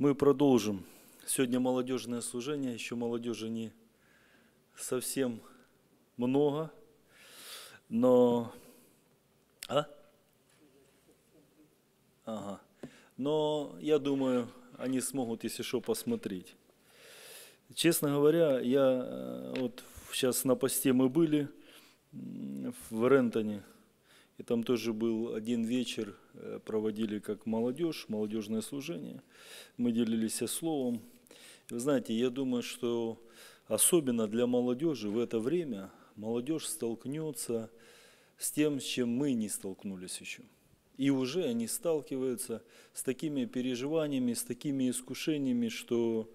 Мы продолжим. Сегодня молодежное служение, еще молодежи не совсем много, но... А? Ага. Но я думаю, они смогут, если что, посмотреть. Честно говоря, я э, вот сейчас на посте мы были в Рентоне, и там тоже был один вечер, э, проводили как молодежь, молодежное служение. Мы делились словом. И вы знаете, я думаю, что особенно для молодежи в это время молодежь столкнется с тем, с чем мы не столкнулись еще. И уже они сталкиваются с такими переживаниями, с такими искушениями, что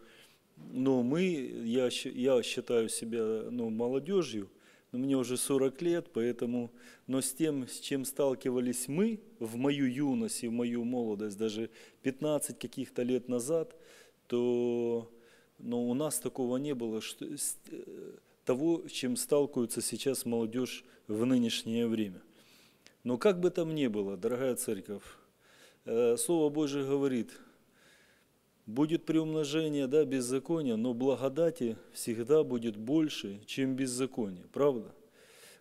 ну, мы, я, я считаю себя ну, молодежью – ну, мне уже 40 лет, поэтому, но с тем, с чем сталкивались мы в мою юность и в мою молодость, даже 15 каких-то лет назад, то но у нас такого не было, что, э, того, чем сталкиваются сейчас молодежь в нынешнее время. Но как бы там ни было, дорогая церковь, э, Слово Божие говорит – Будет приумножение да, беззакония, но благодати всегда будет больше, чем беззаконие. Правда?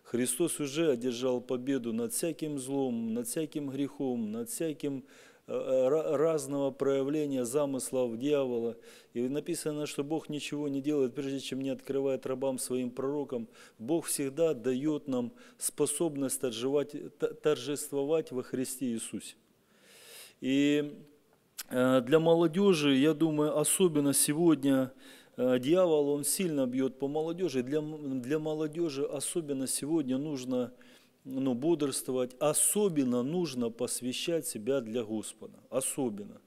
Христос уже одержал победу над всяким злом, над всяким грехом, над всяким э, э, разного проявления замыслов дьявола. И написано, что Бог ничего не делает, прежде чем не открывает рабам своим пророкам. Бог всегда дает нам способность торжествовать во Христе Иисусе. И Э, для молодежи, я думаю, особенно сегодня э, дьявол, он сильно бьет по молодежи. Для, для молодежи особенно сегодня нужно ну, бодрствовать, особенно нужно посвящать себя для Господа. Особенно.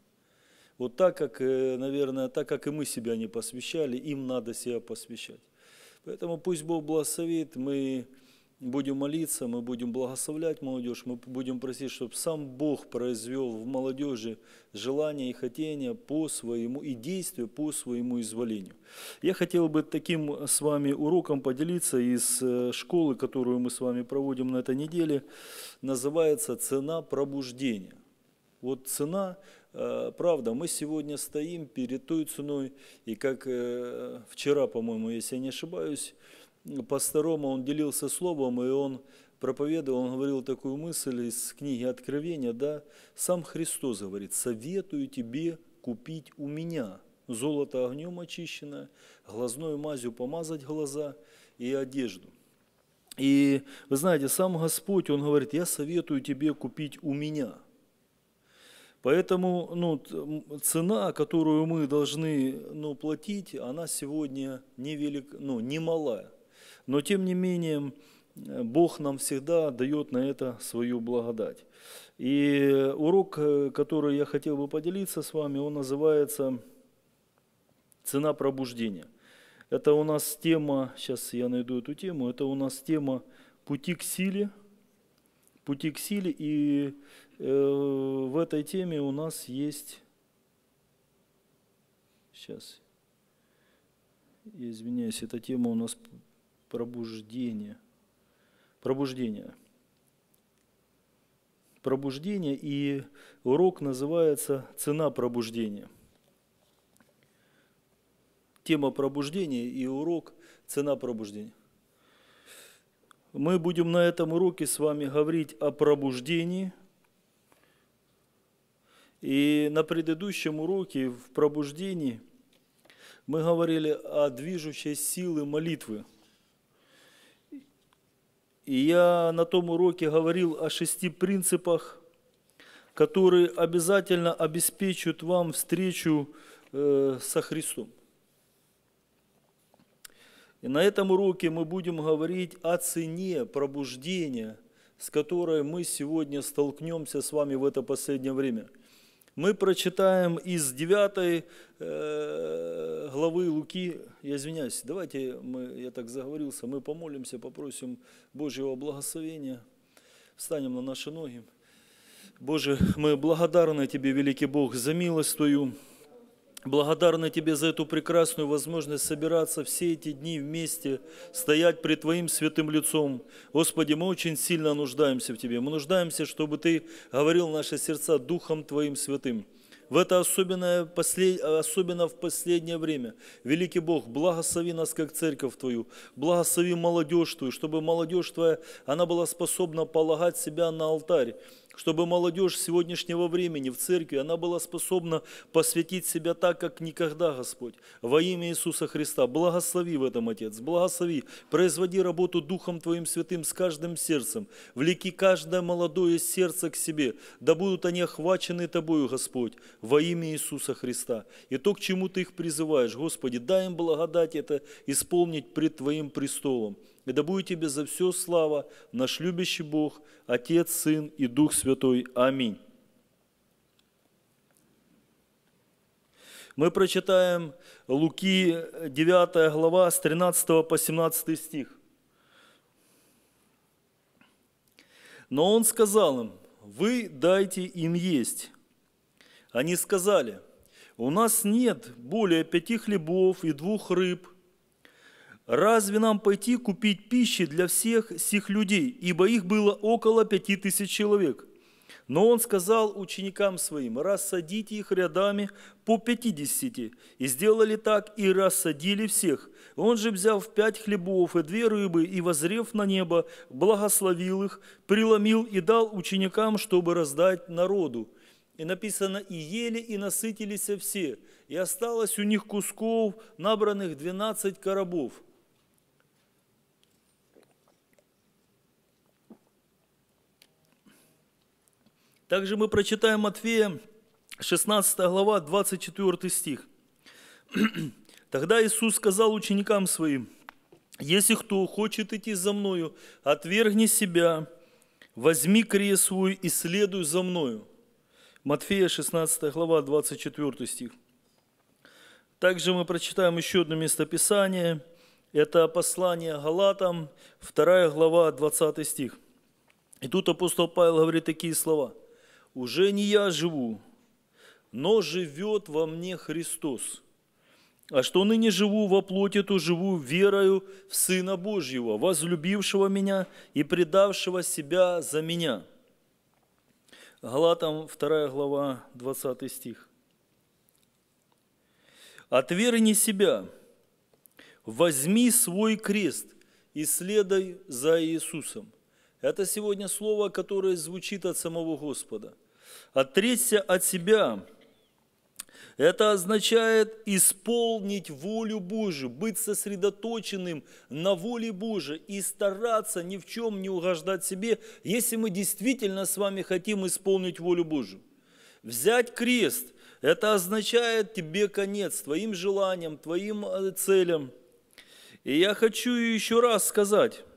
Вот так как, э, наверное, так как и мы себя не посвящали, им надо себя посвящать. Поэтому пусть Бог благословит, мы будем молиться, мы будем благословлять молодежь, мы будем просить, чтобы сам Бог произвел в молодежи желание и хотение по своему, и действие по своему изволению. Я хотел бы таким с вами уроком поделиться из э, школы, которую мы с вами проводим на этой неделе, называется «Цена пробуждения». Вот цена, э, правда, мы сегодня стоим перед той ценой, и как э, вчера, по-моему, если я не ошибаюсь, по-старому он делился словом, и он проповедовал, он говорил такую мысль из книги Откровения, да, сам Христос говорит, советую тебе купить у меня золото огнем очищенное, глазной мазью помазать глаза и одежду. И вы знаете, сам Господь, Он говорит, я советую тебе купить у меня. Поэтому ну, цена, которую мы должны ну, платить, она сегодня невелик, ну, немалая. Но тем не менее, э, Бог нам всегда дает на это свою благодать. И урок, э, который я хотел бы поделиться с вами, он называется «Цена пробуждения». Это у нас тема, сейчас я найду эту тему, это у нас тема «Пути к силе», «Пути к силе», и э, в этой теме у нас есть, сейчас, извиняюсь, эта тема у нас пробуждение. Пробуждение. Пробуждение, и урок называется «Цена пробуждения». Тема пробуждения и урок «Цена пробуждения». Мы будем на этом уроке с вами говорить о пробуждении. И на предыдущем уроке в пробуждении мы говорили о движущей силе молитвы – и я на том уроке говорил о шести принципах, которые обязательно обеспечат вам встречу э, со Христом. И на этом уроке мы будем говорить о цене пробуждения, с которой мы сегодня столкнемся с вами в это последнее время – мы прочитаем из 9 э, главы Луки, я извиняюсь, давайте мы, я так заговорился, мы помолимся, попросим Божьего благословения, встанем на наши ноги. Боже, мы благодарны Тебе, великий Бог, за милость Твою, Благодарны Тебе за эту прекрасную возможность собираться все эти дни вместе, стоять пред Твоим святым лицом. Господи, мы очень сильно нуждаемся в Тебе. Мы нуждаемся, чтобы Ты говорил наши сердца Духом Твоим святым. В это особенное, особенно в последнее время. Великий Бог, благослови нас, как церковь Твою, благослови молодежь Твою, чтобы молодежь Твоя, она была способна полагать себя на алтарь, чтобы молодежь сегодняшнего времени в церкви, она была способна посвятить себя так, как никогда, Господь, во имя Иисуса Христа. Благослови в этом, Отец, благослови, производи работу Духом Твоим Святым с каждым сердцем, влеки каждое молодое сердце к себе, да будут они охвачены Тобою, Господь, во имя Иисуса Христа. И то, к чему Ты их призываешь, Господи, дай им благодать это исполнить пред Твоим престолом. И да будет тебе за все слава, наш любящий Бог, Отец, Сын и Дух Святой. Аминь. Мы прочитаем Луки 9 глава с 13 по 17 стих. Но он сказал им, вы дайте им есть. Они сказали, у нас нет более пяти хлебов и двух рыб – Разве нам пойти купить пищи для всех сих людей, ибо их было около пяти тысяч человек? Но он сказал ученикам своим, рассадите их рядами по пятидесяти. И сделали так, и рассадили всех. Он же, взяв пять хлебов и две рыбы, и возрев на небо, благословил их, преломил и дал ученикам, чтобы раздать народу. И написано, и ели, и насытились все, и осталось у них кусков, набранных двенадцать коробов – Также мы прочитаем Матфея 16 глава 24 стих. «Тогда Иисус сказал ученикам своим, «Если кто хочет идти за Мною, отвергни себя, возьми крест свой и следуй за Мною». Матфея 16 глава 24 стих. Также мы прочитаем еще одно местописание. Это послание Галатам, 2 глава, 20 стих. И тут апостол Павел говорит такие слова – уже не я живу, но живет во мне Христос. А что ныне живу во плоти, то живу верою в Сына Божьего, возлюбившего меня и предавшего себя за меня». Галатам 2 глава 20 стих. От веры не себя, возьми свой крест и следуй за Иисусом. Это сегодня слово, которое звучит от самого Господа – Отречься от себя. Это означает исполнить волю Божию, быть сосредоточенным на воле Божией и стараться ни в чем не угождать себе, если мы действительно с вами хотим исполнить волю Божию. Взять крест – это означает тебе конец, твоим желаниям, твоим э, целям. И я хочу еще раз сказать –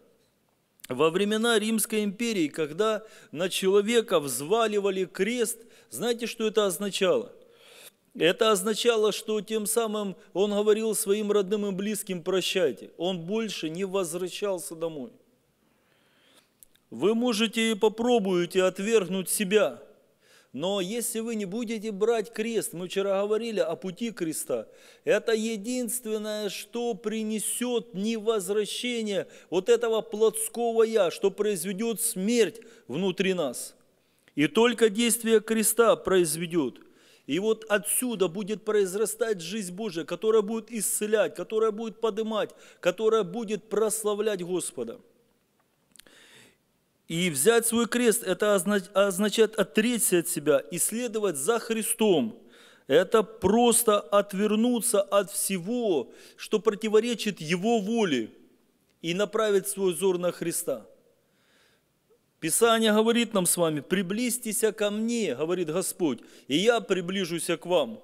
во времена Римской империи, когда на человека взваливали крест, знаете, что это означало? Это означало, что тем самым он говорил своим родным и близким «прощайте». Он больше не возвращался домой. Вы можете и попробуете отвергнуть себя – но если вы не будете брать крест, мы вчера говорили о пути креста, это единственное, что принесет невозвращение вот этого плотского «я», что произведет смерть внутри нас. И только действие креста произведет – и вот отсюда будет произрастать жизнь Божия, которая будет исцелять, которая будет поднимать, которая будет прославлять Господа. И взять свой крест – это означает отречься от себя и следовать за Христом. Это просто отвернуться от всего, что противоречит Его воле, и направить свой взор на Христа. Писание говорит нам с вами, приблизьтесь ко мне, говорит Господь, и я приближусь к вам.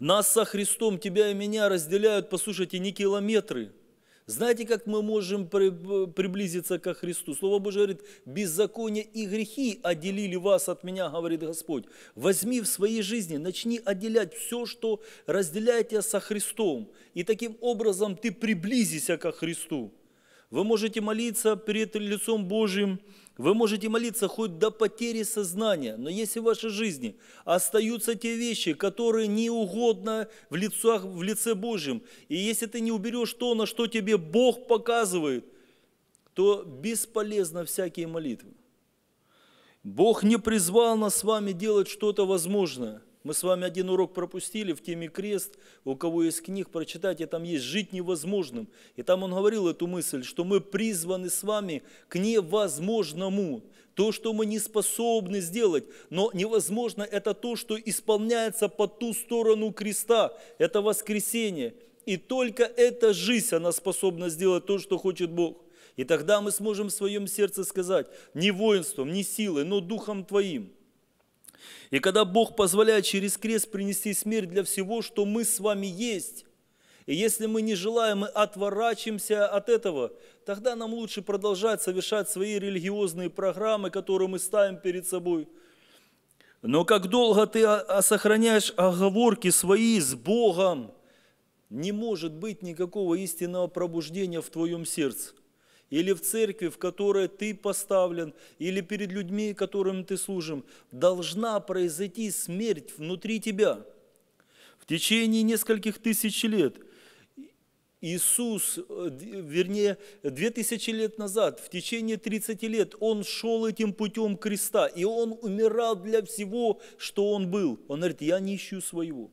Нас со Христом, тебя и меня разделяют, послушайте, не километры – знаете, как мы можем приблизиться ко Христу? Слово Божие говорит, беззаконие и грехи отделили вас от меня, говорит Господь. Возьми в своей жизни, начни отделять все, что разделяет тебя со Христом. И таким образом ты приблизишься ко Христу. Вы можете молиться перед лицом Божьим, вы можете молиться хоть до потери сознания, но если в вашей жизни остаются те вещи, которые не угодно в, лицах, в лице Божьем, и если ты не уберешь то, на что тебе Бог показывает, то бесполезно всякие молитвы. Бог не призвал нас с вами делать что-то возможное – мы с вами один урок пропустили в теме «Крест». У кого есть книг, прочитайте, там есть «Жить невозможным». И там он говорил эту мысль, что мы призваны с вами к невозможному. То, что мы не способны сделать, но невозможно, это то, что исполняется по ту сторону креста. Это воскресение. И только эта жизнь, она способна сделать то, что хочет Бог. И тогда мы сможем в своем сердце сказать, не воинством, не силой, но духом Твоим – и когда Бог позволяет через крест принести смерть для всего, что мы с вами есть, и если мы не желаем и отворачиваемся от этого, тогда нам лучше продолжать совершать свои религиозные программы, которые мы ставим перед собой. Но как долго ты сохраняешь оговорки свои с Богом, не может быть никакого истинного пробуждения в твоем сердце или в церкви, в которой ты поставлен, или перед людьми, которым ты служим, должна произойти смерть внутри тебя. В течение нескольких тысяч лет – Иисус, э, вернее, две тысячи лет назад, в течение 30 лет, Он шел этим путем креста, и Он умирал для всего, что Он был. Он говорит, я не ищу своего.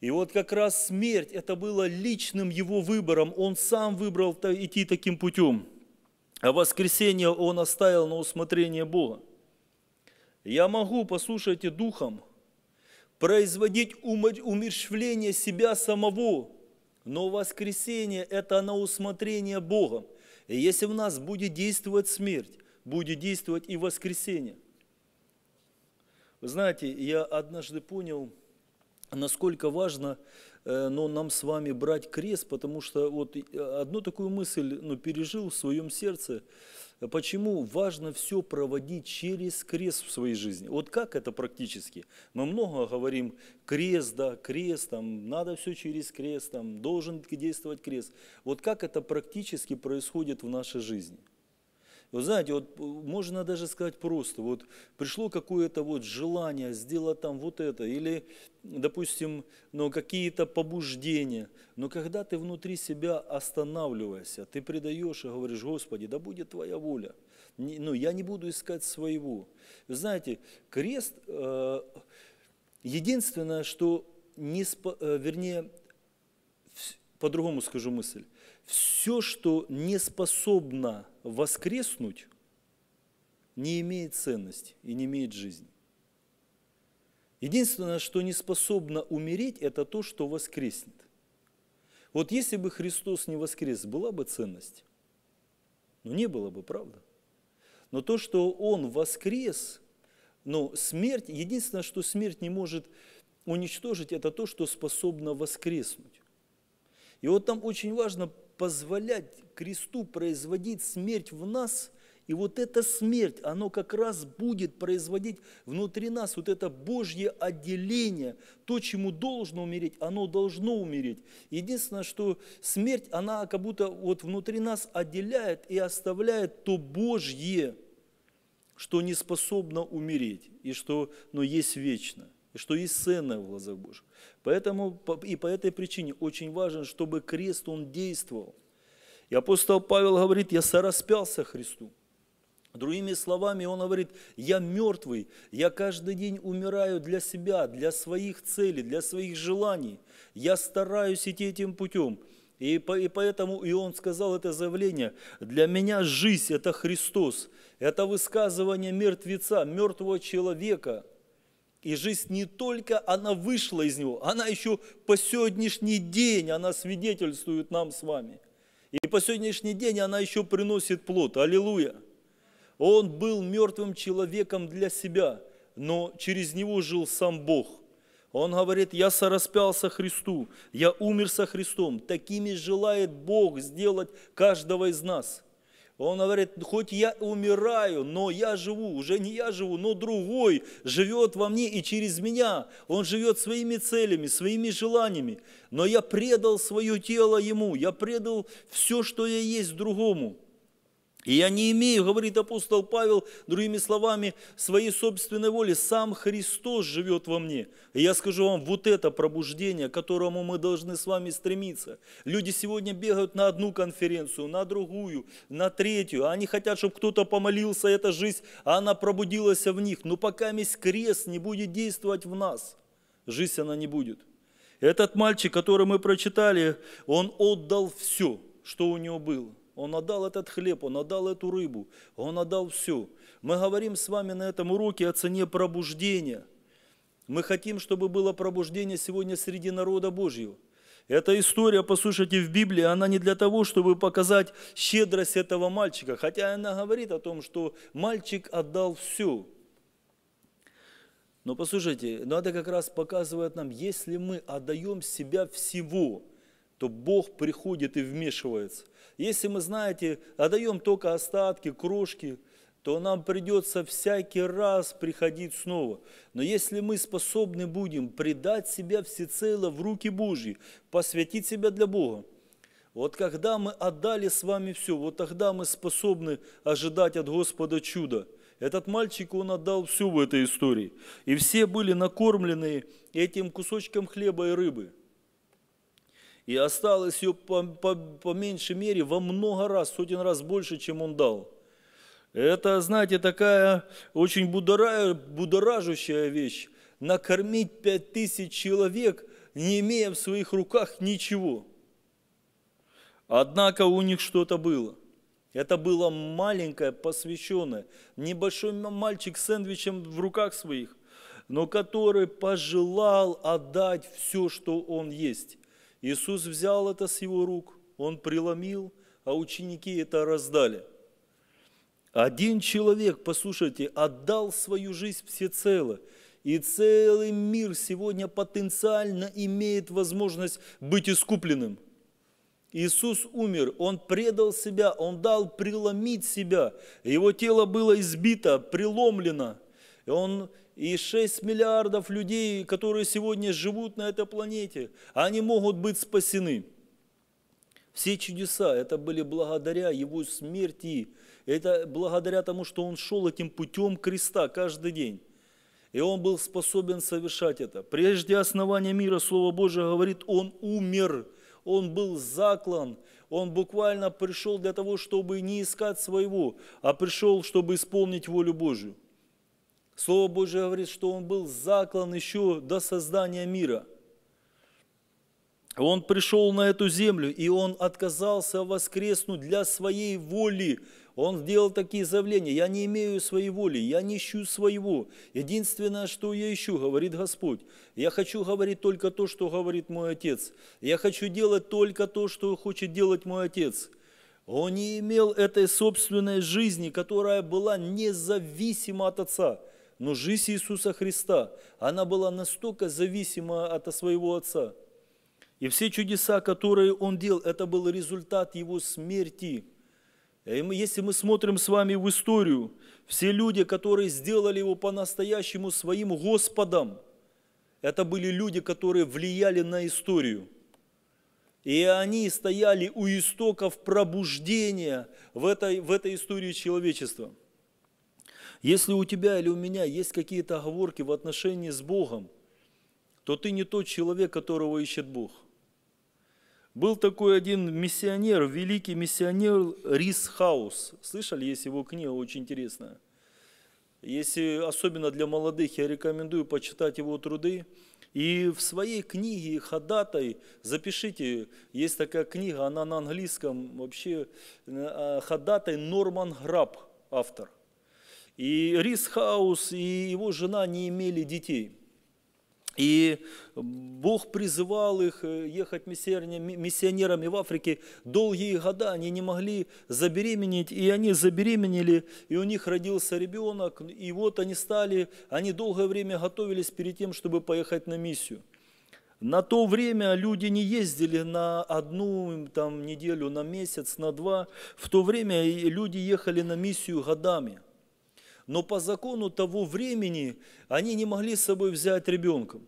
И вот как раз смерть, это было личным его выбором. Он сам выбрал идти таким путем. А воскресение он оставил на усмотрение Бога. Я могу, послушайте, духом производить умершвление себя самого, но воскресение – это на усмотрение Бога. И если в нас будет действовать смерть, будет действовать и воскресение. Вы знаете, я однажды понял – а насколько важно э, но ну, нам с вами брать крест, потому что вот э, одну такую мысль ну, пережил в своем сердце, почему важно все проводить через крест в своей жизни. Вот как это практически? Мы много говорим крест, да, крест, там, надо все через крест, там, должен действовать крест. Вот как это практически происходит в нашей жизни? Вы знаете, вот э, можно даже сказать просто, вот пришло какое-то вот желание сделать там вот это, или, допустим, ну, какие-то побуждения, но когда ты внутри себя останавливаешься, ты предаешь и говоришь, Господи, да будет Твоя воля, не, ну, я не буду искать своего. Вы знаете, крест, э, единственное, что, не спо, э, вернее, по-другому скажу мысль, все, что не способно воскреснуть не имеет ценности и не имеет жизни. Единственное, что не способно умереть, это то, что воскреснет. Вот если бы Христос не воскрес, была бы ценность? Ну, не было бы, правда? Но то, что Он воскрес, но смерть, единственное, что смерть не может уничтожить, это то, что способно воскреснуть. И вот там очень важно позволять кресту производить смерть в нас, и вот эта смерть, она как раз будет производить внутри нас вот это Божье отделение, то, чему должно умереть, оно должно умереть. Единственное, что смерть, она как будто вот внутри нас отделяет и оставляет то Божье, что не способно умереть и что, но есть вечно и что есть ценное в глазах Божьих. Поэтому и по этой причине очень важно, чтобы крест, он действовал. И апостол Павел говорит, я сораспялся Христу. Другими словами, он говорит, я мертвый, я каждый день умираю для себя, для своих целей, для своих желаний. Я стараюсь идти этим путем. И, и поэтому и он сказал это заявление, для меня жизнь – это Христос, это высказывание мертвеца, мертвого человека – и жизнь не только она вышла из него, она еще по сегодняшний день, она свидетельствует нам с вами. И по сегодняшний день она еще приносит плод. Аллилуйя! Он был мертвым человеком для себя, но через него жил сам Бог. Он говорит, я сораспялся Христу, я умер со Христом. Такими желает Бог сделать каждого из нас. Он говорит, хоть я умираю, но я живу, уже не я живу, но другой живет во мне и через меня. Он живет своими целями, своими желаниями. Но я предал свое тело ему, я предал все, что я есть другому. И я не имею, говорит апостол Павел, другими словами, своей собственной воли. Сам Христос живет во мне. И я скажу вам, вот это пробуждение, к которому мы должны с вами стремиться. Люди сегодня бегают на одну конференцию, на другую, на третью. А они хотят, чтобы кто-то помолился, эта жизнь, а она пробудилась в них. Но пока весь крест не будет действовать в нас, жизнь она не будет. Этот мальчик, который мы прочитали, он отдал все, что у него было. Он отдал этот хлеб, Он отдал эту рыбу, Он отдал все. Мы говорим с вами на этом уроке о цене пробуждения. Мы хотим, чтобы было пробуждение сегодня среди народа Божьего. Эта история, послушайте, в Библии, она не для того, чтобы показать щедрость этого мальчика, хотя она говорит о том, что мальчик отдал все. Но послушайте, но это как раз показывает нам, если мы отдаем себя всего, то Бог приходит и вмешивается. Если мы, знаете, отдаем только остатки, крошки, то нам придется всякий раз приходить снова. Но если мы способны будем предать себя всецело в руки Божьи, посвятить себя для Бога, вот когда мы отдали с вами все, вот тогда мы способны ожидать от Господа чуда. Этот мальчик, он отдал все в этой истории. И все были накормлены этим кусочком хлеба и рыбы – и осталось ее по, по, по меньшей мере во много раз, сотен раз больше, чем он дал. Это, знаете, такая очень будора, будоражущая вещь. Накормить пять тысяч человек, не имея в своих руках ничего. Однако у них что-то было. Это было маленькое, посвященное. Небольшой мальчик с сэндвичем в руках своих, но который пожелал отдать все, что он есть. Иисус взял это с его рук, он преломил, а ученики это раздали. Один человек, послушайте, отдал свою жизнь всецело, и целый мир сегодня потенциально имеет возможность быть искупленным. Иисус умер, Он предал себя, Он дал преломить себя. Его тело было избито, преломлено. И Он и 6 миллиардов людей, которые сегодня живут на этой планете, они могут быть спасены. Все чудеса, это были благодаря Его смерти, это благодаря тому, что Он шел этим путем креста каждый день. И Он был способен совершать это. Прежде основания мира, Слово Божие говорит, Он умер, Он был заклан, Он буквально пришел для того, чтобы не искать своего, а пришел, чтобы исполнить волю Божию. Слово Божие говорит, что он был заклан еще до создания мира. Он пришел на эту землю, и он отказался воскреснуть для своей воли. Он сделал такие заявления, я не имею своей воли, я не ищу своего. Единственное, что я ищу, говорит Господь, я хочу говорить только то, что говорит мой Отец. Я хочу делать только то, что хочет делать мой Отец. Он не имел этой собственной жизни, которая была независима от Отца – но жизнь Иисуса Христа, она была настолько зависима от своего Отца. И все чудеса, которые Он делал, это был результат Его смерти. И мы, если мы смотрим с вами в историю, все люди, которые сделали Его по-настоящему своим Господом, это были люди, которые влияли на историю – и они стояли у истоков пробуждения в этой, в этой истории человечества – если у тебя или у меня есть какие-то оговорки в отношении с Богом, то ты не тот человек, которого ищет Бог. Был такой один миссионер, великий миссионер Рис Хаус. Слышали, есть его книга, очень интересная. Если, особенно для молодых, я рекомендую почитать его труды. И в своей книге «Ходатай» запишите, есть такая книга, она на английском вообще, э, э, «Ходатай Норман Граб» автор. И Рис Хаус и его жена не имели детей. И Бог призывал их э, ехать миссионерами в Африке. Долгие года они не могли забеременеть, и они забеременели, и у них родился ребенок. И вот они стали, они долгое время готовились перед тем, чтобы поехать на миссию. На то время люди не ездили на одну там, неделю, на месяц, на два. В то время люди ехали на миссию годами – но по закону того времени они не могли с собой взять ребенком.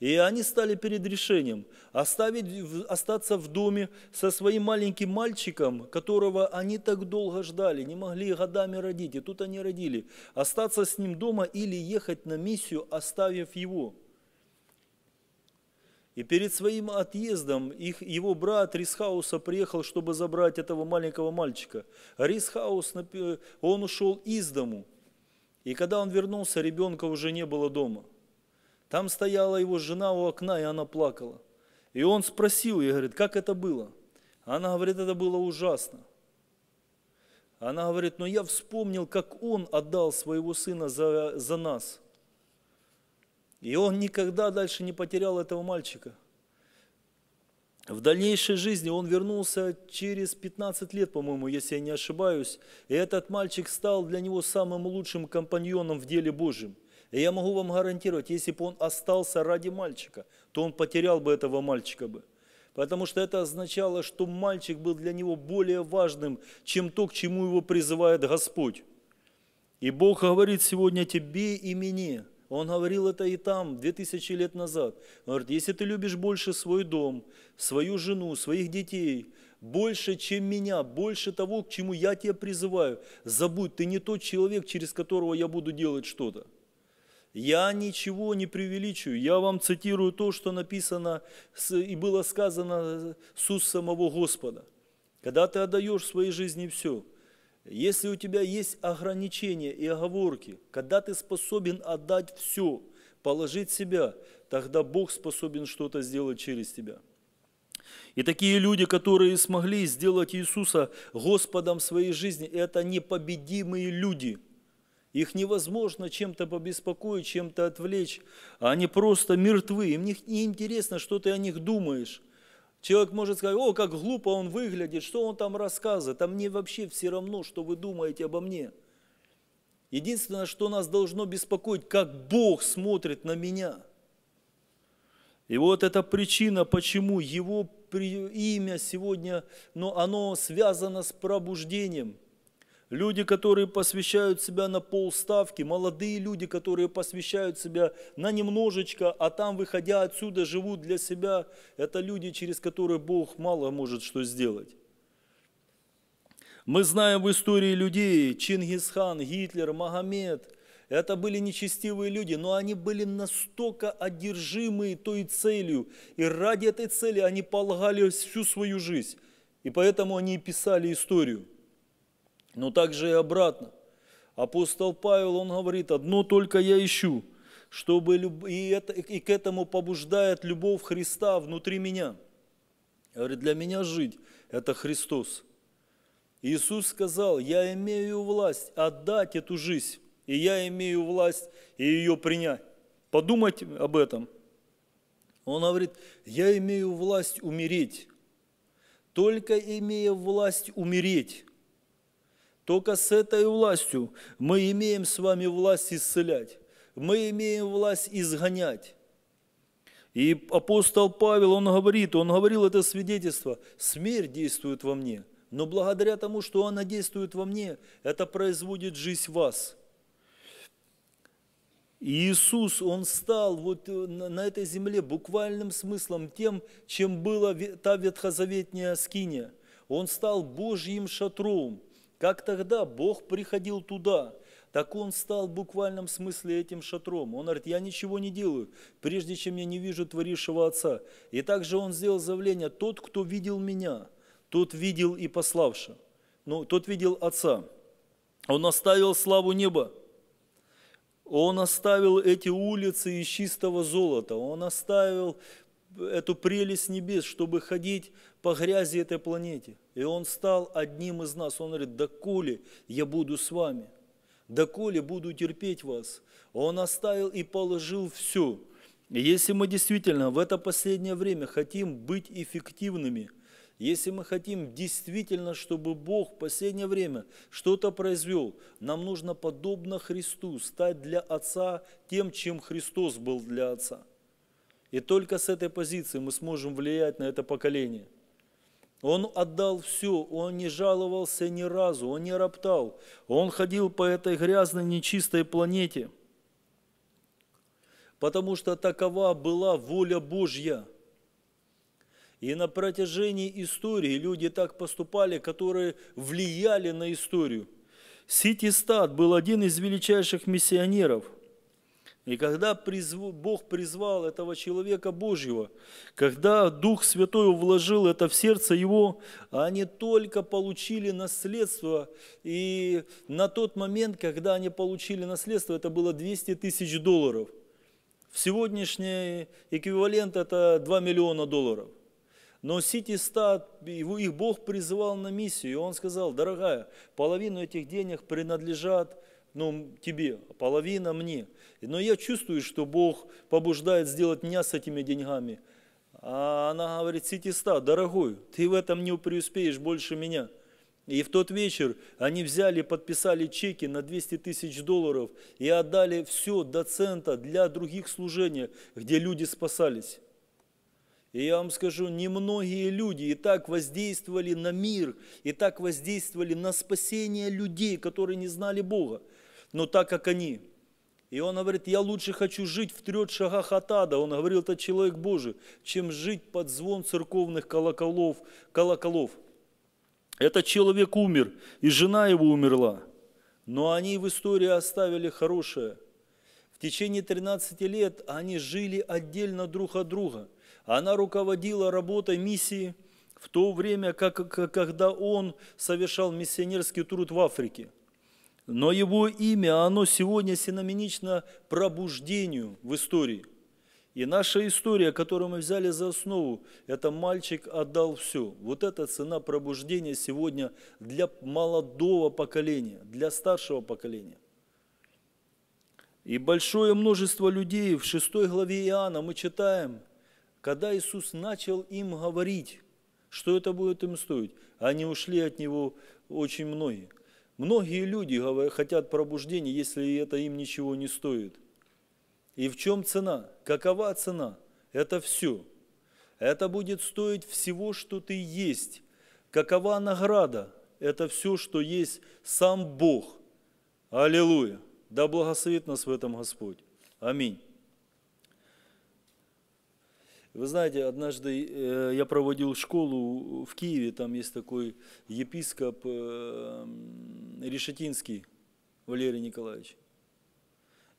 И они стали перед решением оставить, остаться в доме со своим маленьким мальчиком, которого они так долго ждали, не могли годами родить, и тут они родили. Остаться с ним дома или ехать на миссию, оставив его. И перед своим отъездом их, его брат Рисхауса приехал, чтобы забрать этого маленького мальчика. Рисхаус, он ушел из дому – и когда он вернулся, ребенка уже не было дома. Там стояла его жена у окна, и она плакала. И он спросил ее, говорит, как это было? Она говорит, это было ужасно. Она говорит, но я вспомнил, как он отдал своего сына за, за нас. И он никогда дальше не потерял этого мальчика – в дальнейшей жизни он вернулся через 15 лет, по-моему, если я не ошибаюсь. И этот мальчик стал для него самым лучшим компаньоном в деле Божьем. И я могу вам гарантировать, если бы он остался ради мальчика, то он потерял бы этого мальчика бы. Потому что это означало, что мальчик был для него более важным, чем то, к чему его призывает Господь. И Бог говорит сегодня тебе и мне – он говорил это и там, две тысячи лет назад. Он говорит, если ты любишь больше свой дом, свою жену, своих детей, больше, чем меня, больше того, к чему я тебя призываю, забудь, ты не тот человек, через которого я буду делать что-то. Я ничего не преувеличиваю. Я вам цитирую то, что написано и было сказано с самого Господа. Когда ты отдаешь в своей жизни все – если у тебя есть ограничения и оговорки, когда ты способен отдать все, положить себя, тогда Бог способен что-то сделать через тебя. И такие люди, которые смогли сделать Иисуса Господом в своей жизни, это непобедимые люди. Их невозможно чем-то побеспокоить, чем-то отвлечь. Они просто мертвы. Им не интересно, что ты о них думаешь. Человек может сказать, о, как глупо он выглядит, что он там рассказывает, а мне вообще все равно, что вы думаете обо мне. Единственное, что нас должно беспокоить, как Бог смотрит на меня. И вот эта причина, почему его имя сегодня, но оно связано с пробуждением – Люди, которые посвящают себя на полставки, молодые люди, которые посвящают себя на немножечко, а там, выходя отсюда, живут для себя, это люди, через которые Бог мало может что сделать. Мы знаем в истории людей Чингисхан, Гитлер, Магомед. Это были нечестивые люди, но они были настолько одержимы той целью. И ради этой цели они полагали всю свою жизнь. И поэтому они писали историю – но также и обратно. Апостол Павел, он говорит, одно только я ищу, чтобы люб... и, это, и к этому побуждает любовь Христа внутри меня. Говорит, для меня жить – это Христос. Иисус сказал, я имею власть отдать эту жизнь, и я имею власть и ее принять. Подумайте об этом. Он говорит, я имею власть умереть. Только имея власть умереть, только с этой властью мы имеем с вами власть исцелять, мы имеем власть изгонять. И апостол Павел, он говорит, он говорил это свидетельство, смерть действует во мне, но благодаря тому, что она действует во мне, это производит жизнь в вас. И Иисус, Он стал вот на этой земле буквальным смыслом тем, чем была та ветхозаветная скиния. Он стал Божьим шатром – как тогда Бог приходил туда, так он стал в буквальном смысле этим шатром. Он говорит, я ничего не делаю, прежде чем я не вижу творившего Отца. И также он сделал заявление, тот, кто видел меня, тот видел и пославшего. Ну, тот видел Отца. Он оставил славу неба. Он оставил эти улицы из чистого золота, он оставил эту прелесть небес, чтобы ходить по грязи этой планете. И он стал одним из нас. Он говорит, доколе я буду с вами, доколе буду терпеть вас. Он оставил и положил все. если мы действительно в это последнее время хотим быть эффективными, если мы хотим действительно, чтобы Бог в последнее время что-то произвел, нам нужно подобно Христу стать для Отца тем, чем Христос был для Отца – и только с этой позиции мы сможем влиять на это поколение. Он отдал все, он не жаловался ни разу, он не роптал. Он ходил по этой грязной, нечистой планете. Потому что такова была воля Божья. И на протяжении истории люди так поступали, которые влияли на историю. Сити Стат был один из величайших миссионеров – и когда призв... Бог призвал этого человека Божьего, когда Дух Святой вложил это в сердце его, они только получили наследство. И на тот момент, когда они получили наследство, это было 200 тысяч долларов. В сегодняшний эквивалент это 2 миллиона долларов. Но Сити Стат, их Бог призвал на миссию, и Он сказал, дорогая, половину этих денег принадлежат ну, тебе, а половина мне. Но я чувствую, что Бог побуждает сделать меня с этими деньгами. А она говорит, Ситиста, дорогой, ты в этом не преуспеешь больше меня. И в тот вечер они взяли, подписали чеки на 200 тысяч долларов и отдали все до цента для других служений, где люди спасались. И я вам скажу, немногие люди и так воздействовали на мир, и так воздействовали на спасение людей, которые не знали Бога. Но так как они и он говорит, я лучше хочу жить в трех шагах от ада, он говорил, это человек Божий, чем жить под звон церковных колоколов. колоколов. Этот человек умер, и жена его умерла. Но они в истории оставили хорошее. В течение 13 лет они жили отдельно друг от друга. Она руководила работой миссии в то время, как, когда он совершал миссионерский труд в Африке – но его имя, оно сегодня синоменично пробуждению в истории. И наша история, которую мы взяли за основу, это мальчик отдал все. Вот эта цена пробуждения сегодня для молодого поколения, для старшего поколения. И большое множество людей в 6 главе Иоанна мы читаем, когда Иисус начал им говорить, что это будет им стоить, они ушли от Него очень многие – Многие люди хотят пробуждения, если это им ничего не стоит. И в чем цена? Какова цена? Это все. Это будет стоить всего, что ты есть. Какова награда? Это все, что есть сам Бог. Аллилуйя! Да благословит нас в этом Господь. Аминь. Вы знаете, однажды э, я проводил школу в Киеве, там есть такой епископ э, Решетинский Валерий Николаевич.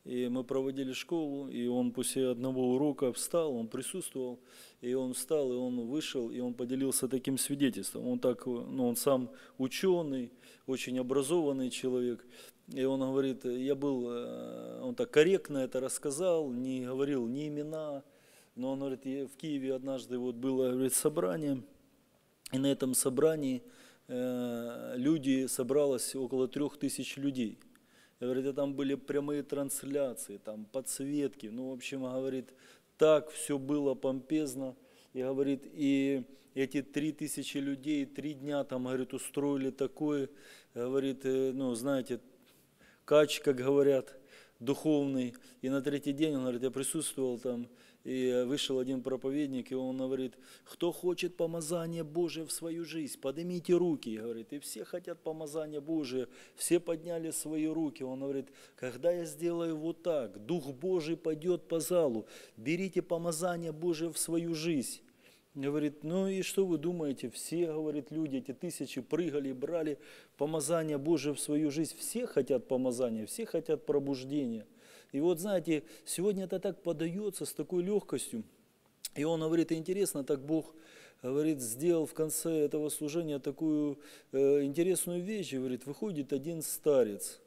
И мы проводили школу, и он после одного урока встал, он присутствовал, и он встал, и он вышел, и он поделился таким свидетельством. Он так, ну, он сам ученый, очень образованный человек, и он говорит, я был, э, он так корректно это рассказал, не говорил ни имена, но он говорит, в Киеве однажды вот было говорит, собрание, и на этом собрании э, люди собралось около трех тысяч людей. Говорит, а там были прямые трансляции, там подсветки. Ну, в общем, говорит, так все было помпезно. И говорит, и эти три тысячи людей три дня там, говорит, устроили такое, говорит, э, ну, знаете, кач, как говорят, духовный. И на третий день, он говорит, я присутствовал там, и э, вышел один проповедник, и он говорит, кто хочет помазание Божие в свою жизнь, поднимите руки, и говорит. И все хотят помазания Божия, все подняли свои руки. Он говорит, когда я сделаю вот так, Дух Божий пойдет по залу, берите помазание Божие в свою жизнь. Говорит, ну и что вы думаете, все, говорит, люди, эти тысячи прыгали, брали помазание Божие в свою жизнь. Все хотят помазания, все хотят пробуждения. И вот, знаете, сегодня это так подается с такой легкостью. И он говорит, интересно, так Бог говорит, сделал в конце этого служения такую э, интересную вещь. Говорит, выходит один старец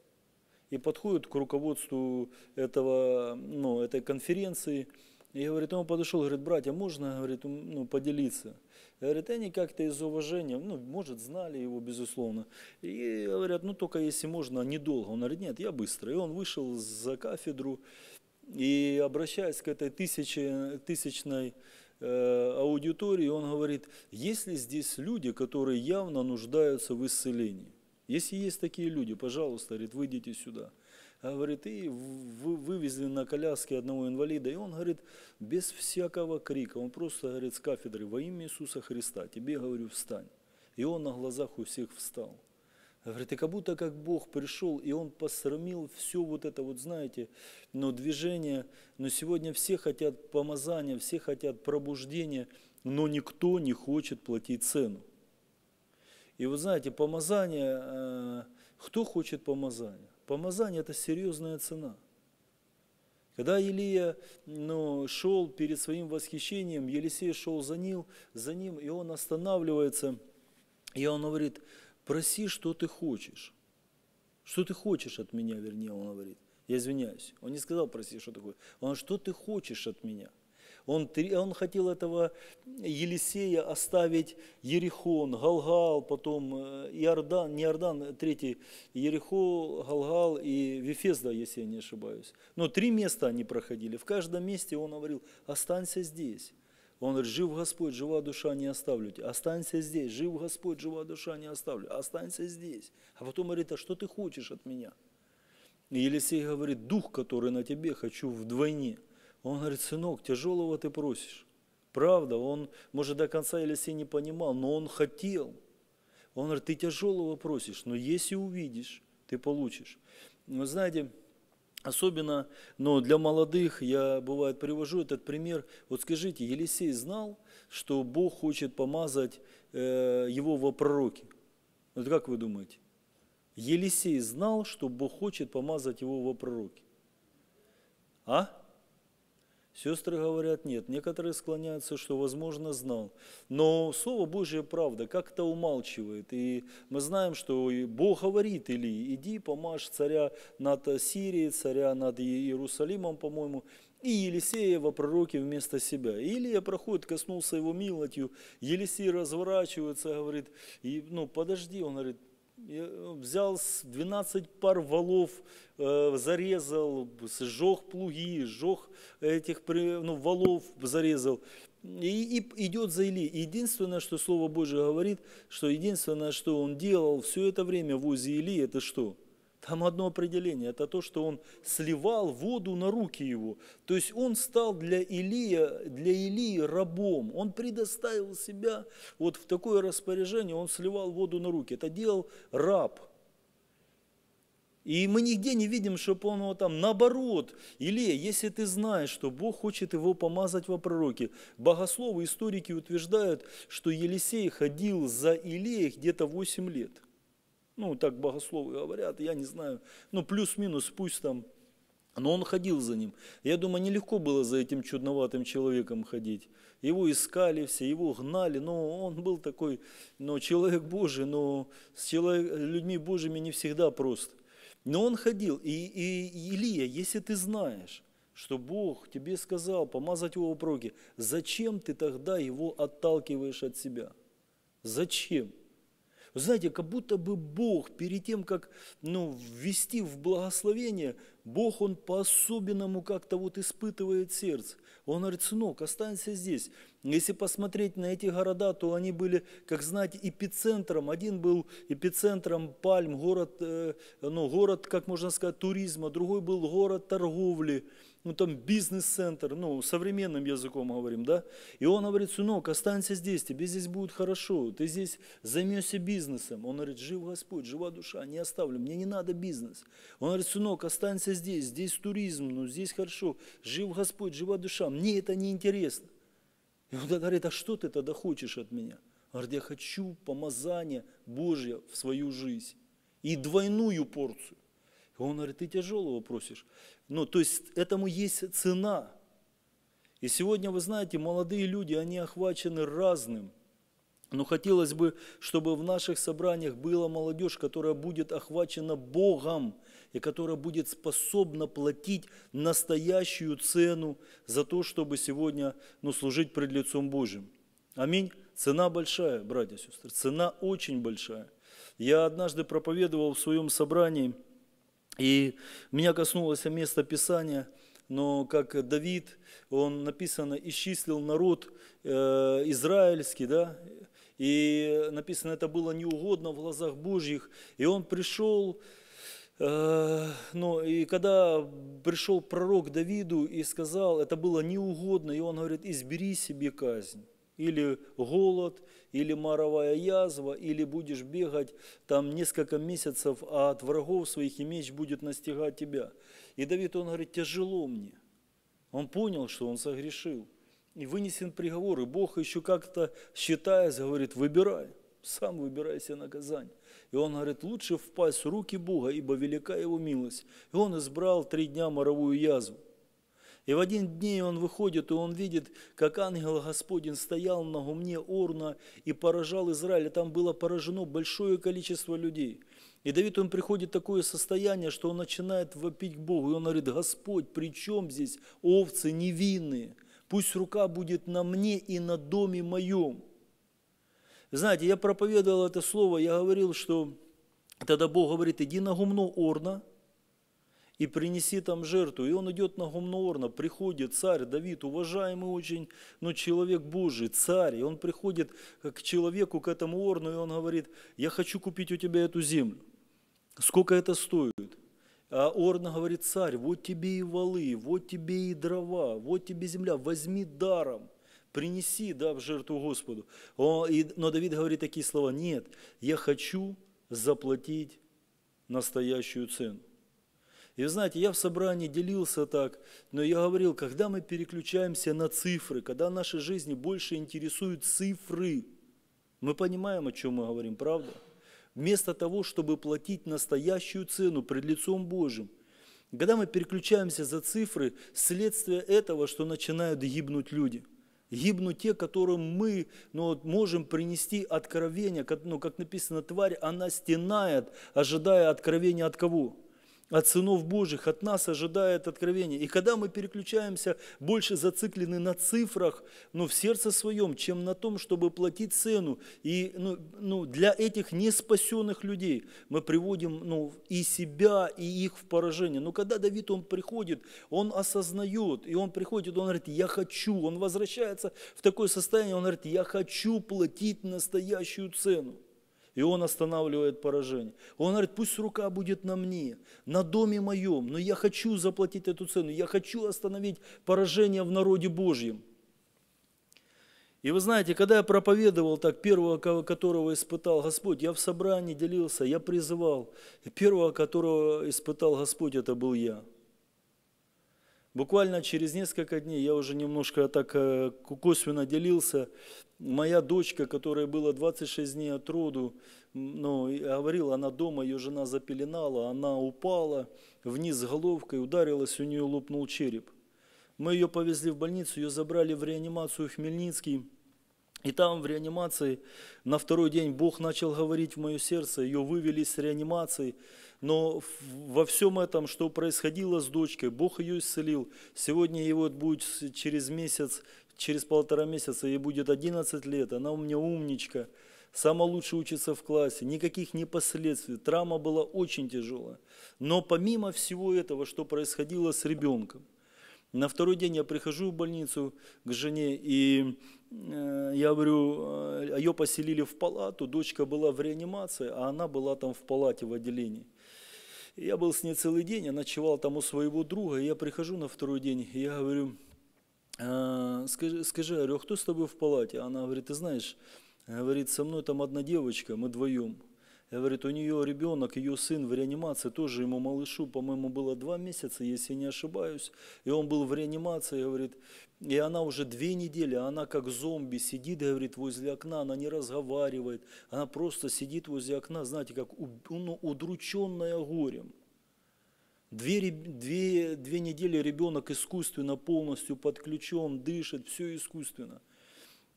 и подходит к руководству этого, ну, этой конференции. И говорит, он подошел, говорит, братья, можно, говорит, ну, поделиться? Говорит, они как-то из уважения, ну, может, знали его, безусловно. И говорят, ну, только если можно, недолго. Он говорит, нет, я быстро. И он вышел за кафедру и, обращаясь к этой тысяче, тысячной э, аудитории, он говорит, есть ли здесь люди, которые явно нуждаются в исцелении? Если есть такие люди, пожалуйста, говорит, выйдите сюда. А говорит, и вы вывезли на коляске одного инвалида, и он, говорит, без всякого крика, он просто, говорит, с кафедры, во имя Иисуса Христа, тебе, говорю, встань. И он на глазах у всех встал. А говорит, и как будто как Бог пришел, и Он посрамил все вот это, вот знаете, но движение, но сегодня все хотят помазания, все хотят пробуждения, но никто не хочет платить цену. И вы знаете, помазание, э, кто хочет помазания? Помазание – это серьезная цена. Когда Илия ну, шел перед своим восхищением, Елисей шел за ним, за ним, и он останавливается, и он говорит, проси, что ты хочешь. Что ты хочешь от меня, вернее, он говорит. Я извиняюсь. Он не сказал, проси, что ты хочешь. Он, что ты хочешь от меня? Он, он хотел этого Елисея оставить Ерихон, Галгал, потом э, Иордан, не Иордан, э, третий, Ерихо, Галгал и Вифезда, если я не ошибаюсь. Но три места они проходили. В каждом месте он говорил, останься здесь. Он говорит, жив Господь, жива душа, не оставлю тебя. Останься здесь, жив Господь, жива душа, не оставлю. Останься здесь. А потом говорит, а что ты хочешь от меня? И Елисей говорит, дух, который на тебе, хочу вдвойне. Он говорит, сынок, тяжелого ты просишь. Правда, он, может, до конца Елисей не понимал, но он хотел. Он говорит, ты тяжелого просишь, но если увидишь, ты получишь. Вы знаете, особенно но для молодых, я, бывает, привожу этот пример. Вот скажите, Елисей знал, что Бог хочет помазать э, его во пророки? Вот как вы думаете? Елисей знал, что Бог хочет помазать его во пророки? А? Сестры говорят, нет. Некоторые склоняются, что, возможно, знал. Но Слово Божье правда как-то умалчивает. И мы знаем, что Бог говорит Или, иди помажь царя над Сирией, царя над Иерусалимом, по-моему, и Елисея во пророке вместо себя. И Илия проходит, коснулся его милотью, Елисей разворачивается, говорит, и, ну подожди, он говорит, Э, взял 12 пар валов, э, зарезал, сжег плуги, сжег этих ну, валов, зарезал. И, и идет за Или. Единственное, что Слово Божье говорит, что единственное, что он делал все это время в Узе Или, это что? Там одно определение, это то, что он сливал воду на руки его. То есть он стал для Илия, для Илии рабом. Он предоставил себя вот в такое распоряжение, он сливал воду на руки. Это делал раб. И мы нигде не видим, чтобы он его там, наоборот, Илия, если ты знаешь, что Бог хочет его помазать во пророке, богословы, историки утверждают, что Елисей ходил за Илией где-то 8 лет – ну, так богословы говорят, я не знаю. Ну, плюс-минус, пусть там. Но он ходил за ним. Я думаю, нелегко было за этим чудноватым человеком ходить. Его искали все, его гнали, но он был такой, но ну, человек Божий, но с человек, людьми Божьими не всегда просто. Но он ходил. И, и Илия, если ты знаешь, что Бог тебе сказал помазать его в проги, зачем ты тогда его отталкиваешь от себя? Зачем? знаете, как будто бы Бог, перед тем, как ну, ввести в благословение, Бог, Он по-особенному как-то вот испытывает сердце. Он говорит, сынок, останься здесь, если посмотреть на эти города, то они были, как знать, эпицентром. Один был эпицентром пальм, город, э, ну, город, как можно сказать, туризма, другой был город торговли, ну, там бизнес-центр, ну, современным языком говорим, да. И он говорит, сынок, останься здесь, тебе здесь будет хорошо, ты здесь займешься бизнесом. Он говорит, жив Господь, жива душа, не оставлю, мне не надо бизнес. Он говорит, сынок, останься здесь, здесь туризм, ну, здесь хорошо, жив Господь, жива душа, мне это не интересно. И он говорит, а что ты тогда хочешь от меня? Говорит, я хочу помазание Божье в свою жизнь. И двойную порцию. И он говорит, ты тяжелого просишь. Ну, то есть этому есть цена. И сегодня, вы знаете, молодые люди, они охвачены разным. Но хотелось бы, чтобы в наших собраниях была молодежь, которая будет охвачена Богом, и которая будет способна платить настоящую цену за то, чтобы сегодня ну, служить пред лицом Божьим. Аминь. Цена большая, братья и сестры, цена очень большая. Я однажды проповедовал в своем собрании, и меня коснулось место Писания – но как Давид, он написано, исчислил народ э, израильский, да, и написано, это было неугодно в глазах Божьих, и он пришел Э, ну, и когда пришел пророк Давиду и сказал, это было неугодно, и он говорит, избери себе казнь. Или голод, или моровая язва, или будешь бегать там несколько месяцев, а от врагов своих и меч будет настигать тебя. И Давид, он говорит, тяжело мне. Он понял, что он согрешил. И вынесен приговор, и Бог еще как-то считаясь, говорит, выбирай, сам выбирай себе наказание. И он говорит, лучше впасть в руки Бога, ибо велика его милость. И он избрал три дня моровую язву. И в один день он выходит, и он видит, как ангел Господень стоял на гумне Орна и поражал Израиль. Там было поражено большое количество людей. И Давид, он приходит в такое состояние, что он начинает вопить к Богу. И он говорит, Господь, при чем здесь овцы невинные? Пусть рука будет на мне и на доме моем. Знаете, я проповедовал это слово, я говорил, что тогда Бог говорит, иди на гумно Орна и принеси там жертву. И он идет на гумно Орна, приходит царь Давид, уважаемый очень, но ну, человек Божий, царь. И он приходит к человеку, к этому Орну, и он говорит, я хочу купить у тебя эту землю. Сколько это стоит? А Орна говорит, царь, вот тебе и валы, вот тебе и дрова, вот тебе земля, возьми даром – принеси, да, в жертву Господу. О, и, но Давид говорит такие слова, нет, я хочу заплатить настоящую цену. И вы знаете, я в собрании делился так, но я говорил, когда мы переключаемся на цифры, когда наши жизни больше интересуют цифры, мы понимаем, о чем мы говорим, правда? Вместо того, чтобы платить настоящую цену пред лицом Божьим, когда мы переключаемся за цифры, следствие этого, что начинают гибнуть люди – Гибнут те, которым мы ну, вот, можем принести откровение, как, ну, как написано, тварь, она стенает, ожидая откровения от кого? от сынов Божьих, от нас ожидает откровение. И когда мы переключаемся, больше зациклены на цифрах, но ну, в сердце своем, чем на том, чтобы платить цену. И ну, ну, для этих неспасенных людей мы приводим ну, и себя, и их в поражение. Но когда Давид, он приходит, он осознает, и он приходит, он говорит, я хочу. Он возвращается в такое состояние, он говорит, я хочу платить настоящую цену и он останавливает поражение. Он говорит, пусть рука будет на мне, на доме моем, но я хочу заплатить эту цену, я хочу остановить поражение в народе Божьем. И вы знаете, когда я проповедовал так, первого, которого испытал Господь, я в собрании делился, я призывал. И первого, которого испытал Господь, это был я. Буквально через несколько дней я уже немножко так э, косвенно делился. Моя дочка, которая была 26 дней от роду, ну, говорила, она дома, ее жена запеленала, она упала вниз головкой, ударилась, у нее лопнул череп. Мы ее повезли в больницу, ее забрали в реанимацию в Хмельницкий. И там в реанимации на второй день Бог начал говорить в мое сердце, ее вывели с реанимации. Но во всем этом, что происходило с дочкой, Бог ее исцелил. Сегодня ей вот будет через месяц, через полтора месяца, ей будет 11 лет, она у меня умничка, самая лучшая учится в классе, никаких непоследствий. травма была очень тяжелая. Но помимо всего этого, что происходило с ребенком, на второй день я прихожу в больницу к жене, и э, я говорю, э, ее поселили в палату, дочка была в реанимации, а она была там в палате, в отделении. Я был с ней целый день, я ночевал там у своего друга, и я прихожу на второй день, и я говорю, «А, скажи, скажи, говорю, кто с тобой в палате? Она говорит, ты знаешь, э, говорит, со мной там одна девочка, мы вдвоем. Я говорит, у нее ребенок, ее сын в реанимации, тоже ему малышу, по-моему, было два месяца, если не ошибаюсь. И он был в реанимации, говорит, и она уже две недели, она как зомби сидит, говорит, возле окна, она не разговаривает, она просто сидит возле окна, знаете, как ну, удрученная горем. Две, две, две недели ребенок искусственно полностью подключен, дышит, все искусственно –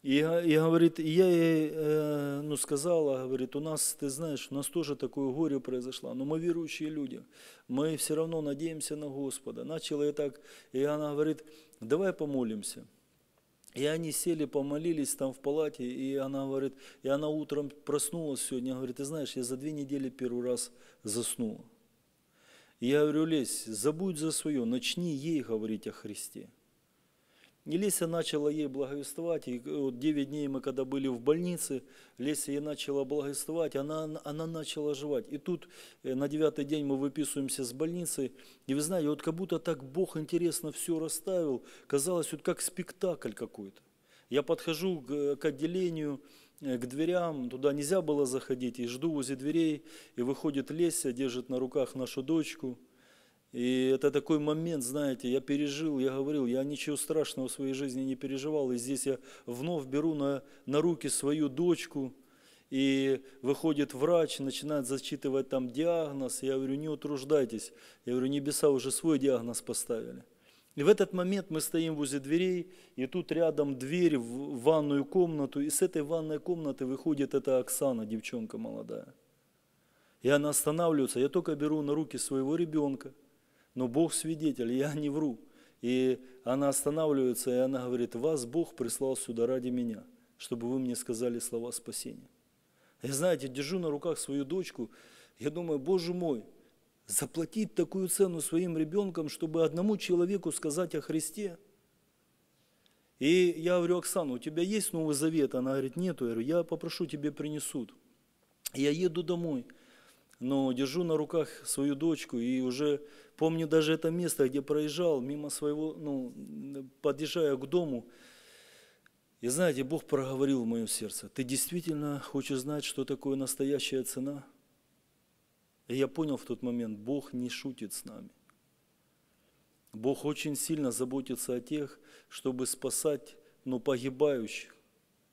и, и говорит, и я ей э, ну, сказала, говорит, у нас, ты знаешь, у нас тоже такое горе произошло, но мы верующие люди, мы все равно надеемся на Господа. Начала я так, и она говорит, давай помолимся. И они сели, помолились там в палате, и она говорит, и она утром проснулась сегодня, говорит, ты знаешь, я за две недели первый раз заснула. И я говорю, Лесь, забудь за свое, начни ей говорить о Христе. И Леся начала ей благовествовать. И э, вот 9 дней мы когда были в больнице, Леся ей начала благовествовать, она, она начала жевать. И тут э, на девятый день мы выписываемся с больницы. И вы знаете, вот как будто так Бог интересно все расставил. Казалось, вот как спектакль какой-то. Я подхожу к, к отделению, э, к дверям, туда нельзя было заходить, и жду возле дверей, и выходит Леся, держит на руках нашу дочку – и это такой момент, знаете, я пережил, я говорил, я ничего страшного в своей жизни не переживал. И здесь я вновь беру на, на руки свою дочку, и выходит врач, начинает зачитывать там диагноз. Я говорю, не утруждайтесь. Я говорю, небеса уже свой диагноз поставили. И в этот момент мы стоим возле дверей, и тут рядом дверь в ванную комнату, и с этой ванной комнаты выходит эта Оксана, девчонка молодая. И она останавливается, я только беру на руки своего ребенка – но Бог свидетель, я не вру. И она останавливается, и она говорит, вас Бог прислал сюда ради меня, чтобы вы мне сказали слова спасения. Я, знаете, держу на руках свою дочку, я думаю, боже мой, заплатить такую цену своим ребенком, чтобы одному человеку сказать о Христе. И я говорю, Оксана, у тебя есть Новый Завет? Она говорит, нету. Я говорю, я попрошу, тебе принесут. Я еду домой но держу на руках свою дочку и уже помню даже это место, где проезжал мимо своего, ну, подъезжая к дому. И знаете, Бог проговорил в моем сердце, ты действительно хочешь знать, что такое настоящая цена? И я понял в тот момент, Бог не шутит с нами. Бог очень сильно заботится о тех, чтобы спасать, но ну, погибающих.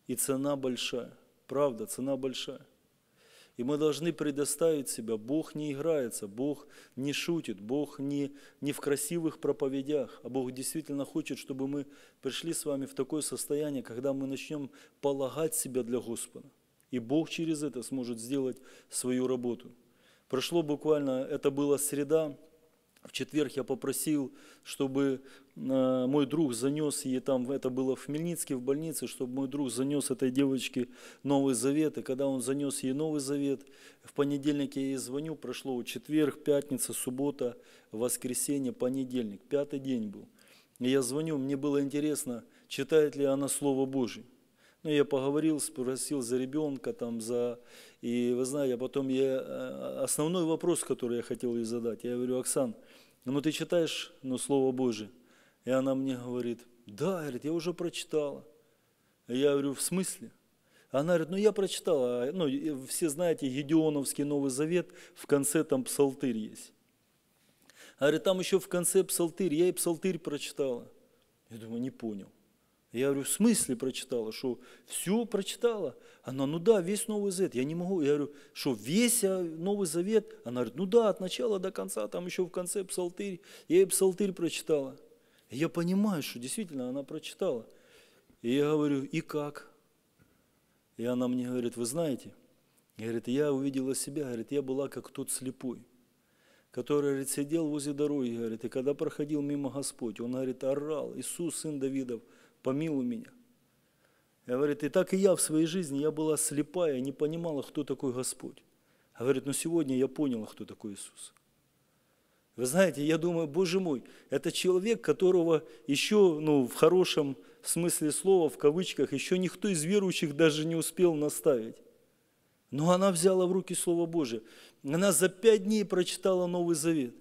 И цена большая, правда, цена большая – и мы должны предоставить себя. Бог не играется, Бог не шутит, Бог не, не в красивых проповедях, а Бог действительно хочет, чтобы мы пришли с вами в такое состояние, когда мы начнем полагать себя для Господа. И Бог через это сможет сделать свою работу. Прошло буквально, это была среда, в четверг я попросил, чтобы э, мой друг занес ей там, это было в Хмельницке, в больнице, чтобы мой друг занес этой девочке Новый Завет. И когда он занес ей Новый Завет, в понедельник я ей звоню, прошло четверг, пятница, суббота, воскресенье, понедельник, пятый день был. И я звоню, мне было интересно, читает ли она Слово Божие. Ну, я поговорил, спросил за ребенка, там, за... И вы знаете, а потом я... Э, основной вопрос, который я хотел ей задать, я говорю, Оксан, но «Ну, ты читаешь, ну, Слово Божие. И она мне говорит, да, говорит, я уже прочитала. А я говорю, в смысле? Она говорит, ну я прочитала, а, ну все знаете, Гедеоновский Новый Завет, в конце там псалтырь есть. Она говорит, там еще в конце псалтырь, я и псалтырь прочитала. Я думаю, не понял. Я говорю, в смысле прочитала? Что, все прочитала? Она, ну да, весь Новый Завет. Я не могу. Я говорю, что, весь а, Новый Завет? Она говорит, ну да, от начала до конца, там еще в конце псалтырь. Я и псалтырь прочитала. Я понимаю, что действительно она прочитала. И я говорю, и как? И она мне говорит, вы знаете, говорит, я увидела себя, говорит, я была как тот слепой, который, говорит, сидел возле дороги, говорит, и когда проходил мимо Господь, он, говорит, орал, Иисус, сын Давидов – помилуй меня. Говорит, и так и я в своей жизни, я была слепая, не понимала, кто такой Господь. Говорит, но сегодня я поняла, кто такой Иисус. Вы знаете, я думаю, боже мой, это человек, которого еще, ну, в хорошем смысле слова, в кавычках, еще никто из верующих даже не успел наставить. Но она взяла в руки Слово Божие. Она за пять дней прочитала Новый Завет.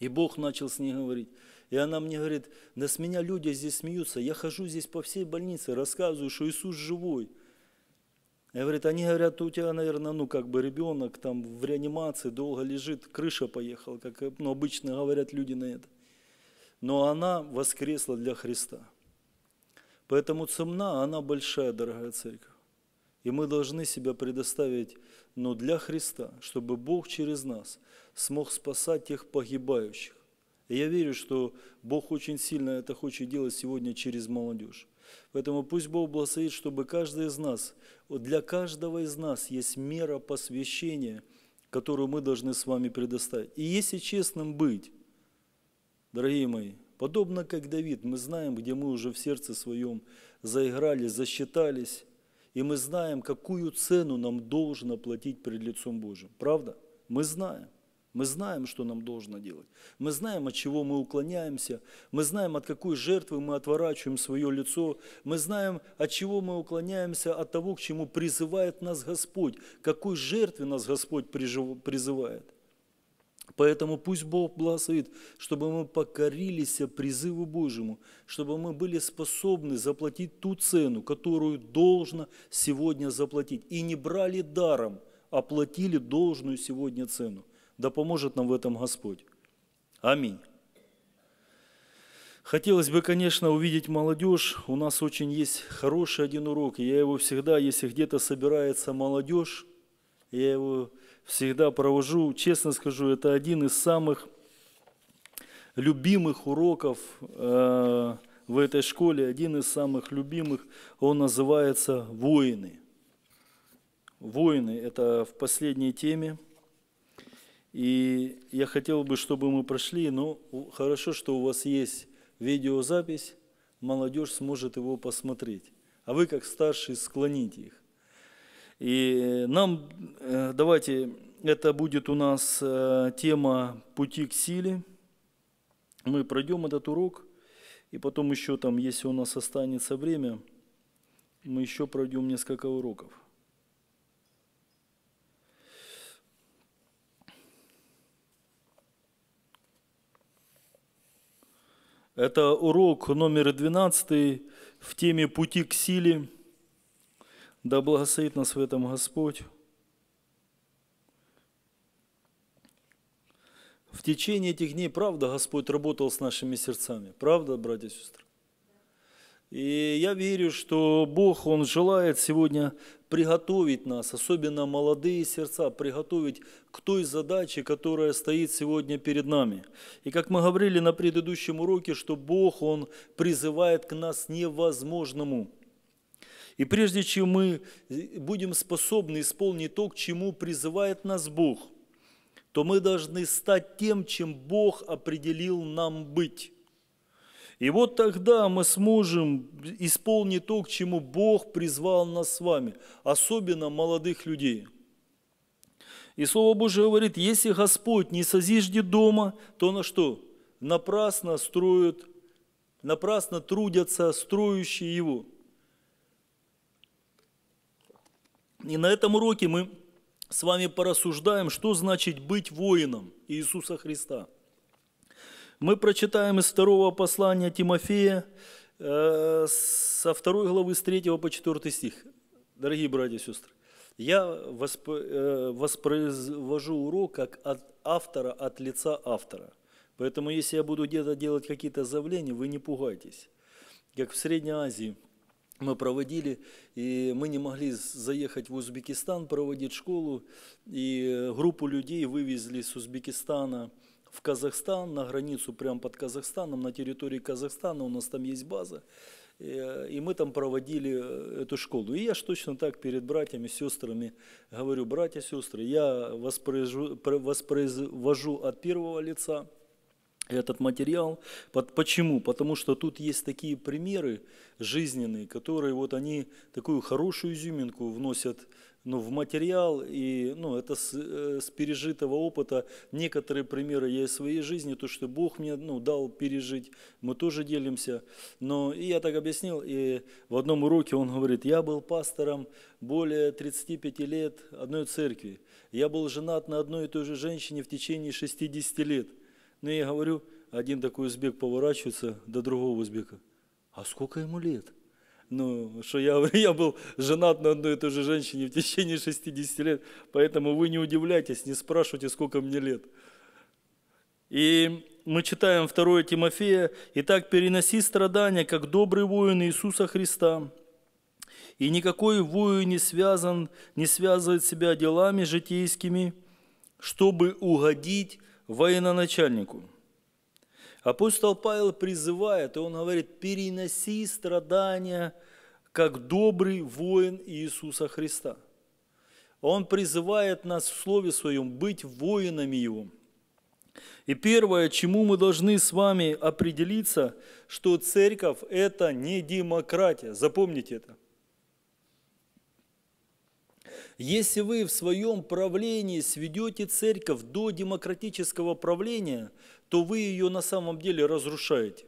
И Бог начал с ней говорить – и она мне говорит, да с меня люди здесь смеются, я хожу здесь по всей больнице, рассказываю, что Иисус живой. Я говорю, они говорят, у тебя, наверное, ну как бы ребенок там в реанимации долго лежит, крыша поехала, как ну, обычно говорят люди на это. Но она воскресла для Христа. Поэтому цена, она большая, дорогая церковь. И мы должны себя предоставить ну, для Христа, чтобы Бог через нас смог спасать тех погибающих. И я верю, что Бог очень сильно это хочет делать сегодня через молодежь. Поэтому пусть Бог благословит, чтобы каждый из нас, для каждого из нас есть мера посвящения, которую мы должны с вами предоставить. И если честным быть, дорогие мои, подобно как Давид, мы знаем, где мы уже в сердце своем заиграли, засчитались, и мы знаем, какую цену нам должно платить перед лицом Божьим. Правда? Мы знаем. Мы знаем, что нам должно делать. Мы знаем, от чего мы уклоняемся. Мы знаем, от какой жертвы мы отворачиваем свое лицо. Мы знаем, от чего мы уклоняемся, от того, к чему призывает нас Господь. Какой жертве нас Господь призывает. Поэтому пусть Бог благословит, чтобы мы покорились призыву Божьему, чтобы мы были способны заплатить ту цену, которую должно сегодня заплатить. И не брали даром, а платили должную сегодня цену. Да поможет нам в этом Господь. Аминь. Хотелось бы, конечно, увидеть молодежь. У нас очень есть хороший один урок. я его всегда, если где-то собирается молодежь, я его всегда провожу. Честно скажу, это один из самых любимых уроков э, в этой школе, один из самых любимых. Он называется «Воины». «Воины» – это в последней теме – и я хотел бы, чтобы мы прошли, но хорошо, что у вас есть видеозапись, молодежь сможет его посмотреть. А вы, как старшие, склоните их. И нам, э, давайте, это будет у нас э, тема «Пути к силе». Мы пройдем этот урок, и потом еще там, если у нас останется время, мы еще пройдем несколько уроков. Это урок номер 12 в теме «Пути к силе». Да благословит нас в этом Господь. В течение этих дней, правда, Господь работал с нашими сердцами. Правда, братья и сестры? И я верю, что Бог, Он желает сегодня приготовить нас, особенно молодые сердца, приготовить к той задаче, которая стоит сегодня перед нами. И как мы говорили на предыдущем уроке, что Бог, Он призывает к нас невозможному. И прежде чем мы э, будем способны исполнить то, к чему призывает нас Бог, то мы должны стать тем, чем Бог определил нам быть. И вот тогда мы сможем исполнить то, к чему Бог призвал нас с вами, особенно молодых людей. И Слово Божие говорит, если Господь не созиждет дома, то на что? Напрасно строят, напрасно трудятся строящие его. И на этом уроке мы с вами порассуждаем, что значит быть воином Иисуса Христа – мы прочитаем из второго послания Тимофея, э, со второй главы, с третьего по четвертый стих. Дорогие братья и сестры, я восп... э, воспроизвожу урок как от автора, от лица автора. Поэтому, если я буду где-то делать какие-то заявления, вы не пугайтесь. Как в Средней Азии мы проводили, и мы не могли заехать в Узбекистан, проводить школу, и э, группу людей вывезли с Узбекистана – в Казахстан, на границу прямо под Казахстаном, на территории Казахстана, у нас там есть база. И мы там проводили э, эту школу. И я ж точно так перед братьями, сестрами говорю, братья, сестры, я воспроизвожу от первого лица этот материал. Почему? Потому что тут есть такие примеры жизненные, которые вот они такую хорошую изюминку вносят ну, в материал, и ну, это с, э, с пережитого опыта. Некоторые примеры я из своей жизни, то, что Бог мне ну, дал пережить, мы тоже делимся. Но и я так объяснил, и в одном уроке он говорит, я был пастором более 35 лет одной церкви, я был женат на одной и той же женщине в течение 60 лет. Но я говорю, один такой узбек поворачивается до другого узбека, а сколько ему лет – ну, что я, я был женат на одной и той же женщине в течение 60 лет, поэтому вы не удивляйтесь, не спрашивайте, сколько мне лет. И мы читаем 2 Тимофея, «Итак, переноси страдания, как добрый воин Иисуса Христа, и никакой воин не, связан, не связывает себя делами житейскими, чтобы угодить военачальнику». Апостол Павел призывает, и он говорит, переноси страдания, как добрый воин Иисуса Христа. Он призывает нас в Слове Своем быть воинами Его. И первое, чему мы должны с вами определиться, что церковь – это не демократия. Запомните это. Если вы в своем правлении сведете церковь до демократического правления, то вы ее на самом деле разрушаете.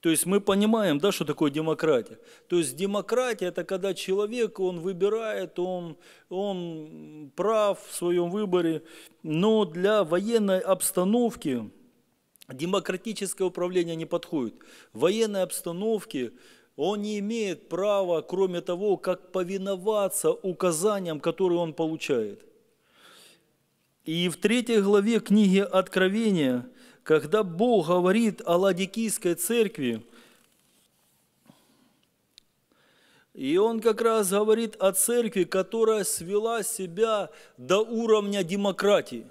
То есть мы понимаем, да, что такое демократия. То есть демократия – это когда человек, он выбирает, он, он прав в своем выборе, но для военной обстановки демократическое управление не подходит. В военной обстановке он не имеет права, кроме того, как повиноваться указаниям, которые он получает. И в третьей главе книги Откровения – когда Бог говорит о Ладикийской церкви, и он как раз говорит о церкви, которая свела себя до уровня демократии.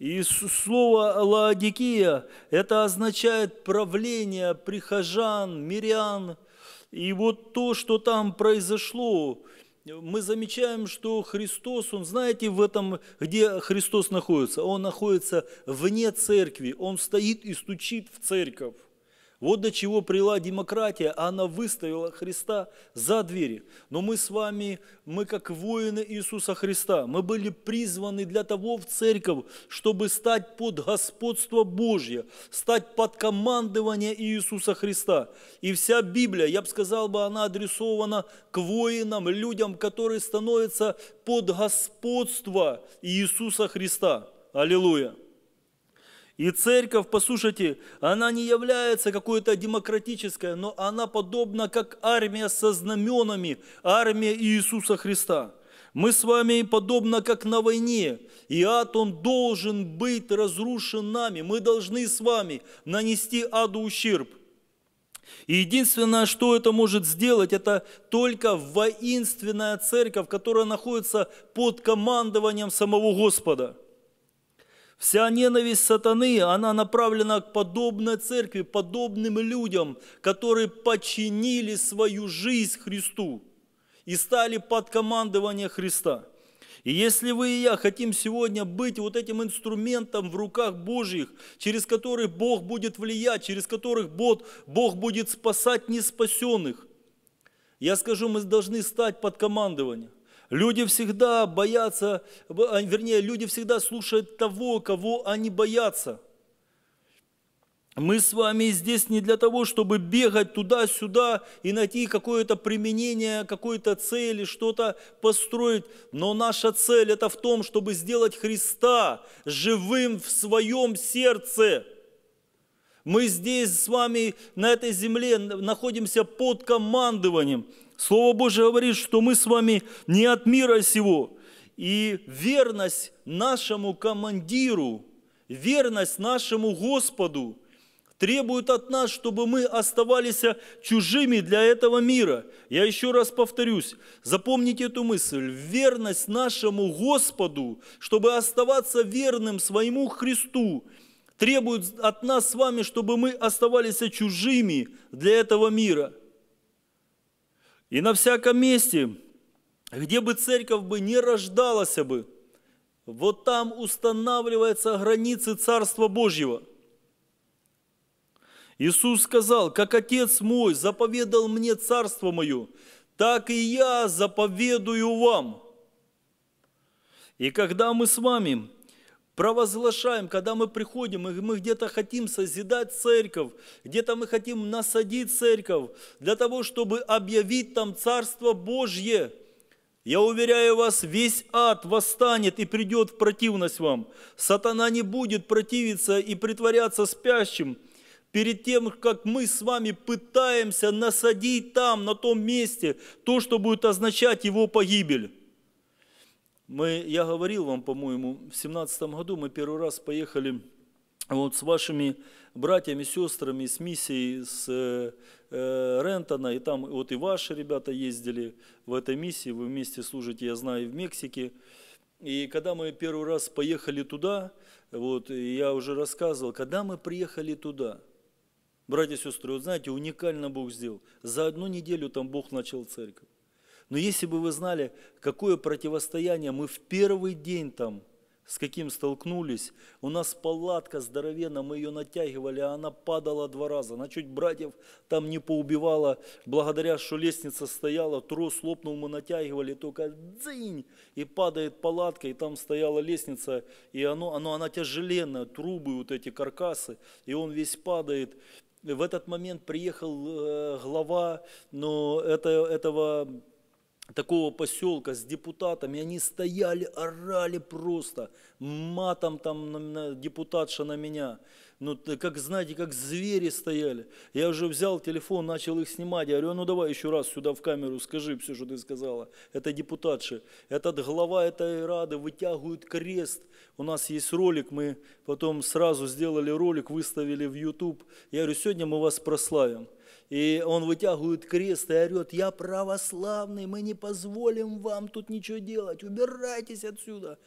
И слово «лаодикия» – это означает правление прихожан, мирян. И вот то, что там произошло, мы замечаем, что Христос, Он, знаете, в этом, где Христос находится? Он находится вне церкви, Он стоит и стучит в церковь. Вот до чего прила демократия, а она выставила Христа за двери. Но мы с вами, мы как воины Иисуса Христа, мы были призваны для того в церковь, чтобы стать под господство Божье, стать под командование Иисуса Христа. И вся Библия, я бы сказал бы, она адресована к воинам, людям, которые становятся под господство Иисуса Христа. Аллилуйя! И церковь, послушайте, она не является какой-то демократической, но она подобна как армия со знаменами, армия Иисуса Христа. Мы с вами подобно как на войне. И ад, он должен быть разрушен нами. Мы должны с вами нанести аду ущерб. И единственное, что это может сделать, это только воинственная церковь, которая находится под командованием самого Господа – Вся ненависть сатаны, она направлена к подобной церкви, подобным людям, которые подчинили свою жизнь Христу и стали под командование Христа. И если вы и я хотим сегодня быть вот этим инструментом в руках Божьих, через который Бог будет влиять, через которых Бог будет спасать неспасенных, я скажу, мы должны стать под командование. Люди всегда боятся, а, вернее, люди всегда слушают того, кого они боятся. Мы с вами здесь не для того, чтобы бегать туда-сюда и найти какое-то применение, какой-то цели, что-то построить. Но наша цель – это в том, чтобы сделать Христа живым в своем сердце. Мы здесь с вами на этой земле находимся под командованием – Слово Божие говорит, что мы с вами не от мира сего. И верность нашему командиру, верность нашему Господу требует от нас, чтобы мы оставались чужими для этого мира. Я еще раз повторюсь, запомните эту мысль. Верность нашему Господу, чтобы оставаться верным своему Христу, требует от нас с вами, чтобы мы оставались чужими для этого мира – и на всяком месте, где бы церковь бы не рождалась бы, вот там устанавливаются границы Царства Божьего. Иисус сказал, как Отец мой заповедал мне Царство мое, так и я заповедую вам. И когда мы с вами провозглашаем, когда мы приходим, и мы где-то хотим созидать церковь, где-то мы хотим насадить церковь, для того, чтобы объявить там Царство Божье. Я уверяю вас, весь ад восстанет и придет в противность вам. Сатана не будет противиться и притворяться спящим – перед тем, как мы с вами пытаемся насадить там, на том месте, то, что будет означать его погибель. Мы, я говорил вам, по-моему, в семнадцатом году мы первый раз поехали вот с вашими братьями, сестрами, с миссией, с э, э, Рентона, и там вот и ваши ребята ездили в этой миссии, вы вместе служите, я знаю, в Мексике. И когда мы первый раз поехали туда, вот, я уже рассказывал, когда мы приехали туда, братья и сестры, вот знаете, уникально Бог сделал. За одну неделю там Бог начал церковь. Но если бы вы знали, какое противостояние мы в первый день там с каким столкнулись. У нас палатка здоровенная, мы ее натягивали, а она падала два раза. Она чуть братьев там не поубивала, благодаря, что лестница стояла, трос лопнул, мы натягивали, только дзынь, и падает палатка, и там стояла лестница, и оно, оно, она тяжеленная, трубы вот эти, каркасы, и он весь падает. В этот момент приехал э, глава но это, этого такого поселка с депутатами, они стояли, орали просто, матом там на, на, депутатша на меня. Ну, как, знаете, как звери стояли. Я уже взял телефон, начал их снимать. Я говорю, «А ну давай еще раз сюда в камеру скажи все, что ты сказала. Это депутатши. Этот глава этой рады вытягивает крест. У нас есть ролик, мы потом сразу сделали ролик, выставили в YouTube. Я говорю, сегодня мы вас прославим. И он вытягивает крест и орет, я православный, мы не позволим вам тут ничего делать, убирайтесь отсюда.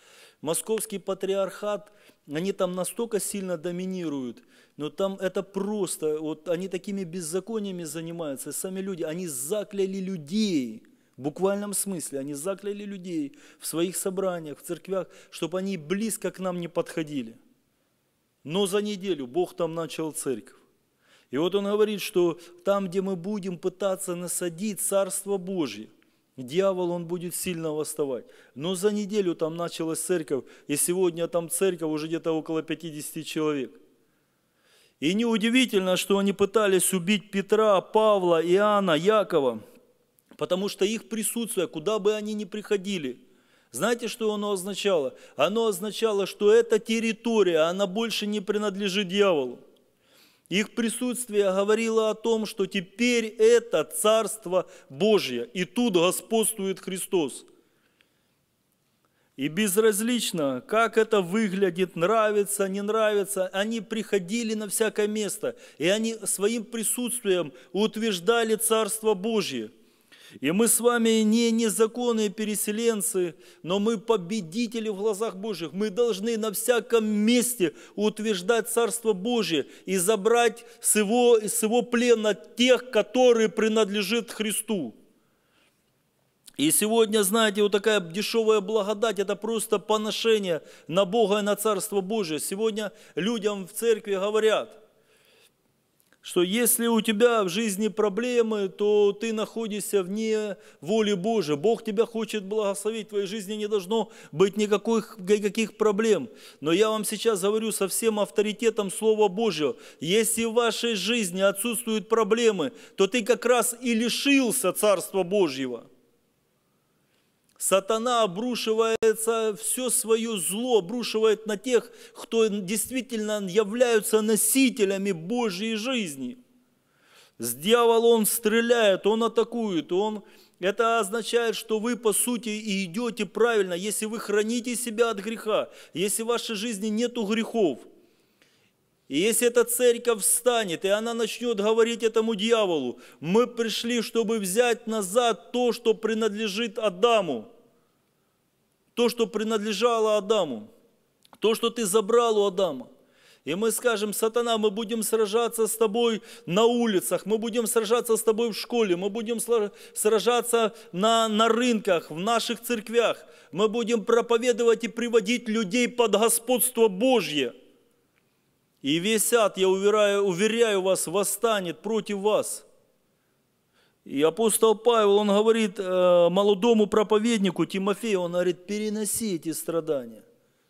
Московский патриархат, они там настолько сильно доминируют, но там это просто, вот они такими беззакониями занимаются, сами люди, они закляли людей, в буквальном смысле, они закляли людей в своих собраниях, в церквях, чтобы они близко к нам не подходили. Но за неделю Бог там начал церковь. И вот он говорит, что там, где мы будем пытаться насадить Царство Божье, дьявол, он будет сильно восставать. Но за неделю там началась церковь, и сегодня там церковь уже где-то около 50 человек. И неудивительно, что они пытались убить Петра, Павла, Иоанна, Якова, потому что их присутствие, куда бы они ни приходили – знаете, что оно означало? Оно означало, что эта территория, она больше не принадлежит дьяволу. Их присутствие говорило о том, что теперь это Царство Божье, и тут господствует Христос. И безразлично, как это выглядит, нравится, не нравится, они приходили на всякое место, и они своим присутствием утверждали Царство Божье – и мы с вами не незаконные переселенцы, но мы победители в глазах Божьих. Мы должны на всяком месте утверждать Царство Божье и забрать с его, с его плена тех, которые принадлежат Христу. И сегодня, знаете, вот такая дешевая благодать – это просто поношение на Бога и на Царство Божие. Сегодня людям в церкви говорят – что если у тебя в жизни проблемы, то ты находишься вне воли Божией. Бог тебя хочет благословить, в твоей жизни не должно быть никаких, никаких проблем. Но я вам сейчас говорю со всем авторитетом Слова Божьего. Если в вашей жизни отсутствуют проблемы, то ты как раз и лишился Царства Божьего. Сатана обрушивается, все свое зло обрушивает на тех, кто действительно являются носителями Божьей жизни. С дьявола он стреляет, он атакует, он... Это означает, что вы, по сути, и идете правильно, если вы храните себя от греха, если в вашей жизни нету грехов. И если эта церковь встанет, и она начнет говорить этому дьяволу, мы пришли, чтобы взять назад то, что принадлежит Адаму то, что принадлежало Адаму, то, что ты забрал у Адама. И мы скажем, сатана, мы будем сражаться с тобой на улицах, мы будем сражаться с тобой в школе, мы будем сражаться на, на рынках, в наших церквях, мы будем проповедовать и приводить людей под господство Божье. И весь ад, я уверяю, уверяю вас, восстанет против вас – и апостол Павел, он говорит э, молодому проповеднику Тимофею, он говорит, переноси эти страдания,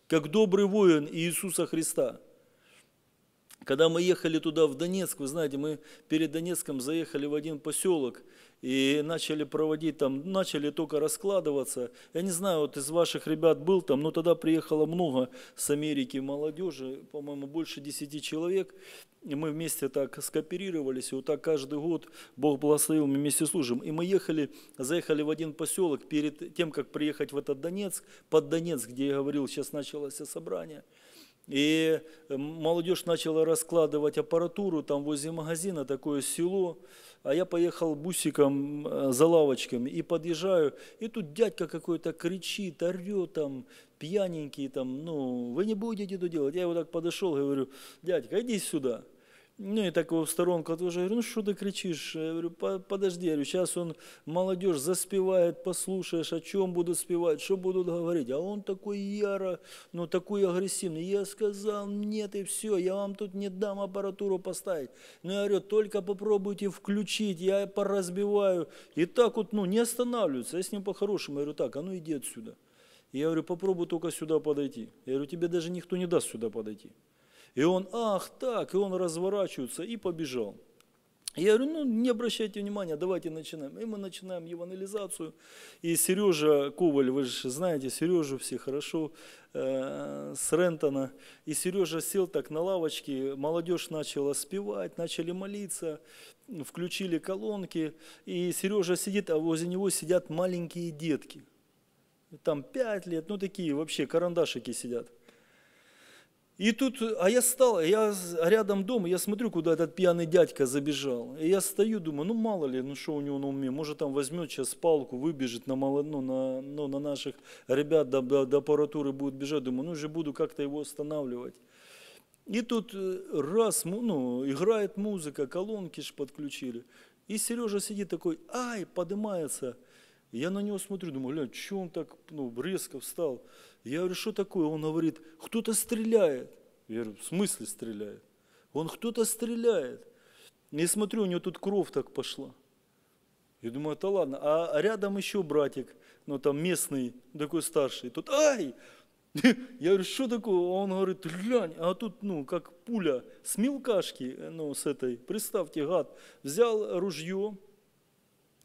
как добрый воин Иисуса Христа. Когда мы ехали туда, в Донецк, вы знаете, мы перед Донецком заехали в один поселок – и начали проводить там, начали только раскладываться. Я не знаю, вот из ваших ребят был там, но тогда приехало много с Америки молодежи, по-моему, больше 10 человек. И мы вместе так скооперировались, и вот так каждый год Бог благословил, мы вместе служим. И мы ехали, заехали в один поселок перед тем, как приехать в этот Донецк, под Донецк, где я говорил, сейчас началось собрание. И э, молодежь начала раскладывать аппаратуру там возле магазина, такое село а я поехал бусиком э, за лавочками и подъезжаю, и тут дядька какой-то кричит, орет там, пьяненький там, ну, вы не будете это делать. Я его так подошел, говорю, дядька, иди сюда. Ну и так его в сторонку отвожу, я говорю, ну что ты кричишь? Я говорю, подожди, я говорю, сейчас он молодежь заспевает, послушаешь, о чем будут спевать, что будут говорить. А он такой яро, ну такой агрессивный. Я сказал, нет и все, я вам тут не дам аппаратуру поставить. Ну я говорю, только попробуйте включить, я поразбиваю. И так вот, ну не останавливаются, я с ним по-хорошему. Я говорю, так, а ну иди отсюда. Я говорю, попробуй только сюда подойти. Я говорю, тебе даже никто не даст сюда подойти. И он, ах так, и он разворачивается и побежал. Я говорю, ну не обращайте внимания, давайте начинаем. И мы начинаем евангелизацию. И Сережа Коваль, вы же знаете Сережу все хорошо, э, с Рентона. И Сережа сел так на лавочке, молодежь начала спевать, начали молиться, включили колонки. И Сережа сидит, а возле него сидят маленькие детки. Там пять лет, ну такие вообще карандашики сидят. И тут, а я стал, я рядом дома, я смотрю, куда этот пьяный дядька забежал. И я стою, думаю, ну мало ли, ну что у него на уме, может там возьмет сейчас палку, выбежит на, мало, ну, на, ну, на наших ребят до, до, до аппаратуры будет бежать. Думаю, ну же буду как-то его останавливать. И тут э, раз, ну, играет музыка, колонки ж подключили. И Сережа сидит такой, ай, поднимается. Я на него смотрю, думаю, глянь, что он так ну, резко встал. Я говорю, что такое? Он говорит, кто-то стреляет. Я говорю, в смысле стреляет? Он кто-то стреляет. Я смотрю, у него тут кровь так пошла. Я думаю, это ладно. А рядом еще братик, ну там местный, такой старший. Тут, ай! Я говорю, что такое? он говорит, глянь, а тут, ну, как пуля с мелкашки, ну, с этой, представьте, гад, взял ружье,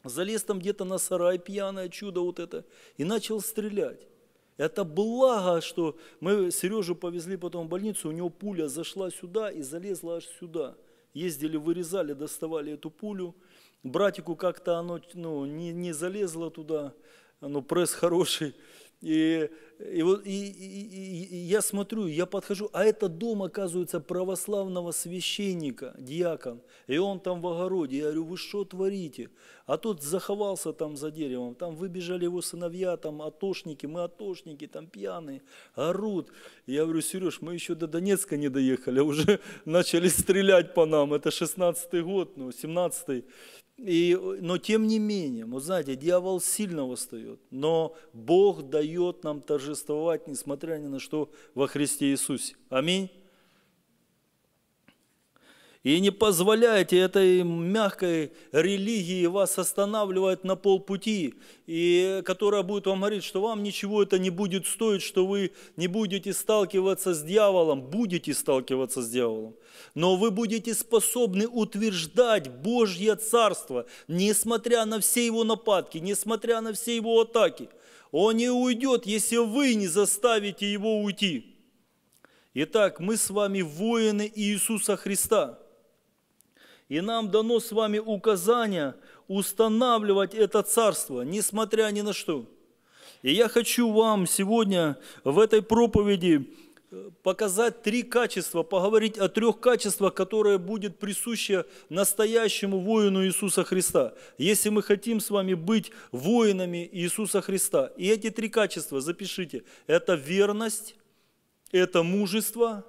залез там где-то на сарай, пьяное чудо вот это, и начал стрелять. Это благо, что мы Сережу повезли потом в больницу, у него пуля зашла сюда и залезла аж сюда. Ездили, вырезали, доставали эту пулю. Братику как-то оно ну, не, не залезло туда, но пресс хороший. И, и, вот, и, и, и я смотрю, я подхожу, а это дом, оказывается, православного священника, диакон. И он там в огороде. Я говорю, вы что творите? А тот заховался там за деревом. Там выбежали его сыновья, там атошники, мы атошники, там пьяные, орут. Я говорю, Сереж, мы еще до Донецка не доехали, а уже начали стрелять по нам. Это 16-й год, ну, 17-й. И, но тем не менее, вот знаете, дьявол сильно восстает, но Бог дает нам торжествовать, несмотря ни на что, во Христе Иисусе. Аминь. И не позволяйте этой мягкой религии вас останавливать на полпути, и которая будет вам говорить, что вам ничего это не будет стоить, что вы не будете сталкиваться с дьяволом, будете сталкиваться с дьяволом. Но вы будете способны утверждать Божье Царство, несмотря на все его нападки, несмотря на все его атаки. Он не уйдет, если вы не заставите его уйти. Итак, мы с вами воины Иисуса Христа – и нам дано с вами указание устанавливать это царство, несмотря ни на что. И я хочу вам сегодня в этой проповеди э, показать три качества, поговорить о трех качествах, которые будут присущи настоящему воину Иисуса Христа. Если мы хотим с вами быть воинами Иисуса Христа. И эти три качества, запишите, это верность, это мужество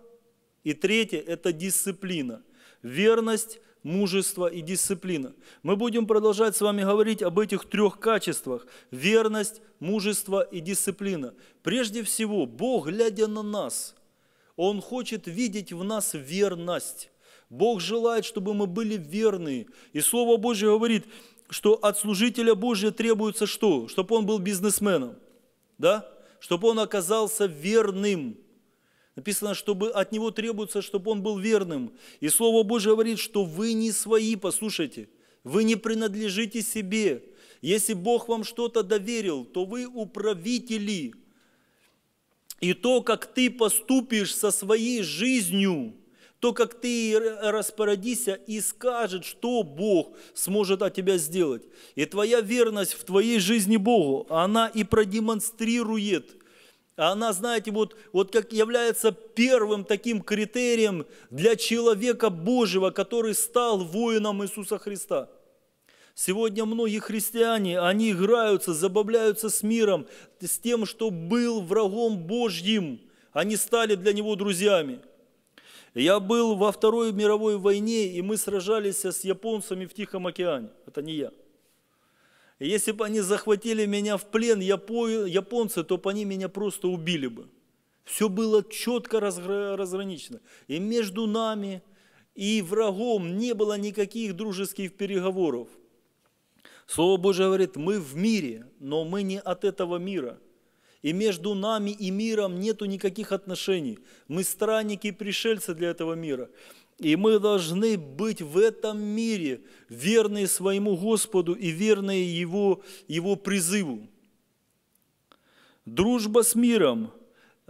и третье – это дисциплина. Верность, мужество и дисциплина. Мы будем продолжать с вами говорить об этих трех качествах – верность, мужество и дисциплина. Прежде всего, Бог, глядя на нас, Он хочет видеть в нас верность. Бог желает, чтобы мы были верны. И Слово Божье говорит, что от служителя Божия требуется что? Чтобы он был бизнесменом, да? Чтобы он оказался верным – Написано, чтобы от него требуется, чтобы он был верным. И Слово Божье говорит, что вы не свои, послушайте, вы не принадлежите себе. Если Бог вам что-то доверил, то вы управители. И то, как ты поступишь со своей жизнью, то, как ты распорядишься и скажет, что Бог сможет от тебя сделать. И твоя верность в твоей жизни Богу, она и продемонстрирует – а она, знаете, вот, вот как является первым таким критерием для человека Божьего, который стал воином Иисуса Христа. Сегодня многие христиане, они играются, забавляются с миром, с тем, что был врагом Божьим. Они стали для него друзьями. Я был во Второй мировой войне, и мы сражались с японцами в Тихом океане. Это не я. Если бы они захватили меня в плен, японцы, то бы они меня просто убили бы. Все было четко разграничено. И между нами, и врагом не было никаких дружеских переговоров. Слово Божье говорит, мы в мире, но мы не от этого мира. И между нами и миром нету никаких отношений. Мы странники и пришельцы для этого мира. И мы должны быть в этом мире верны своему Господу и верны Его, Его призыву. Дружба с миром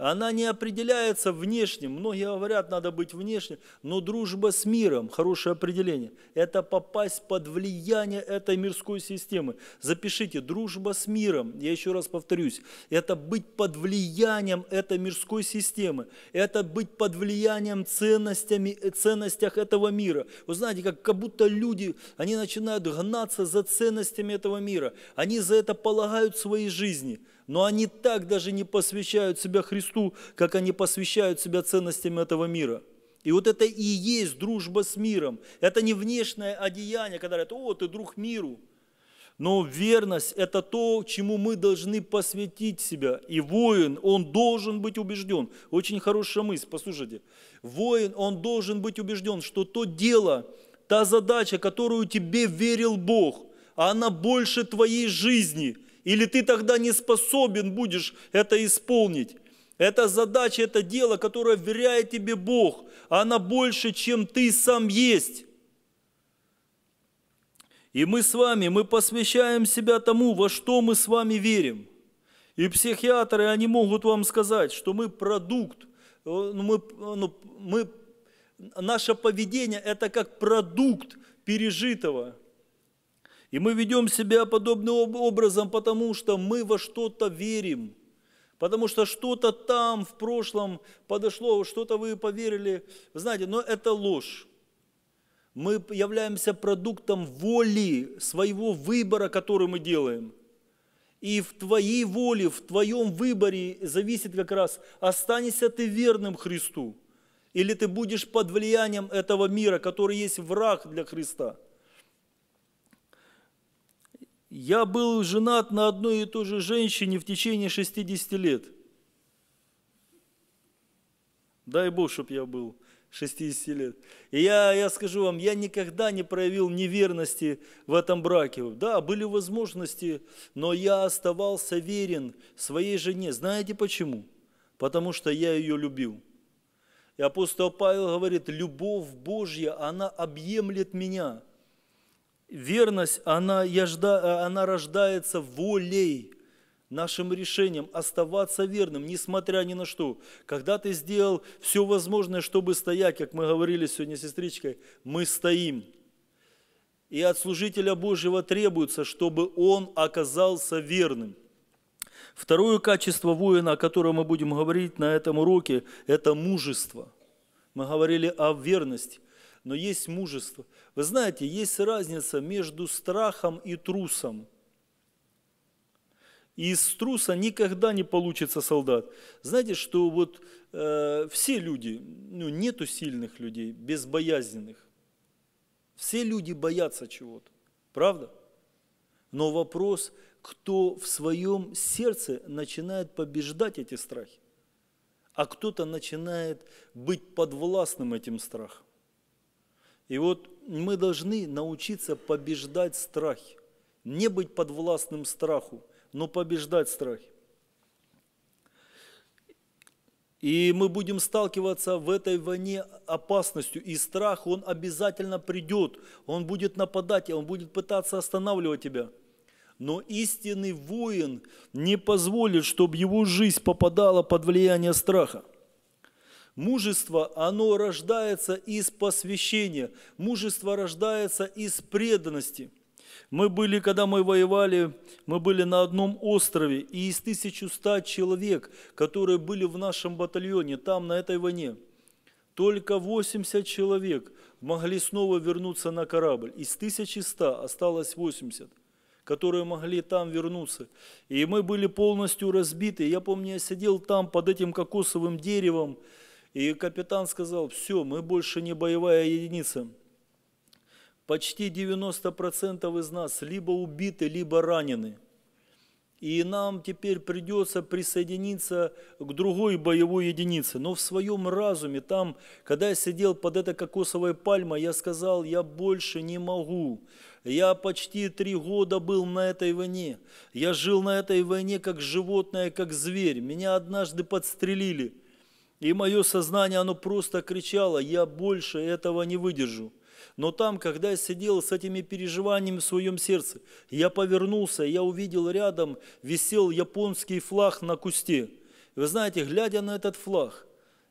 она не определяется внешним. Многие говорят, надо быть внешним, но дружба с миром, хорошее определение, это попасть под влияние этой мирской системы. Запишите, дружба с миром, я еще раз повторюсь, это быть под влиянием этой мирской системы, это быть под влиянием ценностями, э, ценностях этого мира. Вы знаете, как, как будто люди, они начинают гнаться за ценностями этого мира, они за это полагают свои жизни – но они так даже не посвящают себя Христу, как они посвящают себя ценностям этого мира. И вот это и есть дружба с миром. Это не внешнее одеяние, когда говорят, о, ты друг миру. Но верность – это то, чему мы должны посвятить себя. И воин, он должен быть убежден. Очень хорошая мысль, послушайте. Воин, он должен быть убежден, что то дело, та задача, которую тебе верил Бог, она больше твоей жизни – или ты тогда не способен будешь это исполнить. Это задача, это дело, которое веряет тебе Бог. А она больше, чем ты сам есть. И мы с вами, мы посвящаем себя тому, во что мы с вами верим. И психиатры, они могут вам сказать, что мы продукт, э, ну, мы, ну, мы, наше поведение – это как продукт пережитого – и мы ведем себя подобным образом, потому что мы во что-то верим. Потому что что-то там в прошлом подошло, что-то вы поверили. Вы знаете, но это ложь. Мы являемся продуктом воли, своего выбора, который мы делаем. И в твоей воле, в твоем выборе зависит как раз, останешься ты верным Христу, или ты будешь под влиянием этого мира, который есть враг для Христа – я был женат на одной и той же женщине в течение 60 лет. Дай Бог, чтоб я был 60 лет. И я, я скажу вам, я никогда не проявил неверности в этом браке. Да, были возможности, но я оставался верен своей жене. Знаете почему? Потому что я ее любил. И апостол Павел говорит, любовь Божья, она объемлет меня – верность, она, э, она рождается волей, нашим решением оставаться верным, несмотря ни на что. Когда ты сделал все возможное, чтобы стоять, как мы говорили сегодня с сестричкой, мы стоим. И от служителя Божьего требуется, чтобы он оказался верным. Второе качество воина, о котором мы будем говорить на этом уроке, это мужество. Мы говорили о верности, но есть мужество – вы знаете, есть разница между страхом и трусом. И из труса никогда не получится солдат. Знаете, что вот э, все люди, ну нету сильных людей, безбоязненных. Все люди боятся чего-то, правда? Но вопрос, кто в своем сердце начинает побеждать эти страхи, а кто-то начинает быть подвластным этим страхом. И вот мы должны научиться побеждать страх, не быть подвластным страху, но побеждать страх. И мы будем сталкиваться в этой войне опасностью, и страх, он обязательно придет, он будет нападать, он будет пытаться останавливать тебя. Но истинный воин не позволит, чтобы его жизнь попадала под влияние страха. Мужество, оно рождается из посвящения, мужество рождается из преданности. Мы были, когда мы воевали, мы были на одном острове, и из 1100 человек, которые были в нашем батальоне, там, на этой войне, только 80 человек могли снова вернуться на корабль. Из 1100 осталось 80 которые могли там вернуться. И мы были полностью разбиты. Я помню, я сидел там под этим кокосовым деревом, и капитан сказал, все, мы больше не боевая единица. Почти 90% из нас либо убиты, либо ранены. И нам теперь придется присоединиться к другой боевой единице. Но в своем разуме, там, когда я сидел под этой кокосовой пальмой, я сказал, я больше не могу. Я почти три года был на этой войне. Я жил на этой войне как животное, как зверь. Меня однажды подстрелили. И мое сознание, оно просто кричало, я больше этого не выдержу. Но там, когда я сидел с этими переживаниями в своем сердце, я повернулся, я увидел рядом, висел японский флаг на кусте. Вы знаете, глядя на этот флаг,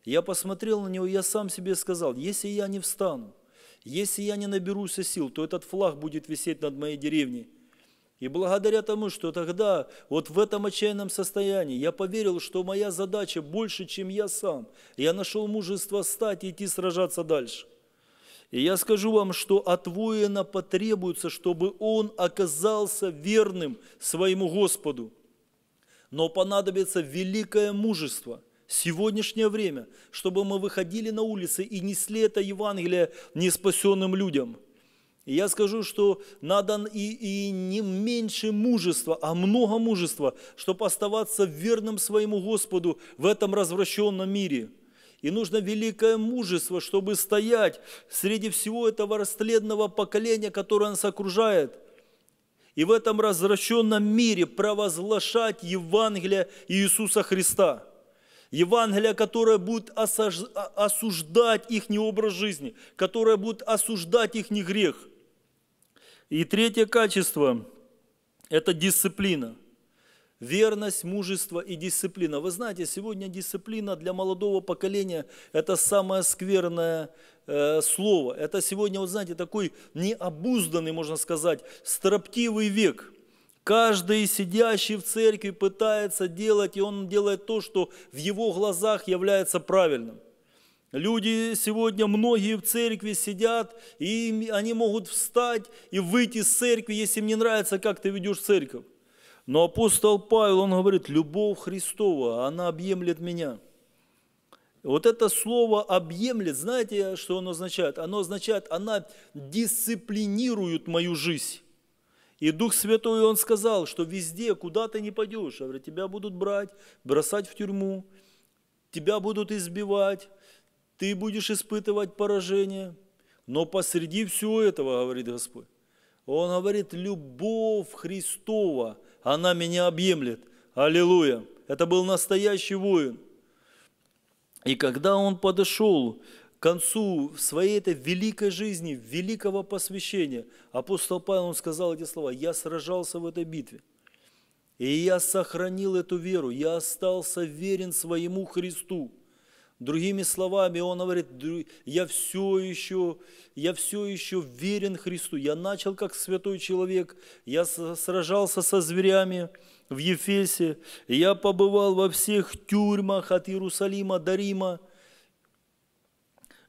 я посмотрел на него, я сам себе сказал, если я не встану, если я не наберусь сил, то этот флаг будет висеть над моей деревней. И благодаря тому, что тогда, вот в этом отчаянном состоянии, я поверил, что моя задача больше, чем я сам. Я нашел мужество стать и идти сражаться дальше. И я скажу вам, что от воина потребуется, чтобы он оказался верным своему Господу. Но понадобится великое мужество – сегодняшнее время, чтобы мы выходили на улицы и несли это Евангелие неспасенным людям – и я скажу, что надо и, и не меньше мужества, а много мужества, чтобы оставаться верным своему Господу в этом развращенном мире. И нужно великое мужество, чтобы стоять среди всего этого расследного поколения, которое нас окружает – и в этом развращенном мире провозглашать Евангелие Иисуса Христа. Евангелие, которое будет осуждать их образ жизни, которое будет осуждать их не грех – и третье качество – это дисциплина. Верность, мужество и дисциплина. Вы знаете, сегодня дисциплина для молодого поколения – это самое скверное э, слово. Это сегодня, вы знаете, такой необузданный, можно сказать, строптивый век – Каждый сидящий в церкви пытается делать, и он делает то, что в его глазах является правильным. Люди сегодня, многие в церкви сидят, и они могут встать и выйти из церкви, если им не нравится, как ты ведешь церковь. Но апостол Павел, он говорит, любовь Христова, она объемлет меня. Вот это слово «объемлет», знаете, что оно означает? Оно означает, она дисциплинирует мою жизнь. И Дух Святой, Он сказал, что везде, куда ты не пойдешь, тебя будут брать, бросать в тюрьму, тебя будут избивать, ты будешь испытывать поражение, но посреди всего этого, говорит Господь, Он говорит, любовь Христова, она меня объемлет. Аллилуйя! Это был настоящий воин. И когда он подошел к концу своей этой великой жизни, великого посвящения, апостол Павел, он сказал эти слова, «Я сражался в этой битве, и я сохранил эту веру, я остался верен своему Христу». Другими словами, он говорит, я все еще, я все еще верен Христу. Я начал как святой человек, я сражался со зверями в Ефесе, я побывал во всех тюрьмах от Иерусалима до Рима,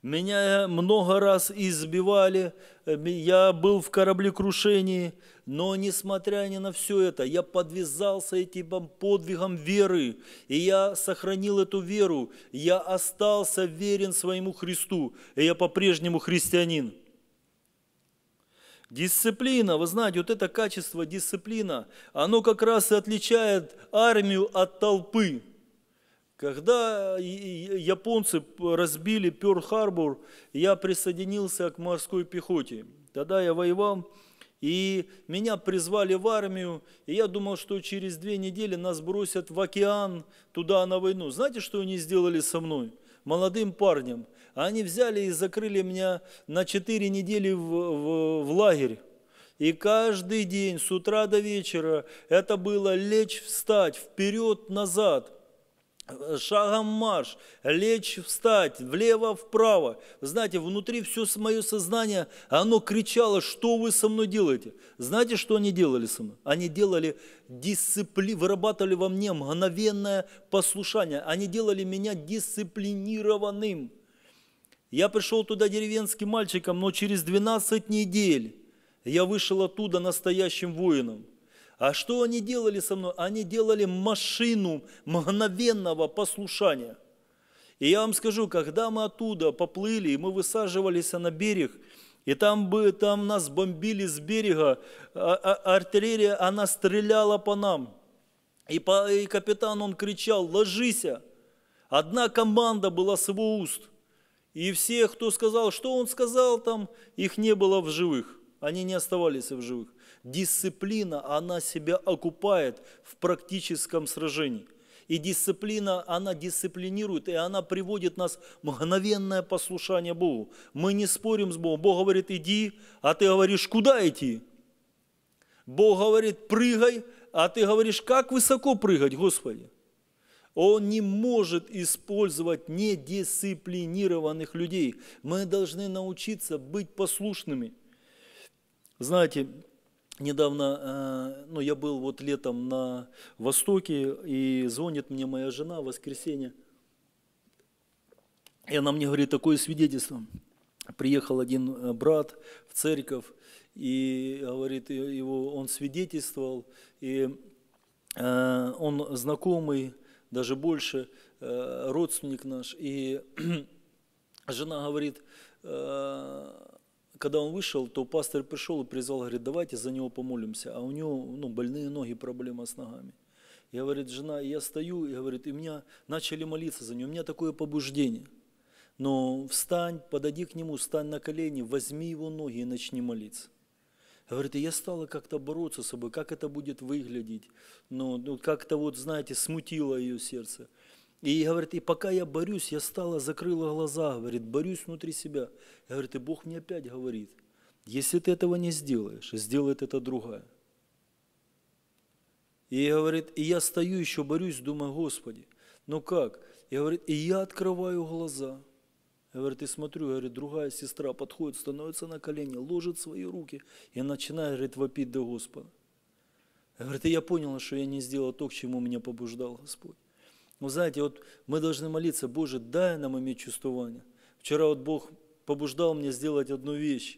меня много раз избивали, э, я был в кораблекрушении, но несмотря ни на все это, я подвязался этим подвигом веры, и я сохранил эту веру, я остался верен своему Христу, и я по-прежнему христианин. Дисциплина, вы знаете, вот это качество дисциплина, оно как раз и отличает армию от толпы. Когда японцы разбили Пёрл-Харбор, я присоединился к морской пехоте. Тогда я воевал, и меня призвали в армию, и я думал, что через две недели нас бросят в океан, туда на войну. Знаете, что они сделали со мной? Молодым парнем. Они взяли и закрыли меня на четыре недели в, в, в лагерь. И каждый день, с утра до вечера, это было лечь, встать, вперед, назад – шагом марш, лечь, встать, влево-вправо. Знаете, внутри все мое сознание, оно кричало, что вы со мной делаете. Знаете, что они делали со мной? Они делали дисципли... вырабатывали во мне мгновенное послушание. Они делали меня дисциплинированным. Я пришел туда деревенским мальчиком, но через 12 недель я вышел оттуда настоящим воином. А что они делали со мной? Они делали машину мгновенного послушания. И я вам скажу, когда мы оттуда поплыли, и мы высаживались на берег, и там, бы, там нас бомбили с берега, а, а, артиллерия, она стреляла по нам. И, по, и капитан, он кричал, ложись! Одна команда была с его уст. И все, кто сказал, что он сказал там, их не было в живых. Они не оставались в живых. Дисциплина, она себя окупает в практическом сражении. И дисциплина, она дисциплинирует, и она приводит нас в мгновенное послушание Богу. Мы не спорим с Богом. Бог говорит, иди, а ты говоришь, куда идти? Бог говорит, прыгай, а ты говоришь, как высоко прыгать, Господи? Он не может использовать недисциплинированных людей. Мы должны научиться быть послушными. Знаете, Недавно, э, ну, я был вот летом на Востоке, и звонит мне моя жена в воскресенье, и она мне говорит такое свидетельство. Приехал один э, брат в церковь, и э, говорит, его, он свидетельствовал, и он знакомый, даже больше, родственник наш, и жена говорит, когда он вышел, то пастор пришел и призвал, говорит, давайте за него помолимся. А у него ну, больные ноги, проблема с ногами. И говорит, жена, я стою, и говорит, и меня начали молиться за него, у меня такое побуждение. Но встань, подойди к нему, встань на колени, возьми его ноги и начни молиться. Говорит, я стала как-то бороться с собой, как это будет выглядеть. Ну, ну как-то вот, знаете, смутило ее сердце. И говорит, и пока я борюсь, я стала, закрыла глаза, говорит, борюсь внутри себя. Я говорит, и Бог мне опять говорит, если ты этого не сделаешь, сделает это другая. И говорит, и я стою еще, борюсь, думаю, Господи, ну как? И говорит, и я открываю глаза. говорит, и смотрю, говорит, другая сестра подходит, становится на колени, ложит свои руки и начинает, говорит, вопить до Господа. говорит, и я поняла, что я не сделала то, к чему меня побуждал Господь. Вы ну, знаете, вот мы должны молиться, Боже, дай нам иметь чувствование. Вчера вот Бог побуждал меня сделать одну вещь.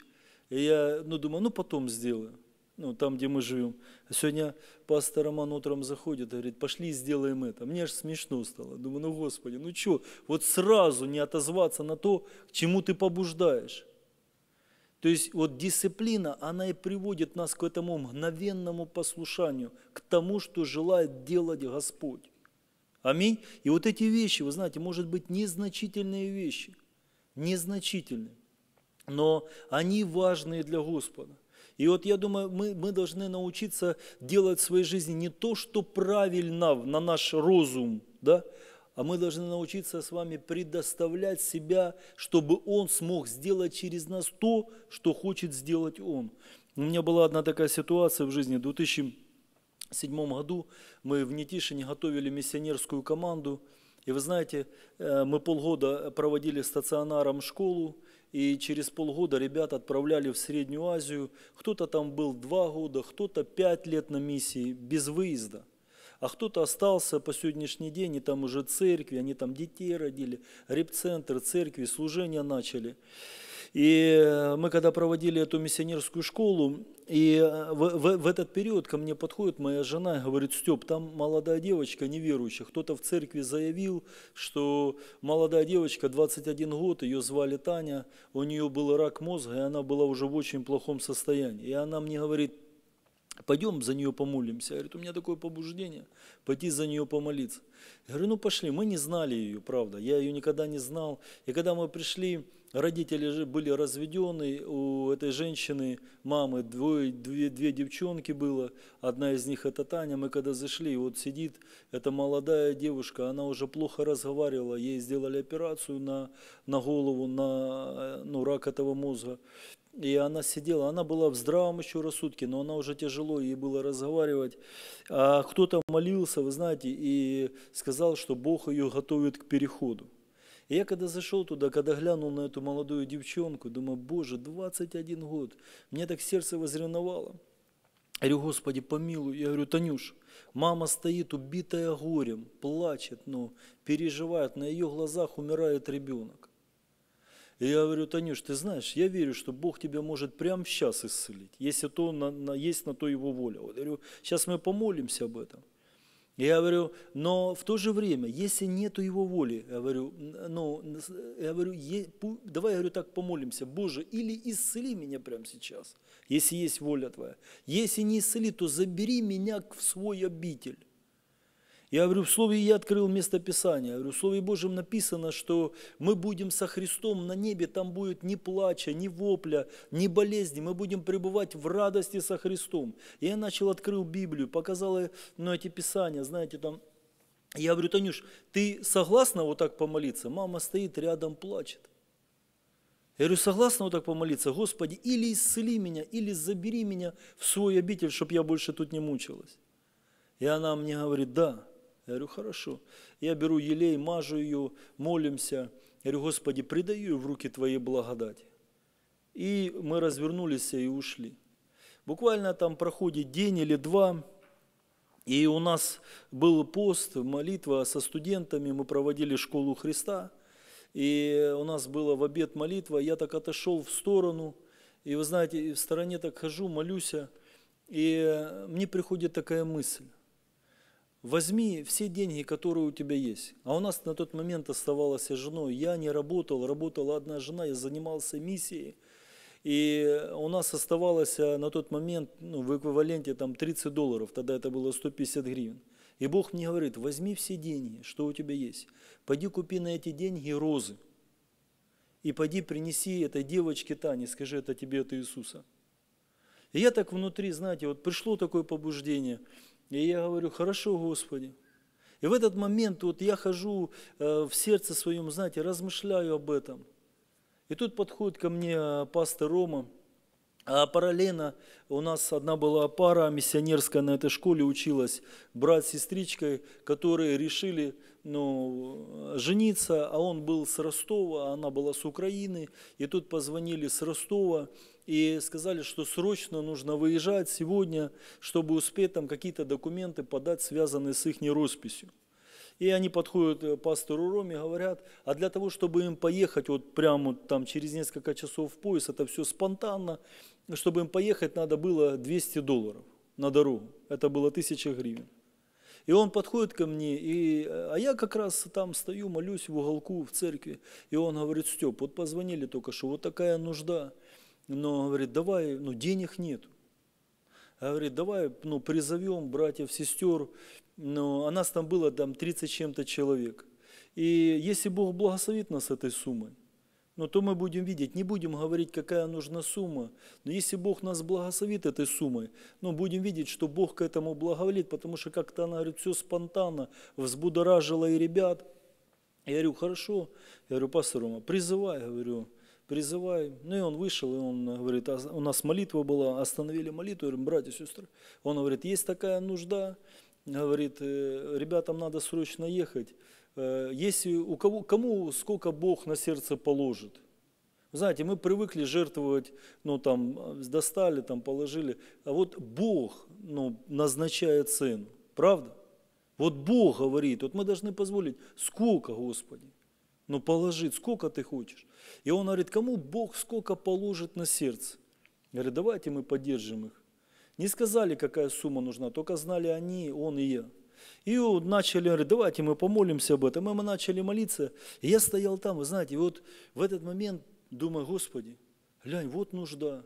И я, ну, думаю, ну, потом сделаю. Ну, там, где мы живем. А сегодня пастор Роман утром заходит и говорит, пошли сделаем это. Мне аж смешно стало. Думаю, ну, Господи, ну, что, вот сразу не отозваться на то, к чему ты побуждаешь. То есть вот дисциплина, она и приводит нас к этому мгновенному послушанию, к тому, что желает делать Господь. Аминь. И вот эти вещи, вы знаете, может быть, незначительные вещи, незначительные, но они важные для Господа. И вот я думаю, мы, мы должны научиться делать в своей жизни не то, что правильно на наш разум, да, а мы должны научиться с вами предоставлять себя, чтобы Он смог сделать через нас то, что хочет сделать Он. У меня была одна такая ситуация в жизни в 2000 1997 году мы в Нетишине готовили миссионерскую команду. И вы знаете, э, мы полгода проводили стационаром школу, и через полгода ребят отправляли в Среднюю Азию. Кто-то там был два года, кто-то пять лет на миссии, без выезда. А кто-то остался по сегодняшний день, и там уже церкви, они там детей родили, репцентр, церкви, служения начали. И э, мы когда проводили эту миссионерскую школу, и э, в, в, в этот период ко мне подходит моя жена и говорит, Степ, там молодая девочка неверующая, кто-то в церкви заявил, что молодая девочка, 21 год, ее звали Таня, у нее был рак мозга, и она была уже в очень плохом состоянии. И она мне говорит, пойдем за нее помолимся. Я говорю, у меня такое побуждение, пойти за нее помолиться. Я говорю, ну пошли, мы не знали ее, правда, я ее никогда не знал. И когда мы пришли, Родители же были разведены, у этой женщины, мамы, двое, две, две девчонки было, одна из них это Таня, мы когда зашли, вот сидит эта молодая девушка, она уже плохо разговаривала, ей сделали операцию на, на голову, на ну, рак этого мозга. И она сидела, она была в здравом еще рассудке, но она уже тяжело, ей было разговаривать. А кто-то молился, вы знаете, и сказал, что Бог ее готовит к переходу. И я когда зашел туда, когда глянул на эту молодую девчонку, думаю, боже, 21 год, мне так сердце возреновало. Я говорю, Господи, помилуй. Я говорю, Танюш, мама стоит убитая горем, плачет, но переживает, на ее глазах умирает ребенок. И я говорю, Танюш, ты знаешь, я верю, что Бог тебя может прямо сейчас исцелить, если то на, на, есть на то его воля. я говорю, сейчас мы помолимся об этом. Я говорю, но в то же время, если нету его воли, я говорю, ну, я говорю, е, давай, я говорю, так помолимся, Боже, или исцели меня прямо сейчас, если есть воля Твоя. Если не исцели, то забери меня в свой обитель. Я говорю, в Слове я открыл место Писания. Я говорю, в Слове Божьем написано, что мы будем со Христом на небе, там будет ни плача, ни вопля, ни болезни. Мы будем пребывать в радости со Христом. И я начал, открыл Библию, показал ну, эти Писания, знаете, там я говорю, Танюш, ты согласна вот так помолиться? Мама стоит рядом, плачет. Я говорю, согласна вот так помолиться? Господи, или исцели меня, или забери меня в свой обитель, чтобы я больше тут не мучилась. И она мне говорит, да. Я говорю, хорошо. Я беру елей, мажу ее, молимся. Я говорю, Господи, придаю в руки Твоей благодати. И мы развернулись и ушли. Буквально там проходит день или два, и у нас был пост, молитва со студентами, мы проводили школу Христа, и у нас была в обед молитва, я так отошел в сторону, и вы знаете, в стороне так хожу, молюсь, и мне приходит такая мысль. Возьми все деньги, которые у тебя есть. А у нас на тот момент оставалась жена. Я не работал, работала одна жена, я занимался миссией. И у нас оставалось э, на тот момент ну, в эквиваленте там 30 долларов, тогда это было 150 гривен. И Бог мне говорит, возьми все деньги, что у тебя есть, пойди купи на эти деньги розы. И пойди принеси этой девочке Тане, скажи, это тебе от Иисуса. И я так внутри, знаете, вот пришло такое побуждение – и я говорю, хорошо, Господи. И в этот момент вот я хожу э, в сердце своем, знаете, размышляю об этом. И тут подходит ко мне э, пастор Рома, а параллельно у нас одна была пара миссионерская на этой школе училась, брат с сестричкой, которые решили ну, жениться, а он был с Ростова, а она была с Украины, и тут позвонили с Ростова и сказали, что срочно нужно выезжать сегодня, чтобы успеть там какие-то документы подать, связанные с их росписью. И они подходят к э, пастору Роме, говорят, а для того, чтобы им поехать вот прямо там через несколько часов в поезд, это все спонтанно, чтобы им поехать, надо было 200 долларов на дорогу. Это было 1000 гривен. И он подходит ко мне, и, а я как раз там стою, молюсь в уголку в церкви. И он говорит, Степ, вот позвонили только что, вот такая нужда. Но, говорит, давай, ну денег нет. А говорит, давай, ну призовем братьев, сестер. Ну а нас там было там 30 чем-то человек. И если Бог благословит нас этой суммой, но то мы будем видеть. Не будем говорить, какая нужна сумма. Но если Бог нас благословит этой суммой, ну, будем видеть, что Бог к этому благоволит, потому что как-то она говорит, все спонтанно, взбудоражило и ребят. Я говорю, хорошо. Я говорю, пастор Рома, призывай, говорю, призывай. Ну и он вышел, и он говорит, у нас молитва была, остановили молитву, говорим, братья сестры. Он говорит, есть такая нужда, говорит, «Э, ребятам надо срочно ехать. Э, если у кого, кому сколько Бог на сердце положит. Знаете, мы привыкли жертвовать, ну там, э, достали, там положили, а вот Бог ну, назначает цену, правда? Вот Бог говорит, вот мы должны позволить, сколько, Господи, ну положить, сколько ты хочешь. И он говорит, кому Бог сколько положит на сердце? Говорит, давайте мы поддержим их. Не сказали, какая сумма нужна, только знали они, он и я. И вот начали, говорит, давайте мы помолимся об этом. И мы начали молиться. И я стоял там, вы знаете, вот в этот момент думаю, Господи, глянь, вот нужда.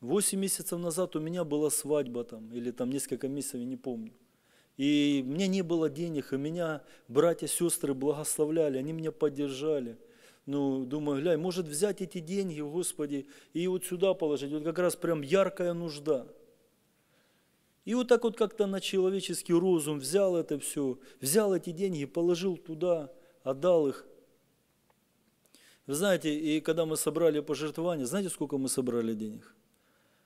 Восемь месяцев назад у меня была свадьба там, или там несколько месяцев, я не помню. И мне не было денег, и меня братья, сестры благословляли, они меня поддержали. Ну, думаю, глянь, может взять эти деньги, Господи, и вот сюда положить. Вот как раз прям яркая нужда – и вот так вот как-то на человеческий розум взял это все, взял эти деньги, положил туда, отдал их. Вы знаете, и когда мы собрали пожертвования, знаете, сколько мы собрали денег?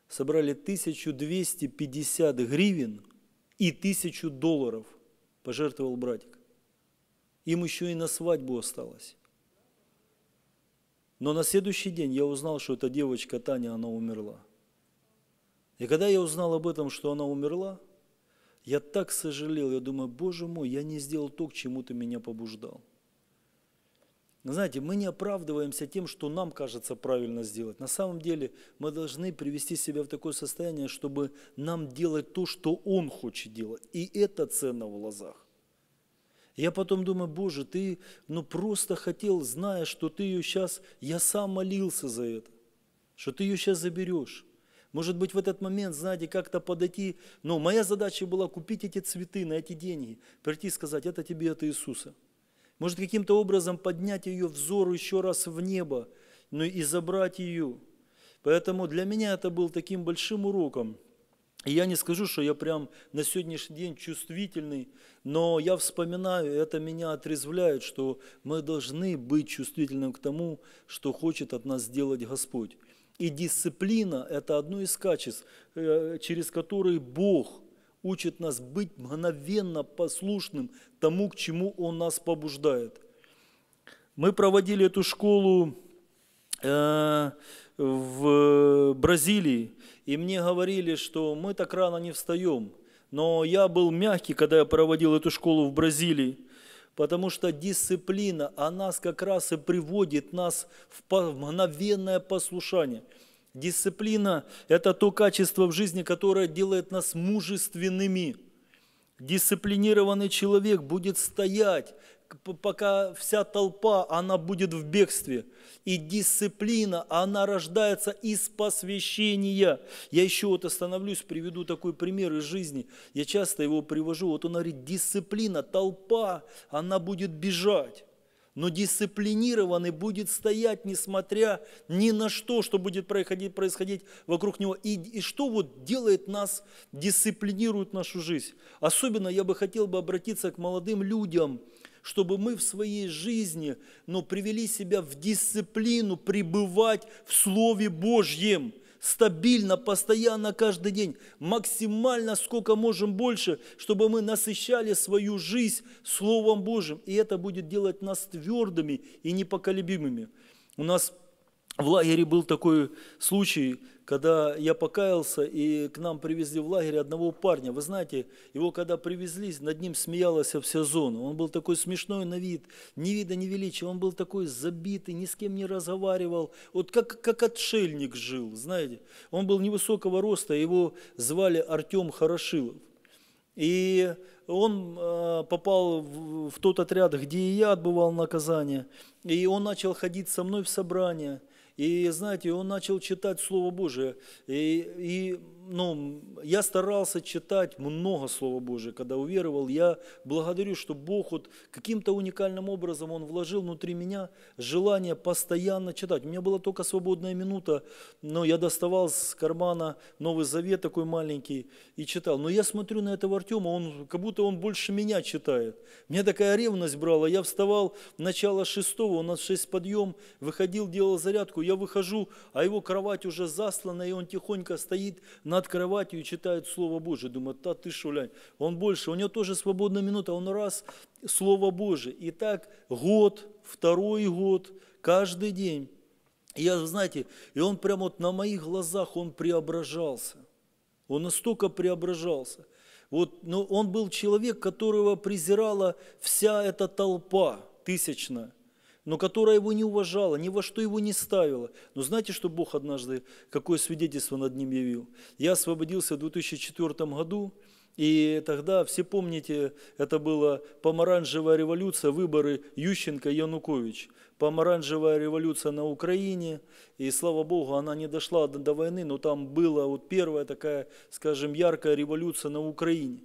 Собрали 1250 гривен и 1000 долларов пожертвовал братик. Им еще и на свадьбу осталось. Но на следующий день я узнал, что эта девочка Таня, она умерла. И когда я узнал об этом, что она умерла, я так сожалел, я думаю, Боже мой, я не сделал то, к чему ты меня побуждал. Знаете, мы не оправдываемся тем, что нам кажется правильно сделать. На самом деле мы должны привести себя в такое состояние, чтобы нам делать то, что Он хочет делать. И это ценно в глазах. Я потом думаю, Боже, ты ну, просто хотел, зная, что ты ее сейчас, я сам молился за это, что ты ее сейчас заберешь. Может быть, в этот момент, знаете, как-то подойти. Но моя задача была купить эти цветы на эти деньги, прийти и сказать, это тебе от Иисуса. Может, каким-то образом поднять ее взор еще раз в небо, ну и забрать ее. Поэтому для меня это был таким большим уроком – и я не скажу, что я прям на сегодняшний день чувствительный, но я вспоминаю, это меня отрезвляет, что мы должны быть чувствительным к тому, что хочет от нас сделать Господь. И дисциплина – это одно из качеств, э, через которые Бог учит нас быть мгновенно послушным тому, к чему Он нас побуждает. Мы проводили эту школу э, в Бразилии, и мне говорили, что мы так рано не встаем. Но я был мягкий, когда я проводил эту школу в Бразилии. Потому что дисциплина, она как раз и приводит нас в мгновенное послушание. Дисциплина – это то качество в жизни, которое делает нас мужественными. Дисциплинированный человек будет стоять пока вся толпа, она будет в бегстве. И дисциплина, она рождается из посвящения. Я еще вот остановлюсь, приведу такой пример из жизни. Я часто его привожу. Вот он говорит, дисциплина, толпа, она будет бежать но дисциплинированный будет стоять, несмотря ни на что, что будет происходить, происходить вокруг него. И, и что вот делает нас, дисциплинирует нашу жизнь. Особенно я бы хотел бы обратиться к молодым людям, чтобы мы в своей жизни, но привели себя в дисциплину пребывать в Слове Божьем – стабильно, постоянно, каждый день, максимально, сколько можем больше, чтобы мы насыщали свою жизнь Словом Божьим. И это будет делать нас твердыми и непоколебимыми. У нас в лагере был такой случай, когда я покаялся, и к нам привезли в лагерь одного парня. Вы знаете, его когда привезли, над ним смеялась вся зона. Он был такой смешной на вид, ни вида, ни величия. Он был такой забитый, ни с кем не разговаривал. Вот как, как отшельник жил, знаете. Он был невысокого роста, его звали Артем Хорошилов. И он а, попал в тот отряд, где и я отбывал наказание. И он начал ходить со мной в собрания – и знаете, он начал читать Слово Божие. И, и ну, я старался читать много Слова Божия, когда уверовал. Я благодарю, что Бог вот каким-то уникальным образом Он вложил внутри меня желание постоянно читать. У меня была только свободная минута, но я доставал с кармана Новый Завет такой маленький и читал. Но я смотрю на этого Артема, он, как будто он больше меня читает. Меня такая ревность брала. Я вставал в начало шестого, у нас шесть подъем, выходил, делал зарядку. Я выхожу, а его кровать уже заслана, и он тихонько стоит на над кроватью и читает Слово Божие. Думает, да ты что, лянь, он больше, у него тоже свободная минута, он раз, Слово Божие. И так год, второй год, каждый день. И я, знаете, и он прямо вот на моих глазах, он преображался. Он настолько преображался. Вот, но ну, он был человек, которого презирала вся эта толпа тысячная но которая его не уважала, ни во что его не ставила. Но знаете, что Бог однажды, какое свидетельство над ним явил? Я освободился в 2004 году, и тогда, все помните, это была помаранжевая революция, выборы Ющенко и Янукович. Помаранжевая революция на Украине, и слава Богу, она не дошла до, войны, но там была вот первая такая, скажем, яркая революция на Украине.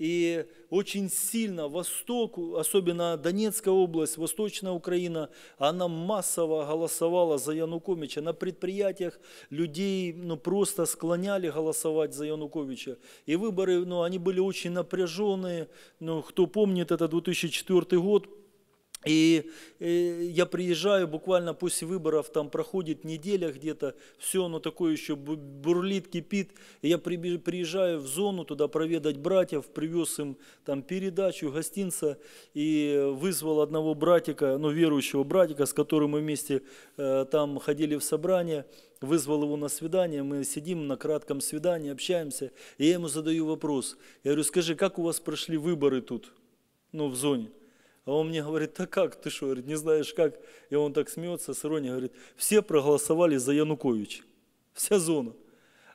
И очень сильно Восток, особенно Донецкая область, Восточная Украина, она массово голосовала за Януковича. На предприятиях людей ну, просто склоняли голосовать за Януковича. И выборы, ну, они были очень напряженные. Ну, кто помнит, это 2004 год, и, э, я приезжаю, буквально после выборов, там проходит неделя где-то, все оно такое еще бурлит, кипит. И я приезжаю в зону туда проведать братьев, привез им там передачу, гостинца, и вызвал одного братика, ну верующего братика, с которым мы вместе э, там ходили в собрание, вызвал его на свидание, мы сидим на кратком свидании, общаемся, и я ему задаю вопрос. Я говорю, скажи, как у вас прошли выборы тут, ну в зоне? А он мне говорит, да как ты что, не знаешь как? И он так смеется с иронией, говорит, все проголосовали за Януковича, вся зона.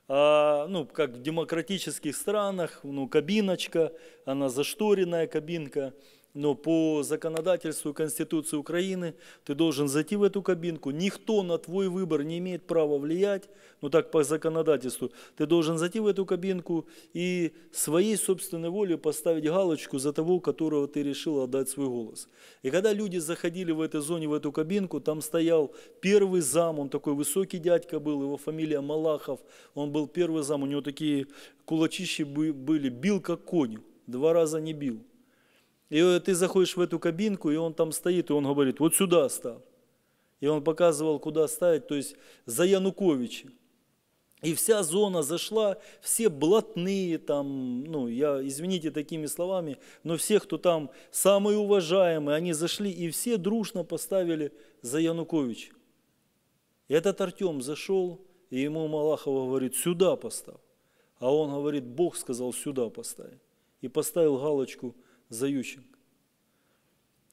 А, ну, как в демократических странах, ну, кабиночка, она зашторенная кабинка – но по законодательству и Конституции Украины ты должен зайти в эту кабинку. Никто на твой выбор не имеет права влиять, но ну так по законодательству. Ты должен зайти в эту кабинку и своей собственной волей поставить галочку за того, которого ты решил отдать свой голос. И когда люди заходили в этой зоне, в эту кабинку, там стоял первый зам, он такой высокий дядька был, его фамилия Малахов, он был первый зам, у него такие кулачищи были, бил как конь, два раза не бил. И ты заходишь в эту кабинку, и он там стоит, и он говорит, вот сюда ставь. И он показывал, куда ставить, то есть за Януковича. И вся зона зашла, все блатные там, ну, я, извините такими словами, но все, кто там самые уважаемые, они зашли и все дружно поставили за Янукович. И этот Артем зашел, и ему Малахова говорит, сюда поставь. А он говорит, Бог сказал, сюда поставь. И поставил галочку за Ющенко.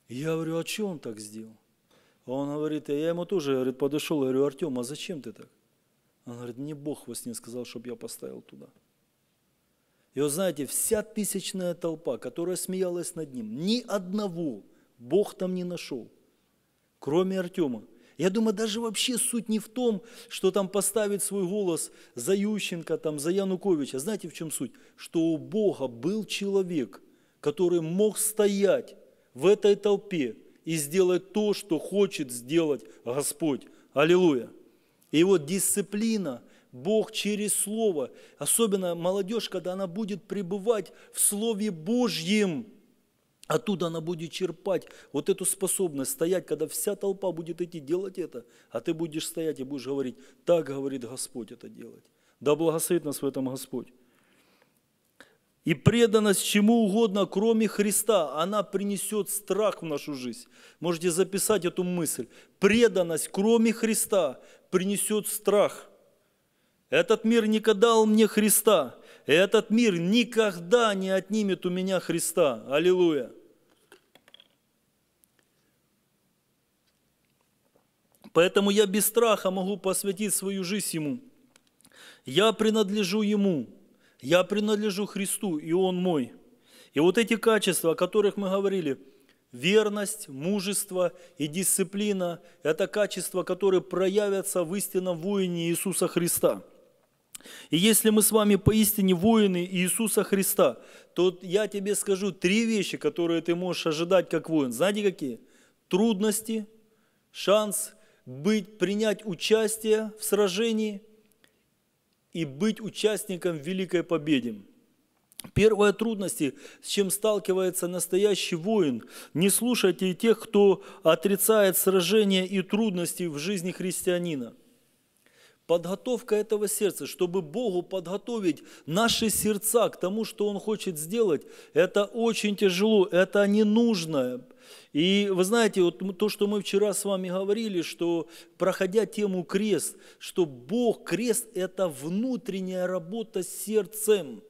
Я говорю, а что он так сделал? А он говорит, «А я ему тоже говорит, подошел, говорю, Артем, а зачем ты так? Он говорит, мне Бог во сне сказал, чтобы я поставил туда. И вот знаете, вся тысячная толпа, которая смеялась над ним, ни одного Бог там не нашел, кроме Артема. Я думаю, даже вообще суть не в том, что там поставить свой голос за Ющенко, там, за Януковича. Знаете, в чем суть? Что у Бога был человек – который мог стоять в этой толпе и сделать то, что хочет сделать Господь. Аллилуйя! И вот дисциплина, Бог через Слово, особенно молодежь, когда она будет пребывать в Слове Божьем, оттуда она будет черпать вот эту способность стоять, когда вся толпа будет идти делать это, а ты будешь стоять и будешь говорить, так говорит Господь это делать. Да благословит нас в этом Господь. И преданность чему угодно, кроме Христа, она принесет страх в нашу жизнь. Можете записать эту мысль. Преданность, кроме Христа, принесет страх. Этот мир не дал мне Христа. Этот мир никогда не отнимет у меня Христа. Аллилуйя. Поэтому я без страха могу посвятить свою жизнь Ему. Я принадлежу Ему. Я принадлежу Христу, и Он мой. И вот эти качества, о которых мы говорили, верность, мужество и дисциплина – это качества, которые проявятся в истинном воине Иисуса Христа. И если мы с вами поистине воины Иисуса Христа, то я тебе скажу три вещи, которые ты можешь ожидать как воин. Знаете какие? Трудности, шанс быть, принять участие в сражении – и быть участником великой победы. Первые трудности, с чем сталкивается настоящий воин, не слушайте тех, кто отрицает сражения и трудности в жизни христианина – подготовка этого сердца, чтобы Богу подготовить наши сердца к тому, что Он хочет сделать, это очень тяжело, это не нужно. И вы знаете, вот то, что мы вчера с вами говорили, что проходя тему крест, что Бог, крест – это внутренняя работа с сердцем.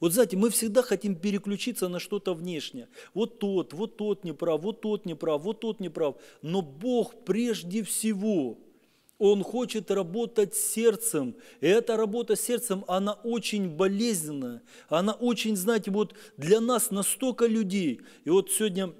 Вот знаете, мы всегда хотим переключиться на что-то внешнее. Вот тот, вот тот не прав, вот тот не прав, вот тот не прав. Но Бог прежде всего – он хочет работать сердцем. И эта работа сердцем, она очень болезненная. Она очень, знаете, вот для нас настолько людей. И вот сегодня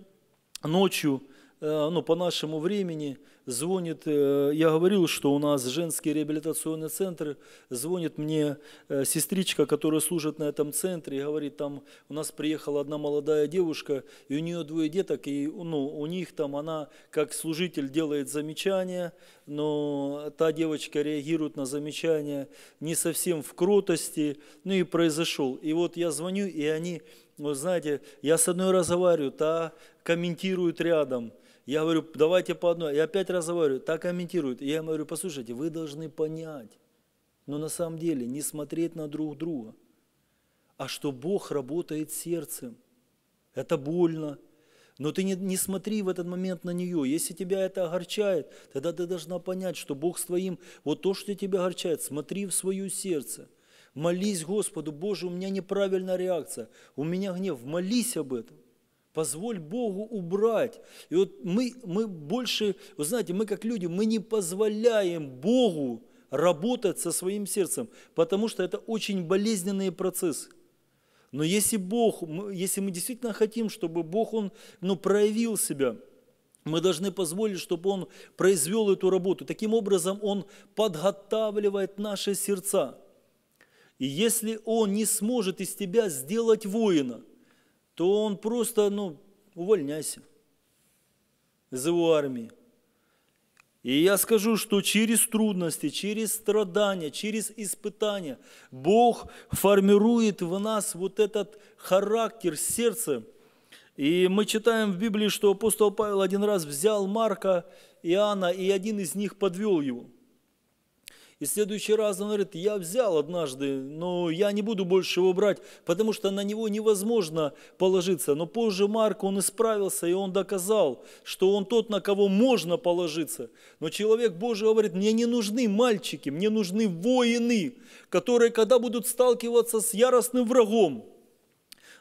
ночью, э, ну, по нашему времени – звонит, э, я говорил, что у нас женский реабилитационный центр, звонит мне э, сестричка, которая служит на этом центре, и говорит, там у нас приехала одна молодая девушка, и у нее двое деток, и ну, у них там она как служитель делает замечания, но та девочка реагирует на замечания не совсем в кротости, ну и произошел. И вот я звоню, и они, вот знаете, я с одной разговариваю, та комментирует рядом – я говорю, давайте по одной. Я пять раз говорю, так комментируют. я им говорю, послушайте, вы должны понять, но на самом деле не смотреть на друг друга, а что Бог работает сердцем. Это больно, но ты не, не смотри в этот момент на нее. Если тебя это огорчает, тогда ты должна понять, что Бог с твоим, вот то, что тебя огорчает, смотри в свое сердце. Молись Господу, Боже, у меня неправильная реакция, у меня гнев. Молись об этом. Позволь Богу убрать. И вот мы, мы больше, вы знаете, мы как люди, мы не позволяем Богу работать со своим сердцем, потому что это очень болезненный процесс. Но если Бог, если мы действительно хотим, чтобы Бог, Он ну, проявил себя, мы должны позволить, чтобы Он произвел эту работу. Таким образом, Он подготавливает наши сердца. И если Он не сможет из тебя сделать воина – то он просто, ну, увольняйся из его армии. И я скажу, что через трудности, через страдания, через испытания Бог формирует в нас вот этот характер, сердце. И мы читаем в Библии, что апостол Павел один раз взял Марка, Иоанна, и один из них подвел его – и в следующий раз он говорит, я взял однажды, но я не буду больше его брать, потому что на него невозможно положиться. Но позже Марк, он исправился, и он доказал, что он тот, на кого можно положиться. Но человек Божий говорит, мне не нужны мальчики, мне нужны воины, которые, когда будут сталкиваться с яростным врагом,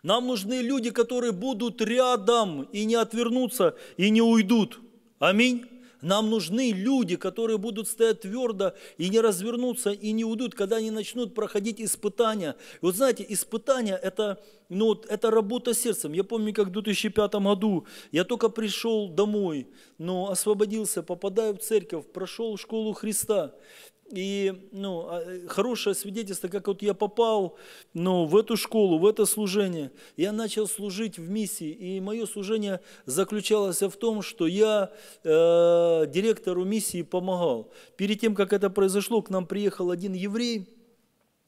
нам нужны люди, которые будут рядом и не отвернутся, и не уйдут. Аминь. Нам нужны люди, которые будут стоять твердо и не развернуться, и не уйдут, когда они начнут проходить испытания. И вот знаете, испытания – это, ну, это работа сердцем. Я помню, как в 2005 году я только пришел домой, но освободился, попадаю в церковь, прошел школу Христа. И ну, а, э, хорошее свидетельство, как вот я попал ну, в эту школу, в это служение. Я начал служить в миссии. И мое служение заключалось в том, что я э, директору миссии помогал. Перед тем, как это произошло, к нам приехал один еврей –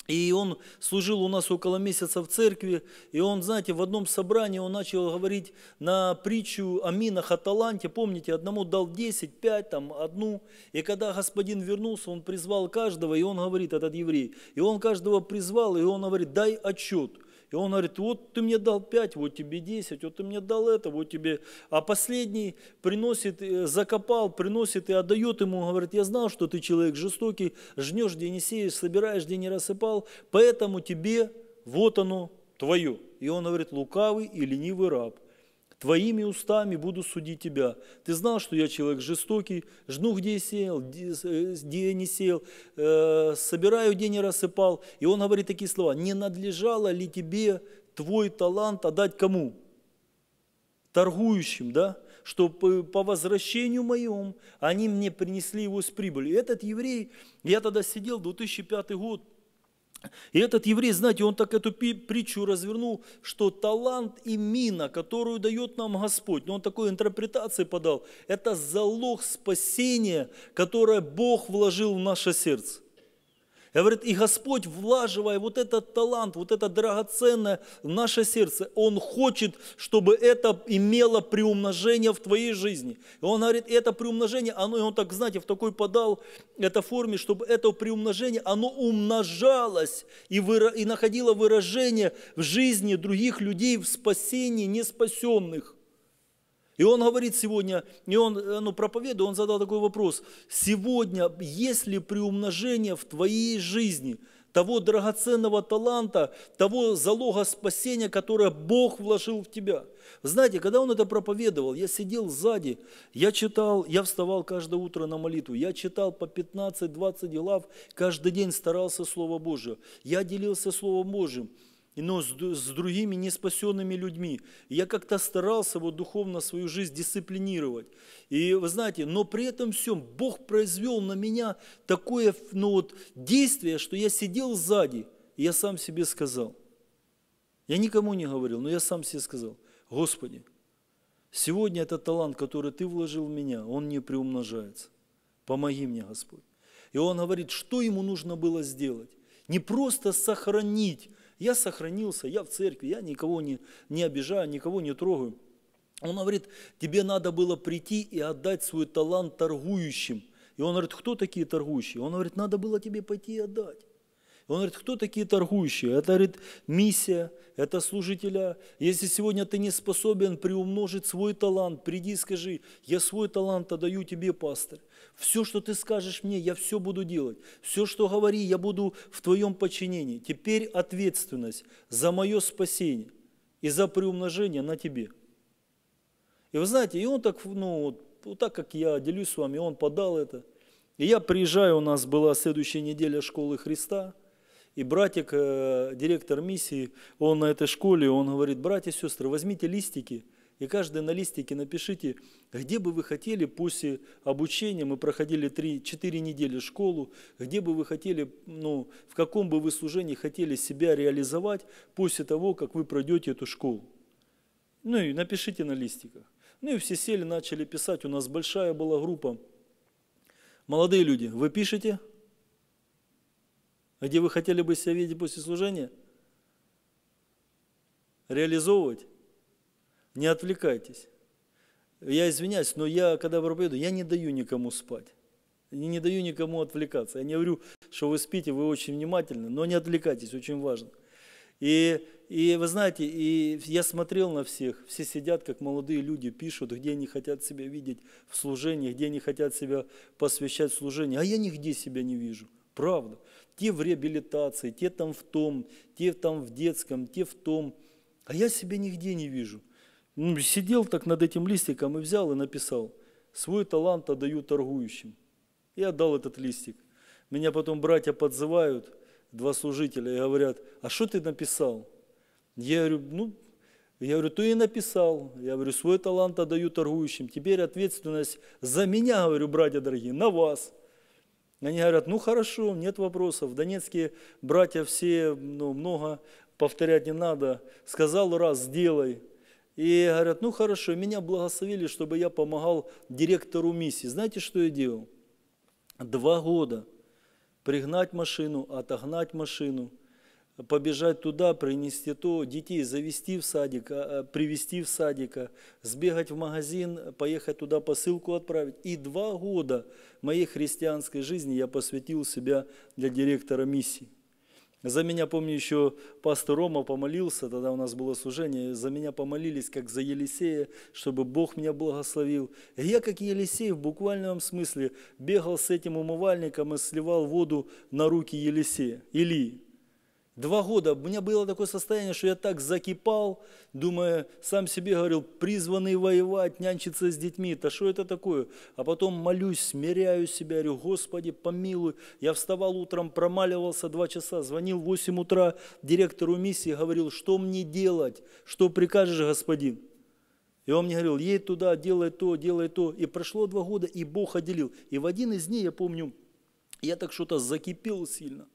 и он служил у нас около месяца в церкви, и он, знаете, в одном собрании он начал говорить на притчу о минах, о таланте. Помните, одному дал 10, 5, там, одну. И когда господин вернулся, он призвал каждого, и он говорит, этот еврей, и он каждого призвал, и он говорит, дай отчет. И он говорит, вот ты мне дал пять, вот тебе десять, вот ты мне дал это, вот тебе. А последний приносит, э, закопал, приносит и отдает ему, говорит, я знал, что ты человек жестокий, жнешь, где не сеешь, собираешь, где не рассыпал, поэтому тебе вот оно твое. И он говорит, лукавый и ленивый раб. Твоими устами буду судить тебя. Ты знал, что я человек жестокий, жну, где сеял, э, где не сеял, э, собираю, где не рассыпал. И он говорит такие слова, не надлежало ли тебе твой талант отдать кому? Торгующим, да? чтобы э, по возвращению моем они мне принесли его с прибыли. Этот еврей, я тогда сидел, 2005 год, и этот еврей, знаете, он так эту притчу развернул, что талант и мина, которую дает нам Господь, но он такой интерпретации подал, это залог спасения, которое Бог вложил в наше сердце. Говорит, и Господь, влаживая вот этот талант, вот это драгоценное наше сердце, Он хочет, чтобы это имело приумножение в твоей жизни. И Он говорит, это приумножение, оно, и Он так, знаете, в такой подал это форме, чтобы это приумножение, оно умножалось и, выра... и находило выражение в жизни других людей, в спасении неспасенных. И он говорит сегодня, и он э, ну, проповедует, он задал такой вопрос. Сегодня, есть ли приумножение в твоей жизни того драгоценного таланта, того залога спасения, которое Бог вложил в тебя? Знаете, когда он это проповедовал, я сидел сзади, я читал, я вставал каждое утро на молитву, я читал по 15-20 глав, каждый день старался Слово Божие, я делился Словом Божьим но с, с другими неспасенными людьми. я как-то старался вот духовно свою жизнь дисциплинировать. И вы знаете, но при этом всем Бог произвел на меня такое ну, вот, действие, что я сидел сзади, и я сам себе сказал. Я никому не говорил, но я сам себе сказал, Господи, сегодня этот талант, который Ты вложил в меня, он не приумножается. Помоги мне, Господь. И он говорит, что ему нужно было сделать? Не просто сохранить я сохранился, я в церкви, я никого не, не обижаю, никого не трогаю. Он говорит, тебе надо было прийти и отдать свой талант торгующим. И он говорит, кто такие торгующие? Он говорит, надо было тебе пойти и отдать. Он говорит, кто такие торгующие? Это, говорит, миссия, это служителя. Если сегодня ты не способен приумножить свой талант, приди и скажи, я свой талант отдаю тебе, пастор. Все, что ты скажешь мне, я все буду делать. Все, что говори, я буду в твоем подчинении. Теперь ответственность за мое спасение и за приумножение на тебе. И вы знаете, и он так, ну, вот так как я делюсь с вами, он подал это. И я приезжаю, у нас была следующая неделя школы Христа – и братик, э, директор миссии, он на этой школе, он говорит, братья и сестры, возьмите листики, и каждый на листике напишите, где бы вы хотели после обучения, мы проходили 3-4 недели школу, где бы вы хотели, ну, в каком бы вы служении хотели себя реализовать после того, как вы пройдете эту школу. Ну и напишите на листиках. Ну и все сели, начали писать. У нас большая была группа. Молодые люди, вы пишете? где вы хотели бы себя видеть после служения? Реализовывать? Не отвлекайтесь. Я извиняюсь, но я, когда проповедую, я не даю никому спать. Я не даю никому отвлекаться. Я не говорю, что вы спите, вы очень внимательны, но не отвлекайтесь, очень важно. И, и вы знаете, и я смотрел на всех, все сидят, как молодые люди, пишут, где они хотят себя видеть в служении, где они хотят себя посвящать служению, а я нигде себя не вижу, правда. Те в реабилитации, те там в том, те там в детском, те в том. А я себя нигде не вижу. Ну, сидел так над этим листиком и взял и написал. Свой талант отдаю торгующим. И отдал этот листик. Меня потом братья подзывают, два служителя, и говорят, а что ты написал? Я говорю, ну, я говорю, то и написал. Я говорю, свой талант отдаю торгующим. Теперь ответственность за меня, говорю, братья дорогие, на вас. Они говорят, ну хорошо, нет вопросов, донецкие братья все, ну много повторять не надо, сказал раз, сделай. И говорят, ну хорошо, меня благословили, чтобы я помогал директору миссии. Знаете, что я делал? Два года пригнать машину, отогнать машину – побежать туда, принести то, детей завести в садик, а, а, привести в садик, а, сбегать в магазин, поехать туда посылку отправить. И два года моей христианской жизни я посвятил себя для директора миссии. За меня, помню, еще пастор Рома помолился, тогда у нас было служение, за меня помолились, как за Елисея, чтобы Бог меня благословил. И я, как Елисей, в буквальном смысле бегал с этим умывальником и сливал воду на руки Елисея, Илии. Два года у меня было такое состояние, что я так закипал, думая, сам себе говорил, призванный воевать, нянчиться с детьми, да что это такое? А потом молюсь, смиряю себя, говорю, Господи, помилуй. Я вставал утром, промаливался два часа, звонил в 8 утра директору миссии, говорил, что мне делать, что прикажешь, господин? И он мне говорил, едь туда, делай то, делай то. И прошло два года, и Бог отделил. И в один из дней, я помню, я так что-то закипел сильно.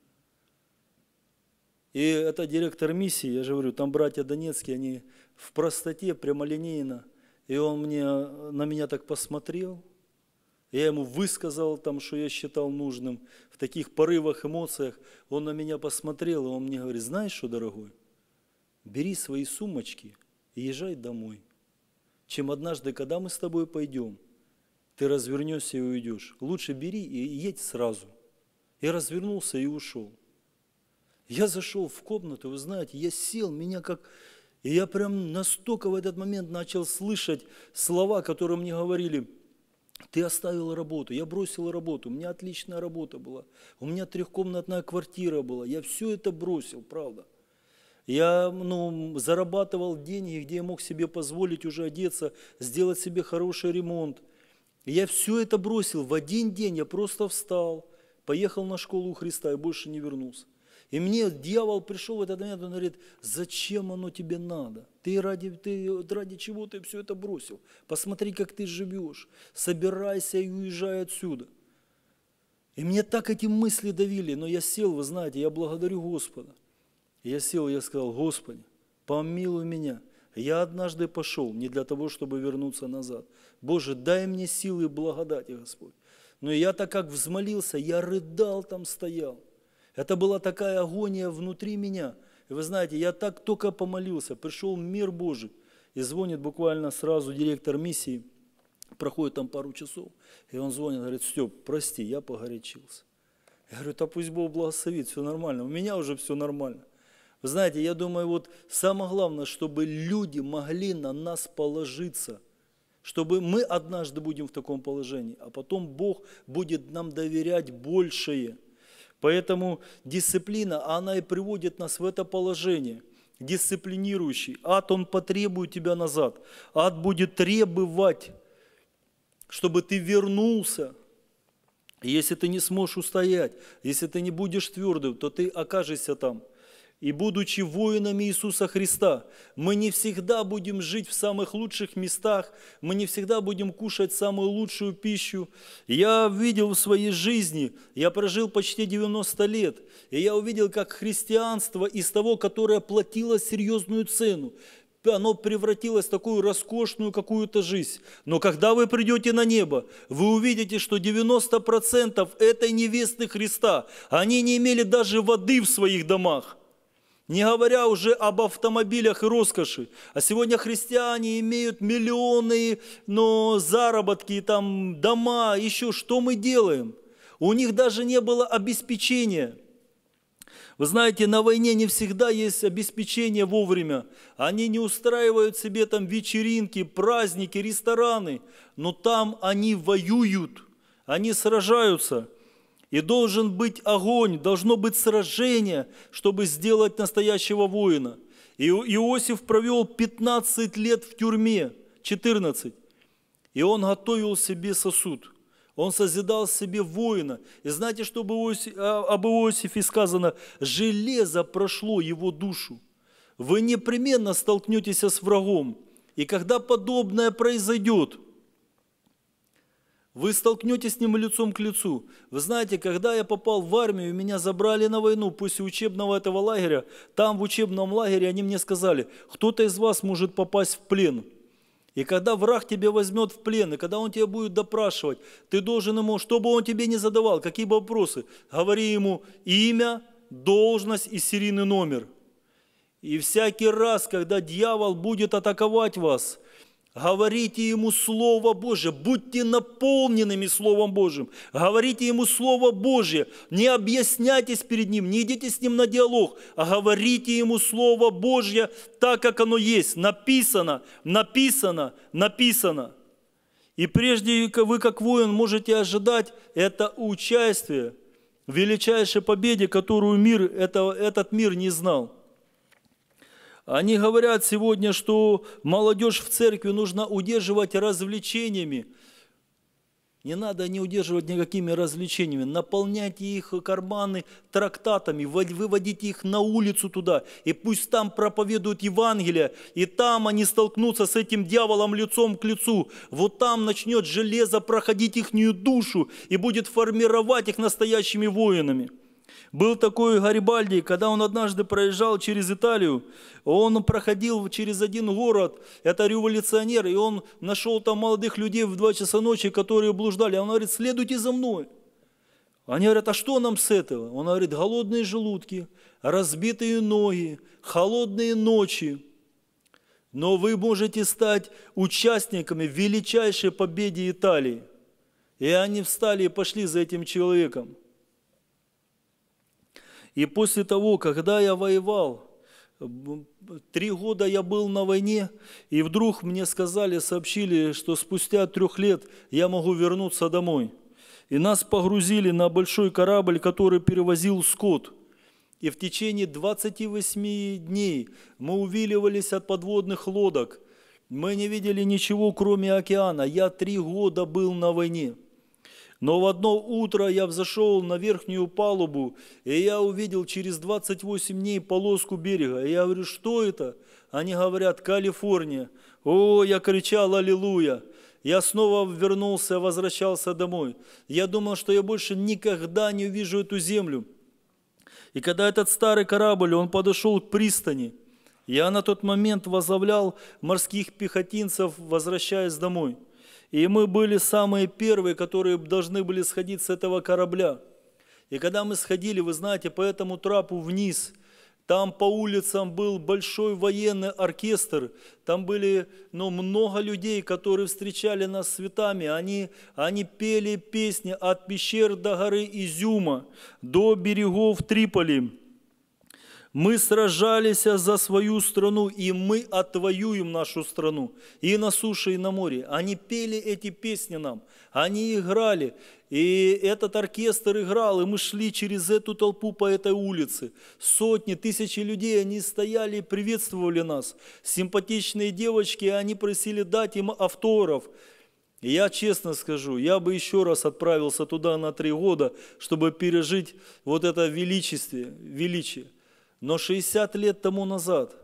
И это директор миссии, я же говорю, там братья Донецкие, они в простоте, прямолинейно. И он мне, э, на меня так посмотрел, я ему высказал там, что я считал нужным, в таких порывах, эмоциях. Он на меня посмотрел, и он мне говорит, знаешь что, дорогой, бери свои сумочки и езжай домой. Чем однажды, когда мы с тобой пойдем, ты развернешься и уйдешь. Лучше бери и едь сразу. И развернулся и ушел. Я зашел в комнату, вы знаете, я сел, меня как... И я прям настолько в этот момент начал слышать слова, которые мне говорили, ты оставил работу, я бросил работу, у меня отличная работа была, у меня трехкомнатная квартира была, я все это бросил, правда. Я ну, зарабатывал деньги, где я мог себе позволить уже одеться, сделать себе хороший ремонт. я все это бросил. В один день я просто встал, поехал на школу у Христа и больше не вернулся. И мне дьявол пришел в этот момент, он говорит, зачем оно тебе надо? Ты ради, ты, ради чего ты все это бросил? Посмотри, как ты живешь. Собирайся и уезжай отсюда. И мне так эти мысли давили, но я сел, вы знаете, я благодарю Господа. Я сел, я сказал, Господи, помилуй меня. Я однажды пошел не для того, чтобы вернуться назад. Боже, дай мне силы и благодати, Господь. Но я так как взмолился, я рыдал там стоял. Это была такая агония внутри меня. И вы знаете, я так только помолился, пришел мир Божий. И звонит буквально сразу директор миссии, проходит там пару часов, и он звонит, говорит, Степ, прости, я погорячился. Я говорю, да пусть Бог благословит, все нормально, у меня уже все нормально. Вы знаете, я думаю, вот самое главное, чтобы люди могли на нас положиться, чтобы мы однажды будем в таком положении, а потом Бог будет нам доверять большее – Поэтому дисциплина, она и приводит нас в это положение. Дисциплинирующий. Ад, он потребует тебя назад. Ад будет требовать, чтобы ты вернулся. если ты не сможешь устоять, если ты не будешь твердым, то ты окажешься там – и будучи воинами Иисуса Христа, мы не всегда будем жить в самых лучших местах, мы не всегда будем кушать самую лучшую пищу. Я видел в своей жизни, я прожил почти 90 лет, и я увидел, как христианство из того, которое платило серьезную цену, оно превратилось в такую роскошную какую-то жизнь. Но когда вы придете на небо, вы увидите, что 90% этой невесты Христа, они не имели даже воды в своих домах. Не говоря уже об автомобилях и роскоши. А сегодня христиане имеют миллионы, но заработки, там, дома, еще что мы делаем? У них даже не было обеспечения. Вы знаете, на войне не всегда есть обеспечение вовремя. Они не устраивают себе там вечеринки, праздники, рестораны, но там они воюют, они сражаются – и должен быть огонь, должно быть сражение, чтобы сделать настоящего воина. И Иосиф провел 15 лет в тюрьме, 14. И он готовил себе сосуд. Он созидал себе воина. И знаете, что а, об Иосифе сказано? Железо прошло его душу. Вы непременно столкнетесь с врагом. И когда подобное произойдет – вы столкнетесь с ним лицом к лицу. Вы знаете, когда я попал в армию, меня забрали на войну после учебного этого лагеря. Там, в учебном лагере, они мне сказали, кто-то из вас может попасть в плен. И когда враг тебя возьмет в плен, и когда он тебя будет допрашивать, ты должен ему, что бы он тебе не задавал, какие бы вопросы, говори ему имя, должность и серийный номер. И всякий раз, когда дьявол будет атаковать вас – Говорите Ему Слово Божье, будьте наполненными Словом Божьим. Говорите Ему Слово Божье, не объясняйтесь перед Ним, не идите с Ним на диалог, а говорите Ему Слово Божье так, как оно есть. Написано, написано, написано. И прежде вы, как воин, можете ожидать это участие, величайшей победе, которую мир, это, этот мир не знал – они говорят сегодня, что молодежь в церкви нужно удерживать развлечениями. Не надо не удерживать никакими развлечениями. Наполняйте их карманы трактатами, выводите их на улицу туда. И пусть там проповедуют Евангелие, и там они столкнутся с этим дьяволом лицом к лицу. Вот там начнет железо проходить ихнюю душу и будет формировать их настоящими воинами. Был такой Гарибальди, когда он однажды проезжал через Италию, он проходил через один город, это революционер, и он нашел там молодых людей в 2 часа ночи, которые блуждали. Он говорит, следуйте за мной. Они говорят, а что нам с этого? Он говорит, голодные желудки, разбитые ноги, холодные ночи. Но вы можете стать участниками величайшей победы Италии. И они встали и пошли за этим человеком. И после того, когда я воевал, три года я был на войне, и вдруг мне сказали, сообщили, что спустя трех лет я могу вернуться домой. И нас погрузили на большой корабль, который перевозил скот – и в течение 28 дней мы увиливались от подводных лодок. Мы не видели ничего, кроме океана. Я три года был на войне. Но в одно утро я взошел на верхнюю палубу, и я увидел через 28 дней полоску берега. И я говорю, что это? Они говорят, Калифорния. О, я кричал, аллилуйя. Я снова вернулся, возвращался домой. Я думал, что я больше никогда не увижу эту землю. И когда этот старый корабль, он подошел к пристани, я на тот момент возглавлял морских пехотинцев, возвращаясь домой – и мы были самые первые, которые должны были сходить с этого корабля. И когда мы сходили, вы знаете, по этому трапу вниз, там по улицам был большой военный оркестр, там были ну, много людей, которые встречали нас цветами. Они, они пели песни от пещер до горы Изюма, до берегов Триполи. Мы сражались за свою страну, и мы отвоюем нашу страну. И на суше, и на море. Они пели эти песни нам, они играли. И этот оркестр играл, и мы шли через эту толпу по этой улице. Сотни, тысячи людей, они стояли и приветствовали нас. Симпатичные девочки, они просили дать им авторов. я честно скажу, я бы еще раз отправился туда на три года, чтобы пережить вот это величестве, величие. Но 60 лет тому назад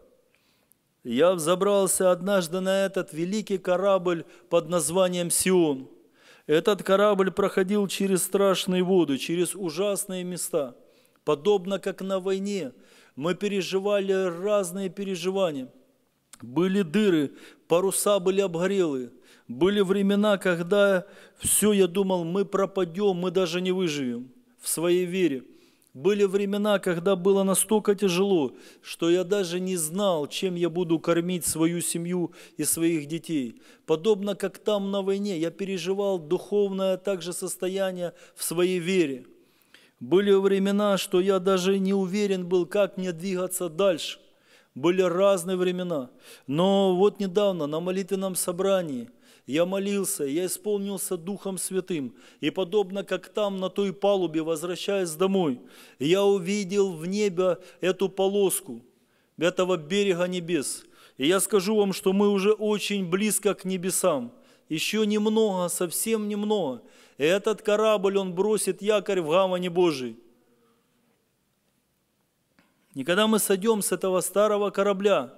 я взобрался однажды на этот великий корабль под названием «Сион». Этот корабль проходил через страшные воды, через ужасные места. Подобно как на войне, мы переживали разные переживания. Были дыры, паруса были обгорелые. Были времена, когда все, я думал, мы пропадем, мы даже не выживем в своей вере – были времена, когда было настолько тяжело, что я даже не знал, чем я буду кормить свою семью и своих детей. Подобно как там на войне, я переживал духовное также состояние в своей вере. Были времена, что я даже не уверен был, как мне двигаться дальше. Были разные времена. Но вот недавно на молитвенном собрании я молился, я исполнился Духом Святым, и подобно как там, на той палубе, возвращаясь домой, я увидел в небе эту полоску этого берега небес. И я скажу вам, что мы уже очень близко к небесам. Еще немного, совсем немного. И этот корабль, он бросит якорь в гавани Божией. И когда мы сойдем с этого старого корабля,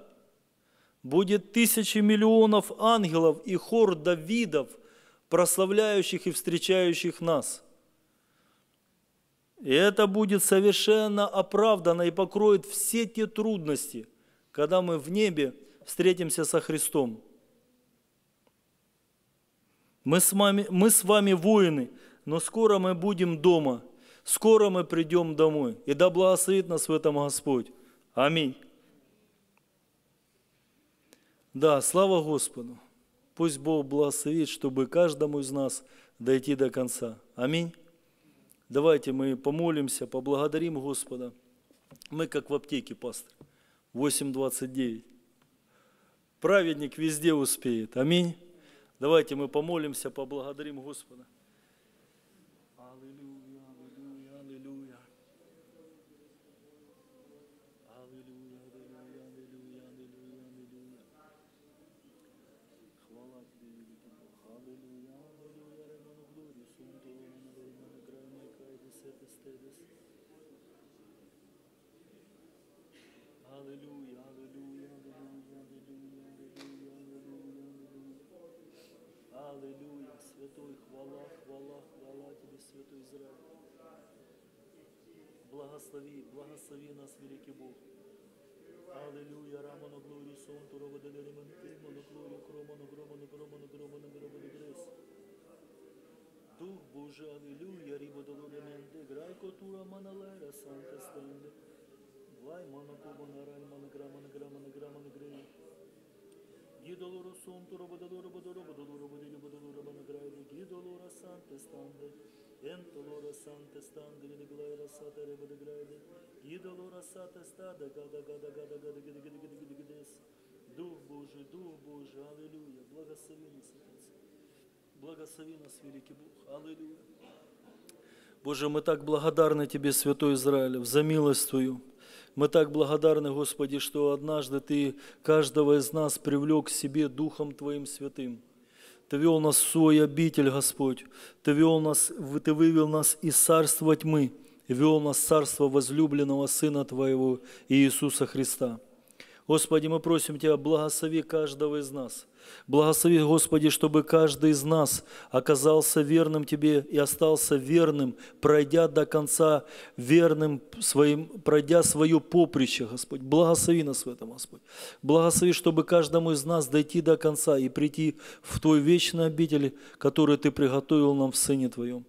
Будет тысячи миллионов ангелов и хор Давидов, прославляющих и встречающих нас. И это будет совершенно оправдано и покроет все те трудности, когда мы в небе встретимся со Христом. Мы с вами, мы с вами воины, но скоро мы будем дома, скоро мы придем домой. И да благословит нас в этом Господь. Аминь. Да, слава Господу. Пусть Бог благословит, чтобы каждому из нас дойти до конца. Аминь. Давайте мы помолимся, поблагодарим Господа. Мы как в аптеке, пастор. 8.29. Праведник везде успеет. Аминь. Давайте мы помолимся, поблагодарим Господа. благослови, благослови нас, великий Бог. Аллилуйя, Рамано раману глорию, сонту, роводелю, ремонтимону, глорию, кроману, громану, громану, громану, громану, грес. Дух Божий, аллилуйя, рибодолуля менде, грайко тура маналера, санта стенде. Вай манакубана, раймана, грамана, грамана, грамана, грея. Гидолора сонту, рободолора, бодорободолора, бодилю, бодолора, манаграйда, гидолора, санта стенде. Entolora santa stanga de glai rasata reba de grade. Idolora sata stada gada gada gada gada gada gada gada gada Дух Божий, Дух Божий, Аллилуйя, благослови нас, Отец. Благослови нас, великий Бог, Аллилуйя. Боже, мы так благодарны Тебе, Святой Израилев, за милость Твою. Мы так благодарны, Господи, что однажды Ты каждого из нас привлек к себе Духом Твоим Святым – ты вел нас в свой обитель, Господь. Ты, вел нас, ты вывел нас из царства тьмы и вел нас в царство возлюбленного Сына Твоего Иисуса Христа. Господи, мы просим Тебя, благослови каждого из нас – Благослови, Господи, чтобы каждый из нас оказался верным Тебе и остался верным, пройдя до конца верным своим, пройдя свое поприще, Господь. Благослови нас в этом, Господь. Благослови, чтобы каждому из нас дойти до конца и прийти в Твой вечный обитель, который Ты приготовил нам в Сыне Твоем.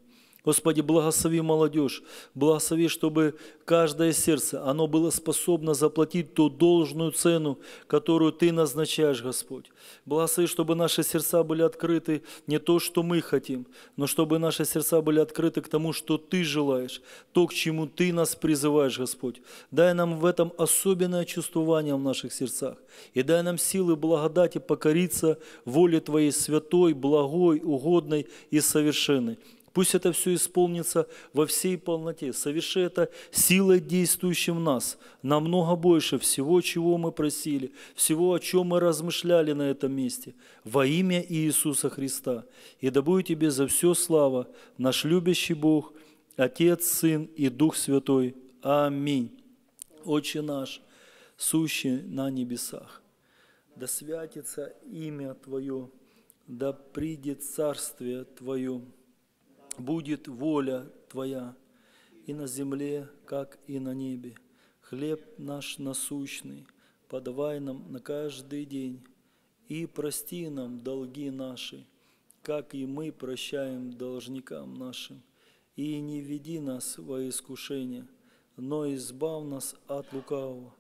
Господи, благослови молодежь, благослови, чтобы каждое сердце, оно было способно заплатить ту должную цену, которую Ты назначаешь, Господь. Благослови, чтобы наши сердца были открыты не то, что мы хотим, но чтобы наши сердца были открыты к тому, что Ты желаешь, то, к чему Ты нас призываешь, Господь. Дай нам в этом особенное чувствование в наших сердцах и дай нам силы благодати покориться воле Твоей святой, благой, угодной и совершенной. Пусть это все исполнится во всей полноте. Соверши это силой, действующей в нас, намного больше всего, чего мы просили, всего, о чем мы размышляли на этом месте, во имя Иисуса Христа. И да будет тебе за все слава, наш любящий Бог, Отец, Сын и Дух Святой. Аминь. Отче наш, сущий на небесах, да святится имя Твое, да придет Царствие Твое, будет воля Твоя и на земле, как и на небе. Хлеб наш насущный подавай нам на каждый день и прости нам долги наши, как и мы прощаем должникам нашим. И не веди нас во искушение, но избав нас от лукавого,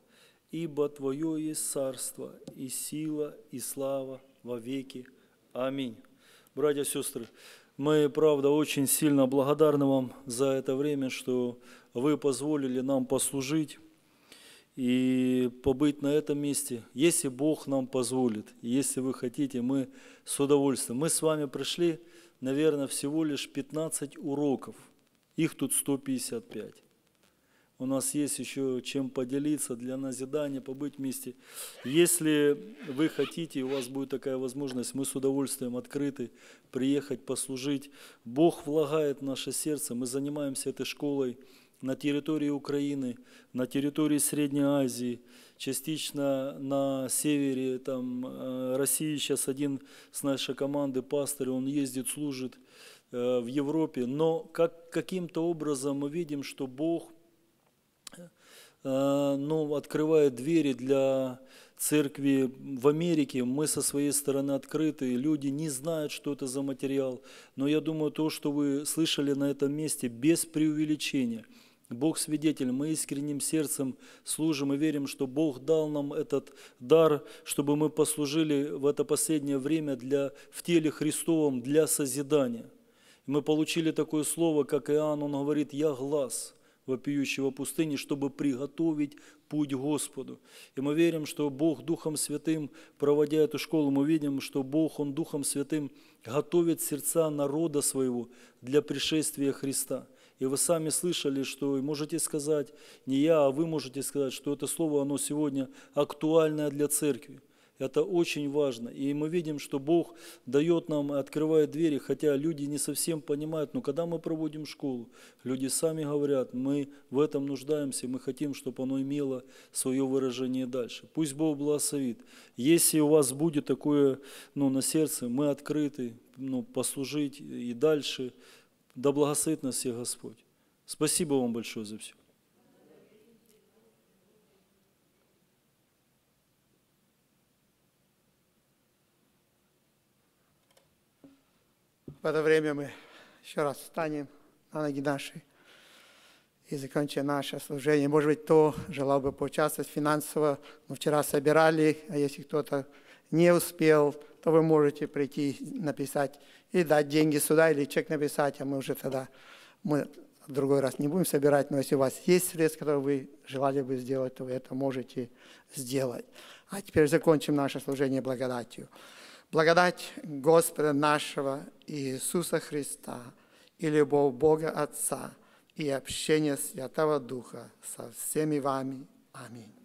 ибо Твое есть царство, и сила, и слава во веки. Аминь. Братья и сестры, мы, правда, очень сильно благодарны вам за это время, что вы позволили нам послужить и побыть на этом месте, если Бог нам позволит, если вы хотите, мы с удовольствием. Мы с вами пришли, наверное, всего лишь 15 уроков, их тут 155 у нас есть еще чем поделиться для назидания, побыть вместе. Если вы хотите, у вас будет такая возможность, мы с удовольствием открыты приехать, послужить. Бог влагает в наше сердце, мы занимаемся этой школой на территории Украины, на территории Средней Азии, частично на севере там, э, России. Сейчас один с нашей команды, пастор, он ездит, служит э, в Европе. Но как, каким-то образом мы видим, что Бог Э, ну, открывает двери для церкви в Америке, мы со своей стороны открыты, люди не знают, что это за материал, но я думаю, то, что вы слышали на этом месте, без преувеличения – Бог свидетель, мы искренним сердцем служим и верим, что Бог дал нам этот дар, чтобы мы послужили в это последнее время для, в теле Христовом для созидания. Мы получили такое слово, как Иоанн, он говорит «я глаз» вопиющего пустыни, чтобы приготовить путь Господу. И мы верим, что Бог Духом Святым, проводя эту школу, мы видим, что Бог, Он Духом Святым готовит сердца народа своего для пришествия Христа. И вы сами слышали, что и можете сказать, не я, а вы можете сказать, что это слово, оно сегодня актуальное для церкви. Это очень важно. И мы видим, что Бог дает нам, открывает двери, хотя люди не совсем понимают, но «Ну, когда мы проводим школу, люди сами говорят, мы в этом нуждаемся, мы хотим, чтобы оно имело свое выражение дальше. Пусть Бог благословит. Если у вас будет такое ну, на сердце, мы открыты ну, послужить и дальше. Да благословит нас всех Господь. Спасибо вам большое за все. это время мы еще раз встанем на ноги наши и закончим наше служение. Может быть, кто желал бы поучаствовать финансово, мы вчера собирали, а если кто-то не успел, то вы можете прийти, написать и дать деньги сюда, или чек написать, а мы уже тогда мы в другой раз не будем собирать, но если у вас есть средства, которые вы желали бы сделать, то вы это можете сделать. А теперь закончим наше служение благодатью. Благодать Господа нашего Иисуса Христа и любовь Бога Отца и общение Святого Духа со всеми вами. Аминь.